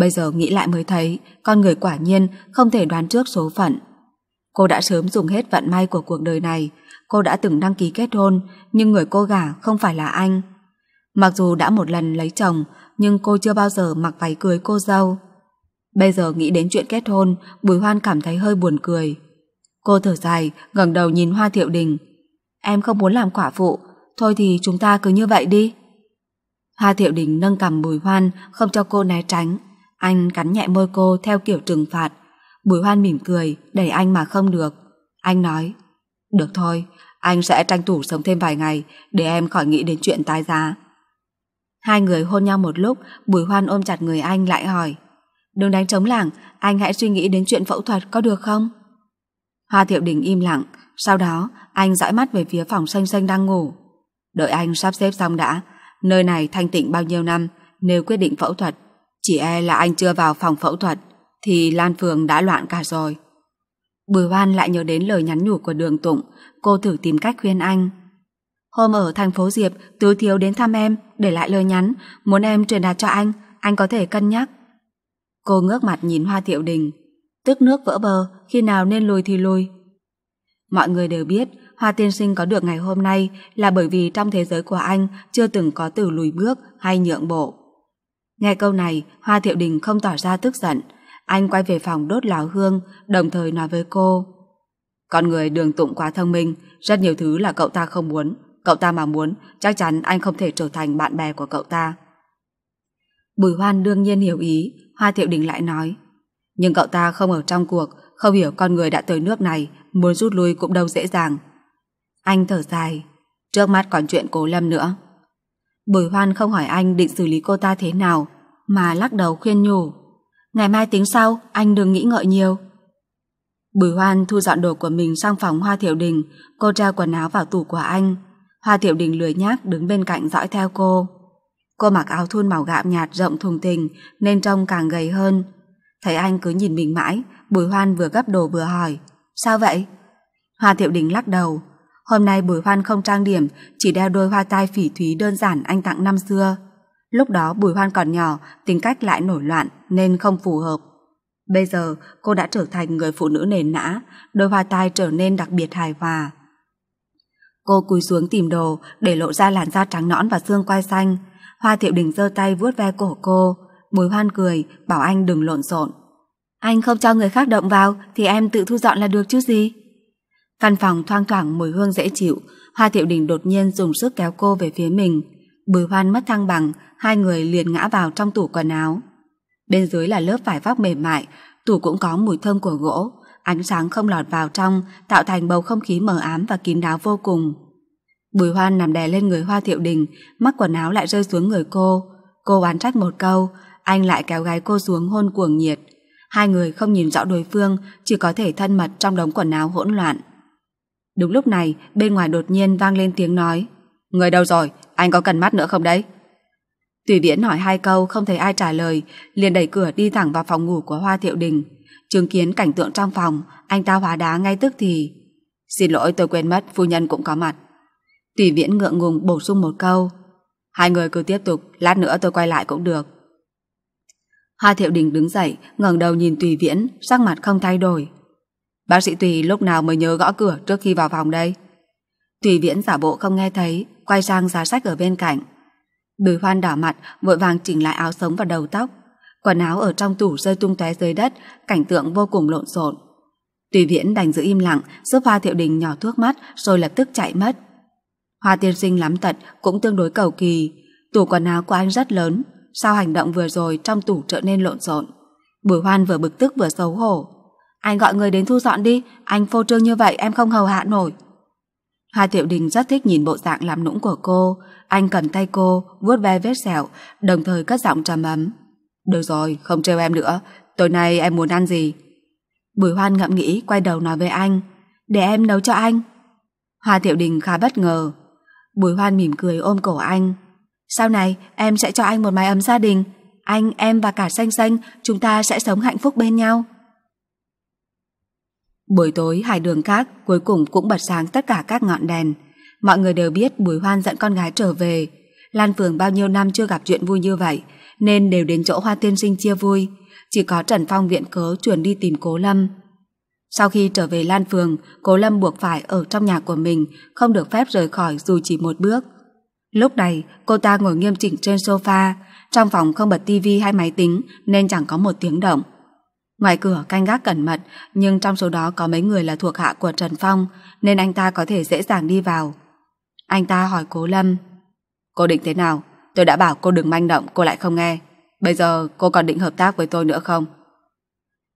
Bây giờ nghĩ lại mới thấy, con người quả nhiên không thể đoán trước số phận. Cô đã sớm dùng hết vận may của cuộc đời này, cô đã từng đăng ký kết hôn, nhưng người cô gả không phải là anh. Mặc dù đã một lần lấy chồng, nhưng cô chưa bao giờ mặc váy cưới cô dâu. Bây giờ nghĩ đến chuyện kết hôn, Bùi Hoan cảm thấy hơi buồn cười. Cô thở dài, ngẩng đầu nhìn Hoa Thiệu Đình. Em không muốn làm quả phụ, thôi thì chúng ta cứ như vậy đi. Hoa Thiệu Đình nâng cằm Bùi Hoan, không cho cô né tránh. Anh cắn nhẹ môi cô theo kiểu trừng phạt. Bùi Hoan mỉm cười, đẩy anh mà không được. Anh nói, được thôi, anh sẽ tranh thủ sống thêm vài ngày để em khỏi nghĩ đến chuyện tái giá. Hai người hôn nhau một lúc, Bùi Hoan ôm chặt người anh lại hỏi. Đừng đánh trống lảng, anh hãy suy nghĩ đến chuyện phẫu thuật có được không? Hoa Thiệu Đình im lặng, sau đó anh dõi mắt về phía phòng xanh xanh đang ngủ. Đợi anh sắp xếp xong đã, nơi này thanh tịnh bao nhiêu năm, nếu quyết định phẫu thuật, chỉ e là anh chưa vào phòng phẫu thuật, thì Lan Phường đã loạn cả rồi. Bùi Hoan lại nhớ đến lời nhắn nhủ của Đường Tụng, cô thử tìm cách khuyên anh. Hôm ở thành phố Diệp, Tứ Thiếu đến thăm em, để lại lời nhắn, muốn em truyền đạt cho anh, anh có thể cân nhắc. Cô ngước mặt nhìn Hoa Thiệu Đình, tức nước vỡ bờ, khi nào nên lùi thì lùi. Mọi người đều biết, Hoa Tiên Sinh có được ngày hôm nay là bởi vì trong thế giới của anh chưa từng có từ lùi bước hay nhượng bộ. Nghe câu này, Hoa Thiệu Đình không tỏ ra tức giận. Anh quay về phòng đốt lò hương, đồng thời nói với cô. Con người đường tụng quá thông minh, rất nhiều thứ là cậu ta không muốn, Cậu ta mà muốn Chắc chắn anh không thể trở thành bạn bè của cậu ta Bùi Hoan đương nhiên hiểu ý Hoa Thiệu Đình lại nói Nhưng cậu ta không ở trong cuộc Không hiểu con người đã tới nước này Muốn rút lui cũng đâu dễ dàng Anh thở dài Trước mắt còn chuyện cố lâm nữa Bùi Hoan không hỏi anh định xử lý cô ta thế nào Mà lắc đầu khuyên nhủ Ngày mai tính sau Anh đừng nghĩ ngợi nhiều Bùi Hoan thu dọn đồ của mình sang phòng Hoa Thiệu Đình, cô tra quần áo vào tủ của anh, Hoa Tiểu Đình lười nhác đứng bên cạnh dõi theo cô. Cô mặc áo thun màu gạm nhạt rộng thùng thình nên trông càng gầy hơn. Thấy anh cứ nhìn mình mãi, Bùi Hoan vừa gấp đồ vừa hỏi. Sao vậy? Hoa Tiểu Đình lắc đầu. Hôm nay Bùi Hoan không trang điểm, chỉ đeo đôi hoa tai phỉ thúy đơn giản anh tặng năm xưa. Lúc đó Bùi Hoan còn nhỏ, tính cách lại nổi loạn nên không phù hợp. Bây giờ cô đã trở thành người phụ nữ nền nã, đôi hoa tai trở nên đặc biệt hài hòa. Cô cúi xuống tìm đồ để lộ ra làn da trắng nõn và xương quai xanh. Hoa Thiệu Đình giơ tay vuốt ve cổ cô. Bùi hoan cười, bảo anh đừng lộn xộn. Anh không cho người khác động vào thì em tự thu dọn là được chứ gì. Căn phòng thoang thoảng mùi hương dễ chịu. Hoa Thiệu Đình đột nhiên dùng sức kéo cô về phía mình. Bùi hoan mất thăng bằng, hai người liền ngã vào trong tủ quần áo. Bên dưới là lớp vải vóc mềm mại, tủ cũng có mùi thơm của gỗ ánh sáng không lọt vào trong, tạo thành bầu không khí mờ ám và kín đáo vô cùng. Bùi hoan nằm đè lên người hoa thiệu đình, mắc quần áo lại rơi xuống người cô. Cô oán trách một câu, anh lại kéo gái cô xuống hôn cuồng nhiệt. Hai người không nhìn rõ đối phương, chỉ có thể thân mật trong đống quần áo hỗn loạn. Đúng lúc này, bên ngoài đột nhiên vang lên tiếng nói. Người đâu rồi? Anh có cần mắt nữa không đấy? Tùy viễn hỏi hai câu không thấy ai trả lời, liền đẩy cửa đi thẳng vào phòng ngủ của Hoa Thiệu Đình. Chứng kiến cảnh tượng trong phòng, anh ta hóa đá ngay tức thì. Xin lỗi tôi quên mất, phu nhân cũng có mặt. Tùy viễn ngượng ngùng bổ sung một câu. Hai người cứ tiếp tục, lát nữa tôi quay lại cũng được. Hoa Thiệu Đình đứng dậy, ngẩng đầu nhìn Tùy Viễn, sắc mặt không thay đổi. Bác sĩ Tùy lúc nào mới nhớ gõ cửa trước khi vào phòng đây? Tùy Viễn giả bộ không nghe thấy, quay sang giá sách ở bên cạnh. Bùi Hoan đỏ mặt, vội vàng chỉnh lại áo sống và đầu tóc quần áo ở trong tủ rơi tung tóe dưới đất, cảnh tượng vô cùng lộn xộn. Tùy Viễn đành giữ im lặng, giúp Hoa Thiệu Đình nhỏ thuốc mắt rồi lập tức chạy mất. Hoa Tiên Sinh lắm tật cũng tương đối cầu kỳ, tủ quần áo của anh rất lớn, sau hành động vừa rồi trong tủ trở nên lộn xộn. Bùi Hoan vừa bực tức vừa xấu hổ. Anh gọi người đến thu dọn đi, anh phô trương như vậy em không hầu hạ nổi. Hoa Thiệu Đình rất thích nhìn bộ dạng làm nũng của cô, anh cầm tay cô, vuốt ve vết sẹo, đồng thời cất giọng trầm ấm. Được rồi, không trêu em nữa. Tối nay em muốn ăn gì? Bùi Hoan ngậm nghĩ quay đầu nói với anh. Để em nấu cho anh. Hoa Thiệu Đình khá bất ngờ. Bùi Hoan mỉm cười ôm cổ anh. Sau này em sẽ cho anh một mái ấm gia đình. Anh, em và cả xanh xanh chúng ta sẽ sống hạnh phúc bên nhau. Buổi tối hai đường khác cuối cùng cũng bật sáng tất cả các ngọn đèn. Mọi người đều biết Bùi Hoan dẫn con gái trở về. Lan Phường bao nhiêu năm chưa gặp chuyện vui như vậy, nên đều đến chỗ Hoa Tiên Sinh chia vui. Chỉ có Trần Phong viện cớ chuẩn đi tìm Cố Lâm. Sau khi trở về Lan Phường, Cố Lâm buộc phải ở trong nhà của mình, không được phép rời khỏi dù chỉ một bước. Lúc này, cô ta ngồi nghiêm chỉnh trên sofa, trong phòng không bật tivi hay máy tính nên chẳng có một tiếng động. Ngoài cửa canh gác cẩn mật, nhưng trong số đó có mấy người là thuộc hạ của Trần Phong, nên anh ta có thể dễ dàng đi vào. Anh ta hỏi Cố Lâm, cô định thế nào? Tôi đã bảo cô đừng manh động cô lại không nghe Bây giờ cô còn định hợp tác với tôi nữa không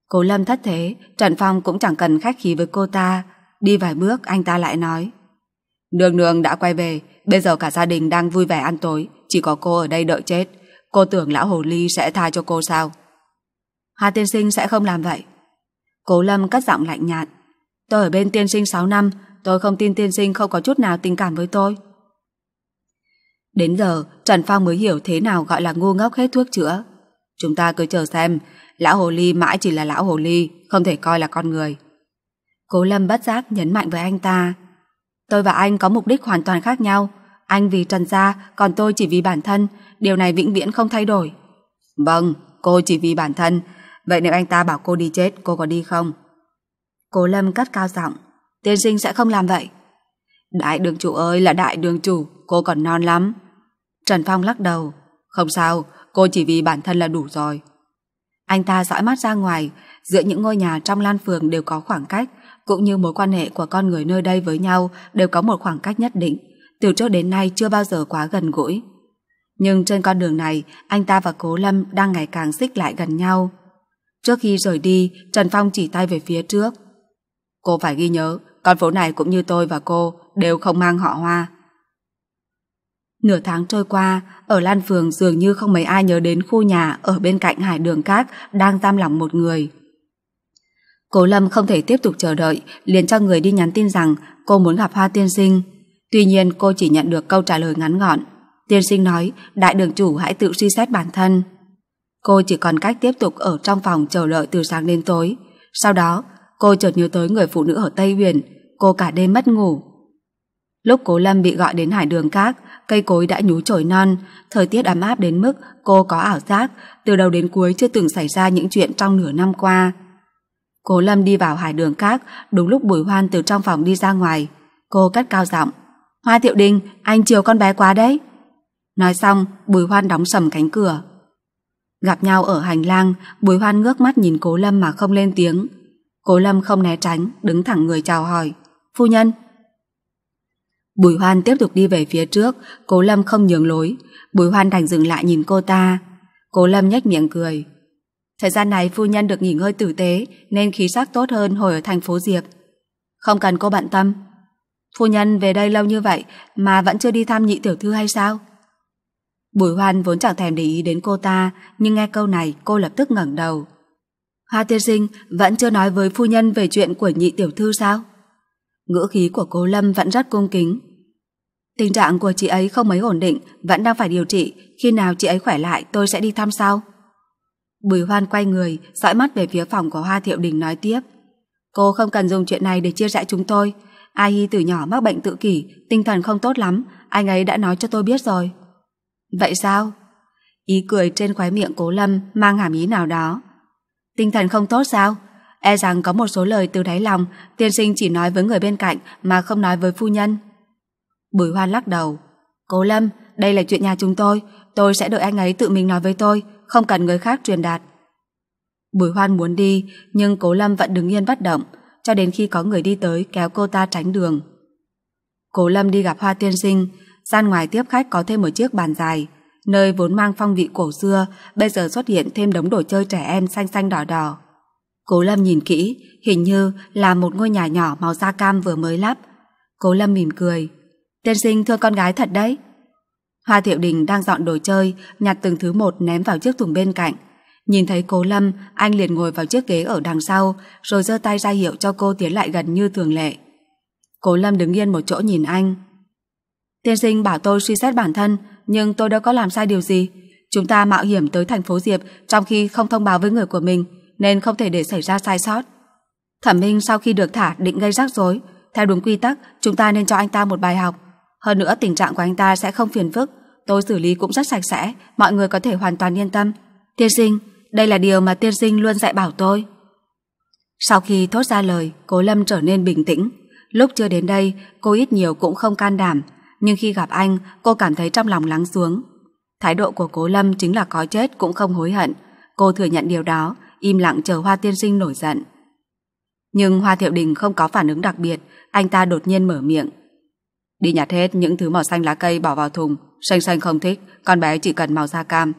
Cố Lâm thất thế Trần Phong cũng chẳng cần khách khí với cô ta Đi vài bước anh ta lại nói Nương nương đã quay về Bây giờ cả gia đình đang vui vẻ ăn tối Chỉ có cô ở đây đợi chết Cô tưởng lão hồ ly sẽ tha cho cô sao Hà tiên sinh sẽ không làm vậy Cố Lâm cất giọng lạnh nhạt Tôi ở bên tiên sinh 6 năm Tôi không tin tiên sinh không có chút nào tình cảm với tôi Đến giờ, Trần Phong mới hiểu thế nào gọi là ngu ngốc hết thuốc chữa. Chúng ta cứ chờ xem, lão hồ ly mãi chỉ là lão hồ ly, không thể coi là con người. Cố Lâm bất giác nhấn mạnh với anh ta. Tôi và anh có mục đích hoàn toàn khác nhau. Anh vì Trần Gia, còn tôi chỉ vì bản thân. Điều này vĩnh viễn không thay đổi. Vâng, cô chỉ vì bản thân. Vậy nếu anh ta bảo cô đi chết, cô có đi không? Cố Lâm cất cao giọng. Tiên sinh sẽ không làm vậy. Đại đường chủ ơi là đại đường chủ, cô còn non lắm. Trần Phong lắc đầu. Không sao, cô chỉ vì bản thân là đủ rồi. Anh ta dõi mắt ra ngoài, giữa những ngôi nhà trong lan phường đều có khoảng cách, cũng như mối quan hệ của con người nơi đây với nhau đều có một khoảng cách nhất định, từ trước đến nay chưa bao giờ quá gần gũi. Nhưng trên con đường này, anh ta và Cố Lâm đang ngày càng xích lại gần nhau. Trước khi rời đi, Trần Phong chỉ tay về phía trước. Cô phải ghi nhớ, con phố này cũng như tôi và cô đều không mang họ hoa. Nửa tháng trôi qua, ở Lan Phường dường như không mấy ai nhớ đến khu nhà ở bên cạnh hải đường cát đang giam lỏng một người. Cố Lâm không thể tiếp tục chờ đợi, liền cho người đi nhắn tin rằng cô muốn gặp Hoa Tiên Sinh. Tuy nhiên cô chỉ nhận được câu trả lời ngắn gọn. Tiên Sinh nói, đại đường chủ hãy tự suy xét bản thân. Cô chỉ còn cách tiếp tục ở trong phòng chờ đợi từ sáng đến tối. Sau đó, cô chợt nhớ tới người phụ nữ ở Tây Huyền, cô cả đêm mất ngủ. Lúc Cố Lâm bị gọi đến hải đường khác cây cối đã nhú chồi non, thời tiết ấm áp đến mức cô có ảo giác, từ đầu đến cuối chưa từng xảy ra những chuyện trong nửa năm qua. Cố Lâm đi vào hải đường khác đúng lúc Bùi Hoan từ trong phòng đi ra ngoài. Cô cất cao giọng, Hoa Thiệu Đình, anh chiều con bé quá đấy. Nói xong, Bùi Hoan đóng sầm cánh cửa. Gặp nhau ở hành lang, Bùi Hoan ngước mắt nhìn Cố Lâm mà không lên tiếng. Cố Lâm không né tránh, đứng thẳng người chào hỏi. Phu nhân, Bùi Hoan tiếp tục đi về phía trước Cố Lâm không nhường lối Bùi Hoan đành dừng lại nhìn cô ta Cố Lâm nhếch miệng cười Thời gian này phu nhân được nghỉ ngơi tử tế Nên khí sắc tốt hơn hồi ở thành phố Diệp Không cần cô bận tâm Phu nhân về đây lâu như vậy Mà vẫn chưa đi thăm nhị tiểu thư hay sao Bùi Hoan vốn chẳng thèm để ý đến cô ta Nhưng nghe câu này cô lập tức ngẩng đầu Hoa tiên sinh vẫn chưa nói với phu nhân Về chuyện của nhị tiểu thư sao Ngữ khí của cô Lâm vẫn rất cung kính. Tình trạng của chị ấy không mấy ổn định, vẫn đang phải điều trị. Khi nào chị ấy khỏe lại, tôi sẽ đi thăm sau. Bùi Hoan quay người, dõi mắt về phía phòng của Hoa Thiệu Đình nói tiếp. Cô không cần dùng chuyện này để chia rẽ chúng tôi. Ai Hi từ nhỏ mắc bệnh tự kỷ, tinh thần không tốt lắm, anh ấy đã nói cho tôi biết rồi. Vậy sao? Ý cười trên khóe miệng cố lâm mang hàm ý nào đó. Tinh thần không tốt sao? E rằng có một số lời từ đáy lòng Tiên sinh chỉ nói với người bên cạnh Mà không nói với phu nhân Bùi hoan lắc đầu Cố Lâm, đây là chuyện nhà chúng tôi Tôi sẽ đợi anh ấy tự mình nói với tôi Không cần người khác truyền đạt Bùi hoan muốn đi Nhưng cố Lâm vẫn đứng yên bất động Cho đến khi có người đi tới kéo cô ta tránh đường Cố Lâm đi gặp hoa tiên sinh gian ngoài tiếp khách có thêm một chiếc bàn dài nơi vốn mang phong vị cổ xưa bây giờ xuất hiện thêm đống đồ chơi trẻ em xanh xanh đỏ đỏ Cố Lâm nhìn kỹ, hình như là một ngôi nhà nhỏ màu da cam vừa mới lắp. Cố Lâm mỉm cười. Tiên sinh thương con gái thật đấy. Hoa Thiệu Đình đang dọn đồ chơi, nhặt từng thứ một ném vào chiếc thùng bên cạnh. Nhìn thấy Cố Lâm, anh liền ngồi vào chiếc ghế ở đằng sau, rồi giơ tay ra hiệu cho cô tiến lại gần như thường lệ. Cố Lâm đứng yên một chỗ nhìn anh. Tiên sinh bảo tôi suy xét bản thân, nhưng tôi đâu có làm sai điều gì. Chúng ta mạo hiểm tới thành phố Diệp trong khi không thông báo với người của mình nên không thể để xảy ra sai sót. Thẩm Minh sau khi được thả định gây rắc rối, theo đúng quy tắc, chúng ta nên cho anh ta một bài học. Hơn nữa tình trạng của anh ta sẽ không phiền phức, tôi xử lý cũng rất sạch sẽ, mọi người có thể hoàn toàn yên tâm. Tiên sinh, đây là điều mà tiên sinh luôn dạy bảo tôi. Sau khi thốt ra lời, Cố Lâm trở nên bình tĩnh. Lúc chưa đến đây, cô ít nhiều cũng không can đảm, nhưng khi gặp anh, cô cảm thấy trong lòng lắng xuống. Thái độ của Cố Lâm chính là có chết cũng không hối hận. Cô thừa nhận điều đó, im lặng chờ Hoa Tiên Sinh nổi giận. Nhưng Hoa Thiệu Đình không có phản ứng đặc biệt, anh ta đột nhiên mở miệng. Đi nhặt hết những thứ màu xanh lá cây bỏ vào thùng, xanh xanh không thích, con bé chỉ cần màu da cam.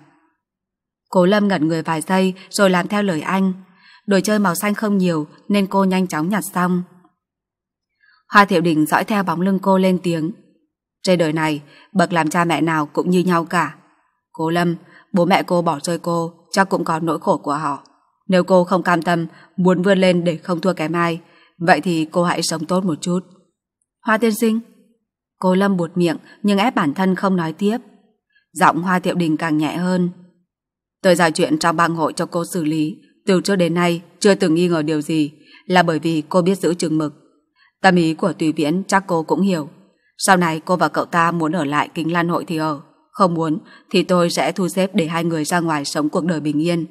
Cố Lâm ngẩn người vài giây rồi làm theo lời anh. Đồ chơi màu xanh không nhiều nên cô nhanh chóng nhặt xong. Hoa Thiệu Đình dõi theo bóng lưng cô lên tiếng. Trên đời này, bậc làm cha mẹ nào cũng như nhau cả. Cố Lâm, bố mẹ cô bỏ rơi cô, chắc cũng có nỗi khổ của họ. Nếu cô không cam tâm, muốn vươn lên để không thua kém ai, vậy thì cô hãy sống tốt một chút. Hoa tiên sinh. Cô Lâm buột miệng nhưng ép bản thân không nói tiếp. Giọng Hoa Tiệu Đình càng nhẹ hơn. Tôi giải chuyện trong bang hội cho cô xử lý. Từ trước đến nay chưa từng nghi ngờ điều gì là bởi vì cô biết giữ chừng mực. Tâm ý của Tùy Viễn chắc cô cũng hiểu. Sau này cô và cậu ta muốn ở lại kinh lan hội thì ở. Không muốn thì tôi sẽ thu xếp để hai người ra ngoài sống cuộc đời bình yên.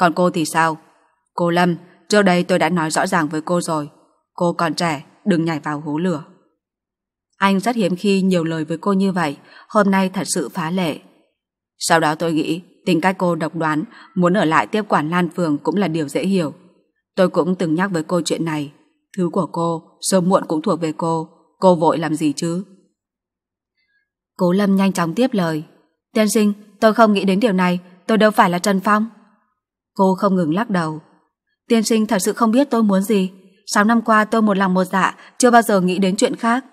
Còn cô thì sao? Cô Lâm, trước đây tôi đã nói rõ ràng với cô rồi. Cô còn trẻ, đừng nhảy vào hố lửa. Anh rất hiếm khi nhiều lời với cô như vậy, hôm nay thật sự phá lệ. Sau đó tôi nghĩ, tính cách cô độc đoán, muốn ở lại tiếp quản Lan Phường cũng là điều dễ hiểu. Tôi cũng từng nhắc với cô chuyện này. Thứ của cô, sớm muộn cũng thuộc về cô. Cô vội làm gì chứ? Cố Lâm nhanh chóng tiếp lời. Tiên sinh, tôi không nghĩ đến điều này, tôi đâu phải là Trần Phong. Cô không ngừng lắc đầu. Tiên sinh thật sự không biết tôi muốn gì. Sáu năm qua tôi một lòng một dạ, chưa bao giờ nghĩ đến chuyện khác.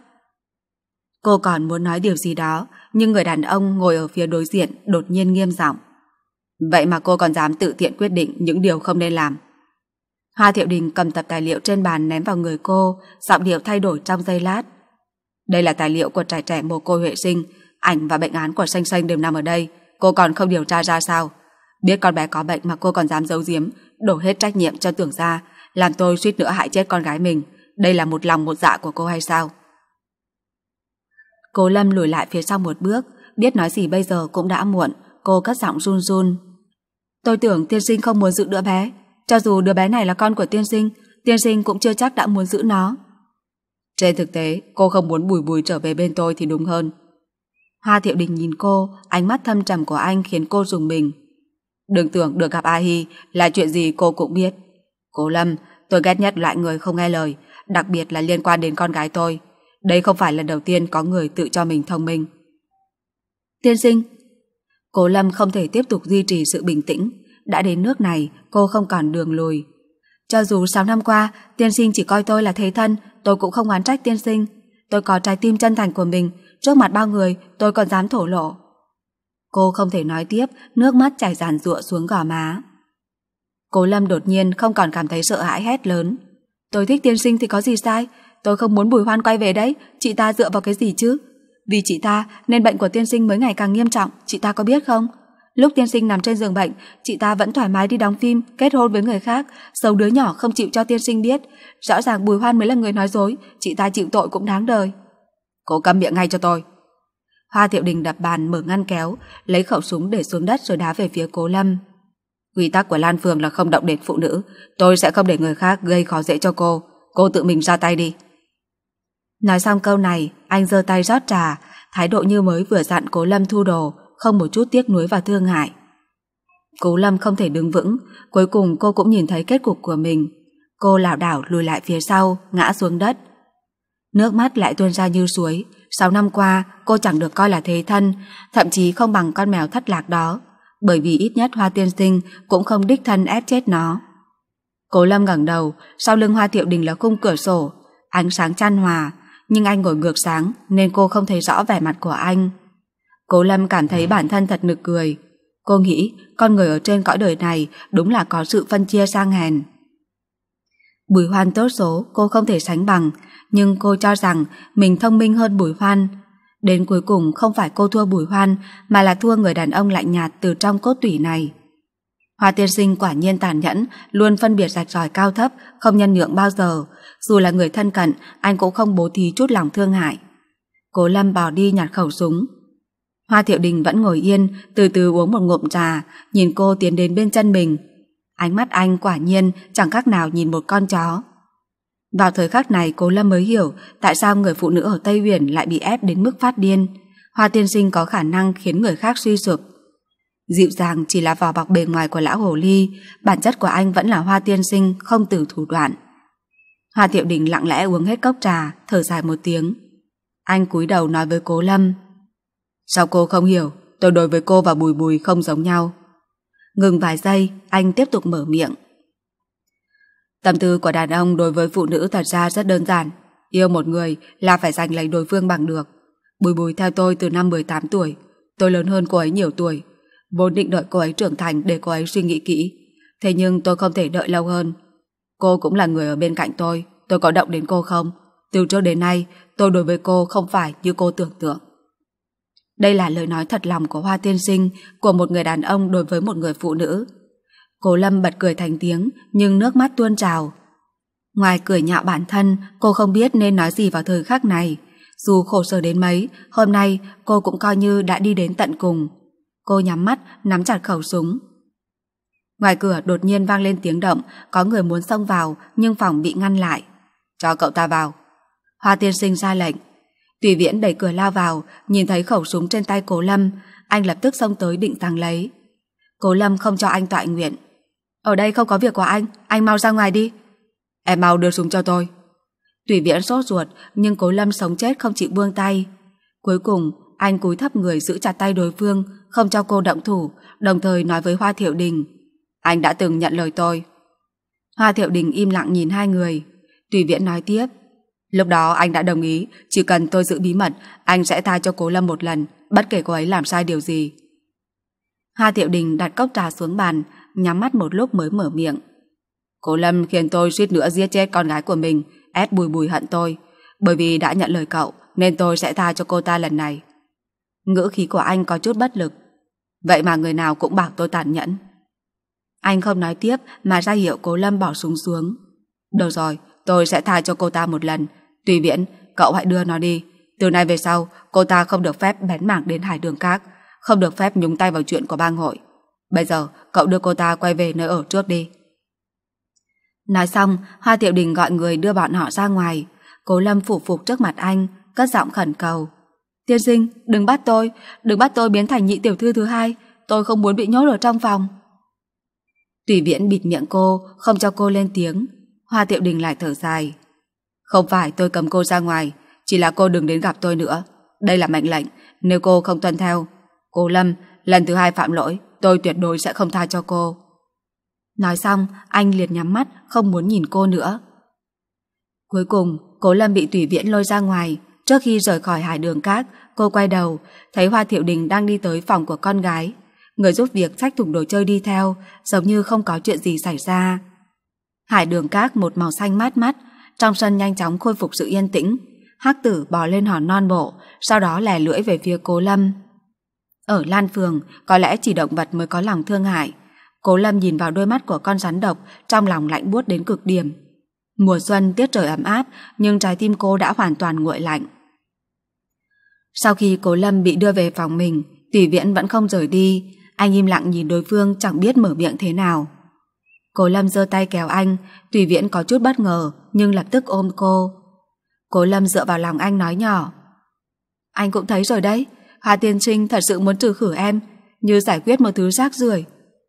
Cô còn muốn nói điều gì đó, nhưng người đàn ông ngồi ở phía đối diện đột nhiên nghiêm giọng. Vậy mà cô còn dám tự tiện quyết định những điều không nên làm. Hoa Thiệu Đình cầm tập tài liệu trên bàn ném vào người cô, giọng điệu thay đổi trong giây lát. Đây là tài liệu của trẻ trẻ mồ côi Huệ Sinh, ảnh và bệnh án của Xanh Xanh đều nằm ở đây, cô còn không điều tra ra sao, Biết con bé có bệnh mà cô còn dám giấu giếm, đổ hết trách nhiệm cho tưởng ra, làm tôi suýt nữa hại chết con gái mình. Đây là một lòng một dạ của cô hay sao? cô Lâm lùi lại phía sau một bước, biết nói gì bây giờ cũng đã muộn, cô cất giọng run run. Tôi tưởng tiên sinh không muốn giữ đứa bé, cho dù đứa bé này là con của tiên sinh, tiên sinh cũng chưa chắc đã muốn giữ nó. Trên thực tế, cô không muốn bùi bùi trở về bên tôi thì đúng hơn. Hoa Thiệu Đình nhìn cô, ánh mắt thâm trầm của anh khiến cô dùng mình. Đừng tưởng được gặp A Hi là chuyện gì cô cũng biết. Cô Lâm, tôi ghét nhất loại người không nghe lời, đặc biệt là liên quan đến con gái tôi. Đây không phải lần đầu tiên có người tự cho mình thông minh. Tiên sinh, cô Lâm không thể tiếp tục duy trì sự bình tĩnh. Đã đến nước này, cô không còn đường lùi. Cho dù 6 năm qua, tiên sinh chỉ coi tôi là thế thân, tôi cũng không oán trách tiên sinh. Tôi có trái tim chân thành của mình, trước mặt bao người tôi còn dám thổ lộ. Cô không thể nói tiếp, nước mắt chảy ràn rụa xuống gò má. Cố Lâm đột nhiên không còn cảm thấy sợ hãi hét lớn. Tôi thích tiên sinh thì có gì sai, tôi không muốn Bùi Hoan quay về đấy, chị ta dựa vào cái gì chứ? Vì chị ta nên bệnh của tiên sinh mới ngày càng nghiêm trọng, chị ta có biết không? Lúc tiên sinh nằm trên giường bệnh, chị ta vẫn thoải mái đi đóng phim, kết hôn với người khác, giấu đứa nhỏ không chịu cho tiên sinh biết. Rõ ràng Bùi Hoan mới là người nói dối, chị ta chịu tội cũng đáng đời. Cô câm miệng ngay cho tôi, Hoa Thiệu Đình đập bàn mở ngăn kéo, lấy khẩu súng để xuống đất rồi đá về phía Cố Lâm. Quy tắc của Lan Phường là không động đến phụ nữ, tôi sẽ không để người khác gây khó dễ cho cô, cô tự mình ra tay đi. Nói xong câu này, anh giơ tay rót trà, thái độ như mới vừa dặn Cố Lâm thu đồ, không một chút tiếc nuối và thương hại. Cố Lâm không thể đứng vững, cuối cùng cô cũng nhìn thấy kết cục của mình. Cô lảo đảo lùi lại phía sau, ngã xuống đất. Nước mắt lại tuôn ra như suối 6 năm qua cô chẳng được coi là thế thân Thậm chí không bằng con mèo thất lạc đó Bởi vì ít nhất Hoa Tiên Sinh Cũng không đích thân ép chết nó Cố Lâm ngẩng đầu Sau lưng Hoa Thiệu Đình là khung cửa sổ Ánh sáng chan hòa Nhưng anh ngồi ngược sáng Nên cô không thấy rõ vẻ mặt của anh Cố Lâm cảm thấy bản thân thật nực cười Cô nghĩ con người ở trên cõi đời này Đúng là có sự phân chia sang hèn Bùi hoan tốt số cô không thể sánh bằng nhưng cô cho rằng mình thông minh hơn Bùi Hoan. Đến cuối cùng không phải cô thua Bùi Hoan mà là thua người đàn ông lạnh nhạt từ trong cốt tủy này. Hoa tiên sinh quả nhiên tàn nhẫn, luôn phân biệt rạch ròi cao thấp, không nhân nhượng bao giờ. Dù là người thân cận, anh cũng không bố thí chút lòng thương hại. Cố Lâm bỏ đi nhặt khẩu súng. Hoa Thiệu Đình vẫn ngồi yên, từ từ uống một ngụm trà, nhìn cô tiến đến bên chân mình. Ánh mắt anh quả nhiên chẳng khác nào nhìn một con chó. Vào thời khắc này Cố Lâm mới hiểu tại sao người phụ nữ ở Tây Huyền lại bị ép đến mức phát điên. Hoa tiên sinh có khả năng khiến người khác suy sụp. Dịu dàng chỉ là vỏ bọc bề ngoài của lão hồ ly, bản chất của anh vẫn là hoa tiên sinh không từ thủ đoạn. Hoa Tiệu Đình lặng lẽ uống hết cốc trà, thở dài một tiếng. Anh cúi đầu nói với Cố Lâm. Sao cô không hiểu, tôi đối với cô và Bùi Bùi không giống nhau. Ngừng vài giây, anh tiếp tục mở miệng. Tâm tư của đàn ông đối với phụ nữ thật ra rất đơn giản. Yêu một người là phải giành lấy đối phương bằng được. Bùi bùi theo tôi từ năm 18 tuổi. Tôi lớn hơn cô ấy nhiều tuổi. Vốn định đợi cô ấy trưởng thành để cô ấy suy nghĩ kỹ. Thế nhưng tôi không thể đợi lâu hơn. Cô cũng là người ở bên cạnh tôi. Tôi có động đến cô không? Từ trước đến nay, tôi đối với cô không phải như cô tưởng tượng. Đây là lời nói thật lòng của Hoa Tiên Sinh của một người đàn ông đối với một người phụ nữ. Cô Lâm bật cười thành tiếng nhưng nước mắt tuôn trào. Ngoài cười nhạo bản thân, cô không biết nên nói gì vào thời khắc này. Dù khổ sở đến mấy, hôm nay cô cũng coi như đã đi đến tận cùng. Cô nhắm mắt, nắm chặt khẩu súng. Ngoài cửa đột nhiên vang lên tiếng động, có người muốn xông vào nhưng phòng bị ngăn lại. Cho cậu ta vào. Hoa tiên sinh ra lệnh. Tùy viễn đẩy cửa lao vào, nhìn thấy khẩu súng trên tay cố Lâm, anh lập tức xông tới định tăng lấy. Cố Lâm không cho anh tọa nguyện, ở đây không có việc của anh Anh mau ra ngoài đi Em mau đưa súng cho tôi Tùy viễn sốt ruột Nhưng cố lâm sống chết không chịu buông tay Cuối cùng anh cúi thấp người giữ chặt tay đối phương Không cho cô động thủ Đồng thời nói với Hoa Thiệu Đình Anh đã từng nhận lời tôi Hoa Thiệu Đình im lặng nhìn hai người Tùy viễn nói tiếp Lúc đó anh đã đồng ý Chỉ cần tôi giữ bí mật Anh sẽ tha cho cố lâm một lần Bất kể cô ấy làm sai điều gì Hoa Thiệu Đình đặt cốc trà xuống bàn nhắm mắt một lúc mới mở miệng. Cô Lâm khiến tôi suýt nữa giết chết con gái của mình, ép bùi bùi hận tôi. Bởi vì đã nhận lời cậu, nên tôi sẽ tha cho cô ta lần này. Ngữ khí của anh có chút bất lực. Vậy mà người nào cũng bảo tôi tàn nhẫn. Anh không nói tiếp mà ra hiệu cô Lâm bỏ súng xuống. Được rồi, tôi sẽ tha cho cô ta một lần. Tùy viễn, cậu hãy đưa nó đi. Từ nay về sau, cô ta không được phép bén mảng đến hải đường khác, không được phép nhúng tay vào chuyện của bang hội. Bây giờ cậu đưa cô ta quay về nơi ở trước đi. Nói xong, Hoa Tiểu Đình gọi người đưa bọn họ ra ngoài. Cố Lâm phủ phục trước mặt anh, cất giọng khẩn cầu. Tiên sinh, đừng bắt tôi, đừng bắt tôi biến thành nhị tiểu thư thứ hai, tôi không muốn bị nhốt ở trong phòng. Tùy viễn bịt miệng cô, không cho cô lên tiếng. Hoa Tiểu Đình lại thở dài. Không phải tôi cầm cô ra ngoài, chỉ là cô đừng đến gặp tôi nữa. Đây là mệnh lệnh, nếu cô không tuân theo. Cô Lâm, Lần thứ hai phạm lỗi, tôi tuyệt đối sẽ không tha cho cô. Nói xong, anh liệt nhắm mắt, không muốn nhìn cô nữa. Cuối cùng, Cố Lâm bị tùy viễn lôi ra ngoài. Trước khi rời khỏi hải đường cát, cô quay đầu, thấy Hoa Thiệu Đình đang đi tới phòng của con gái. Người giúp việc xách thùng đồ chơi đi theo, giống như không có chuyện gì xảy ra. Hải đường cát một màu xanh mát mắt, trong sân nhanh chóng khôi phục sự yên tĩnh. Hắc tử bò lên hòn non bộ, sau đó lè lưỡi về phía Cố Lâm. Ở Lan Phường, có lẽ chỉ động vật mới có lòng thương hại. Cố Lâm nhìn vào đôi mắt của con rắn độc, trong lòng lạnh buốt đến cực điểm. Mùa xuân tiết trời ấm áp, nhưng trái tim cô đã hoàn toàn nguội lạnh. Sau khi Cố Lâm bị đưa về phòng mình, Tùy Viễn vẫn không rời đi, anh im lặng nhìn đối phương chẳng biết mở miệng thế nào. Cố Lâm giơ tay kéo anh, Tùy Viễn có chút bất ngờ nhưng lập tức ôm cô. Cố Lâm dựa vào lòng anh nói nhỏ. Anh cũng thấy rồi đấy, Hà Tiên Trinh thật sự muốn trừ khử em, như giải quyết một thứ rác rưởi.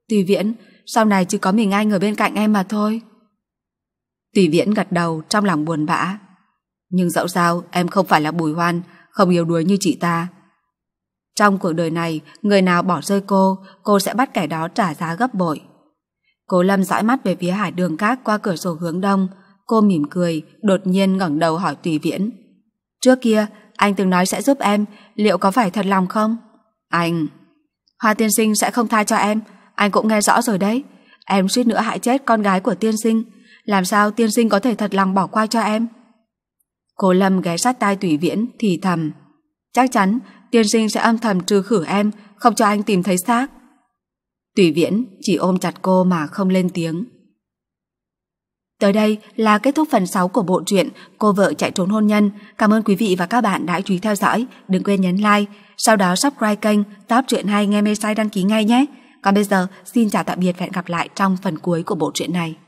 Tùy Viễn, sau này chỉ có mình anh ở bên cạnh em mà thôi. Tùy Viễn gật đầu trong lòng buồn bã. Nhưng dẫu sao em không phải là bùi hoan, không yếu đuối như chị ta. Trong cuộc đời này, người nào bỏ rơi cô, cô sẽ bắt kẻ đó trả giá gấp bội. Cô Lâm dõi mắt về phía hải đường cát qua cửa sổ hướng đông, cô mỉm cười, đột nhiên ngẩng đầu hỏi Tùy Viễn. Trước kia, anh từng nói sẽ giúp em Liệu có phải thật lòng không Anh Hoa tiên sinh sẽ không tha cho em Anh cũng nghe rõ rồi đấy Em suýt nữa hại chết con gái của tiên sinh Làm sao tiên sinh có thể thật lòng bỏ qua cho em Cô Lâm ghé sát tai Tùy Viễn Thì thầm Chắc chắn tiên sinh sẽ âm thầm trừ khử em Không cho anh tìm thấy xác Tùy Viễn chỉ ôm chặt cô mà không lên tiếng Tới đây là kết thúc phần 6 của bộ truyện Cô vợ chạy trốn hôn nhân. Cảm ơn quý vị và các bạn đã chú ý theo dõi. Đừng quên nhấn like, sau đó subscribe kênh Top truyện hay nghe mê say đăng ký ngay nhé. Còn bây giờ, xin chào tạm biệt và hẹn gặp lại trong phần cuối của bộ truyện này.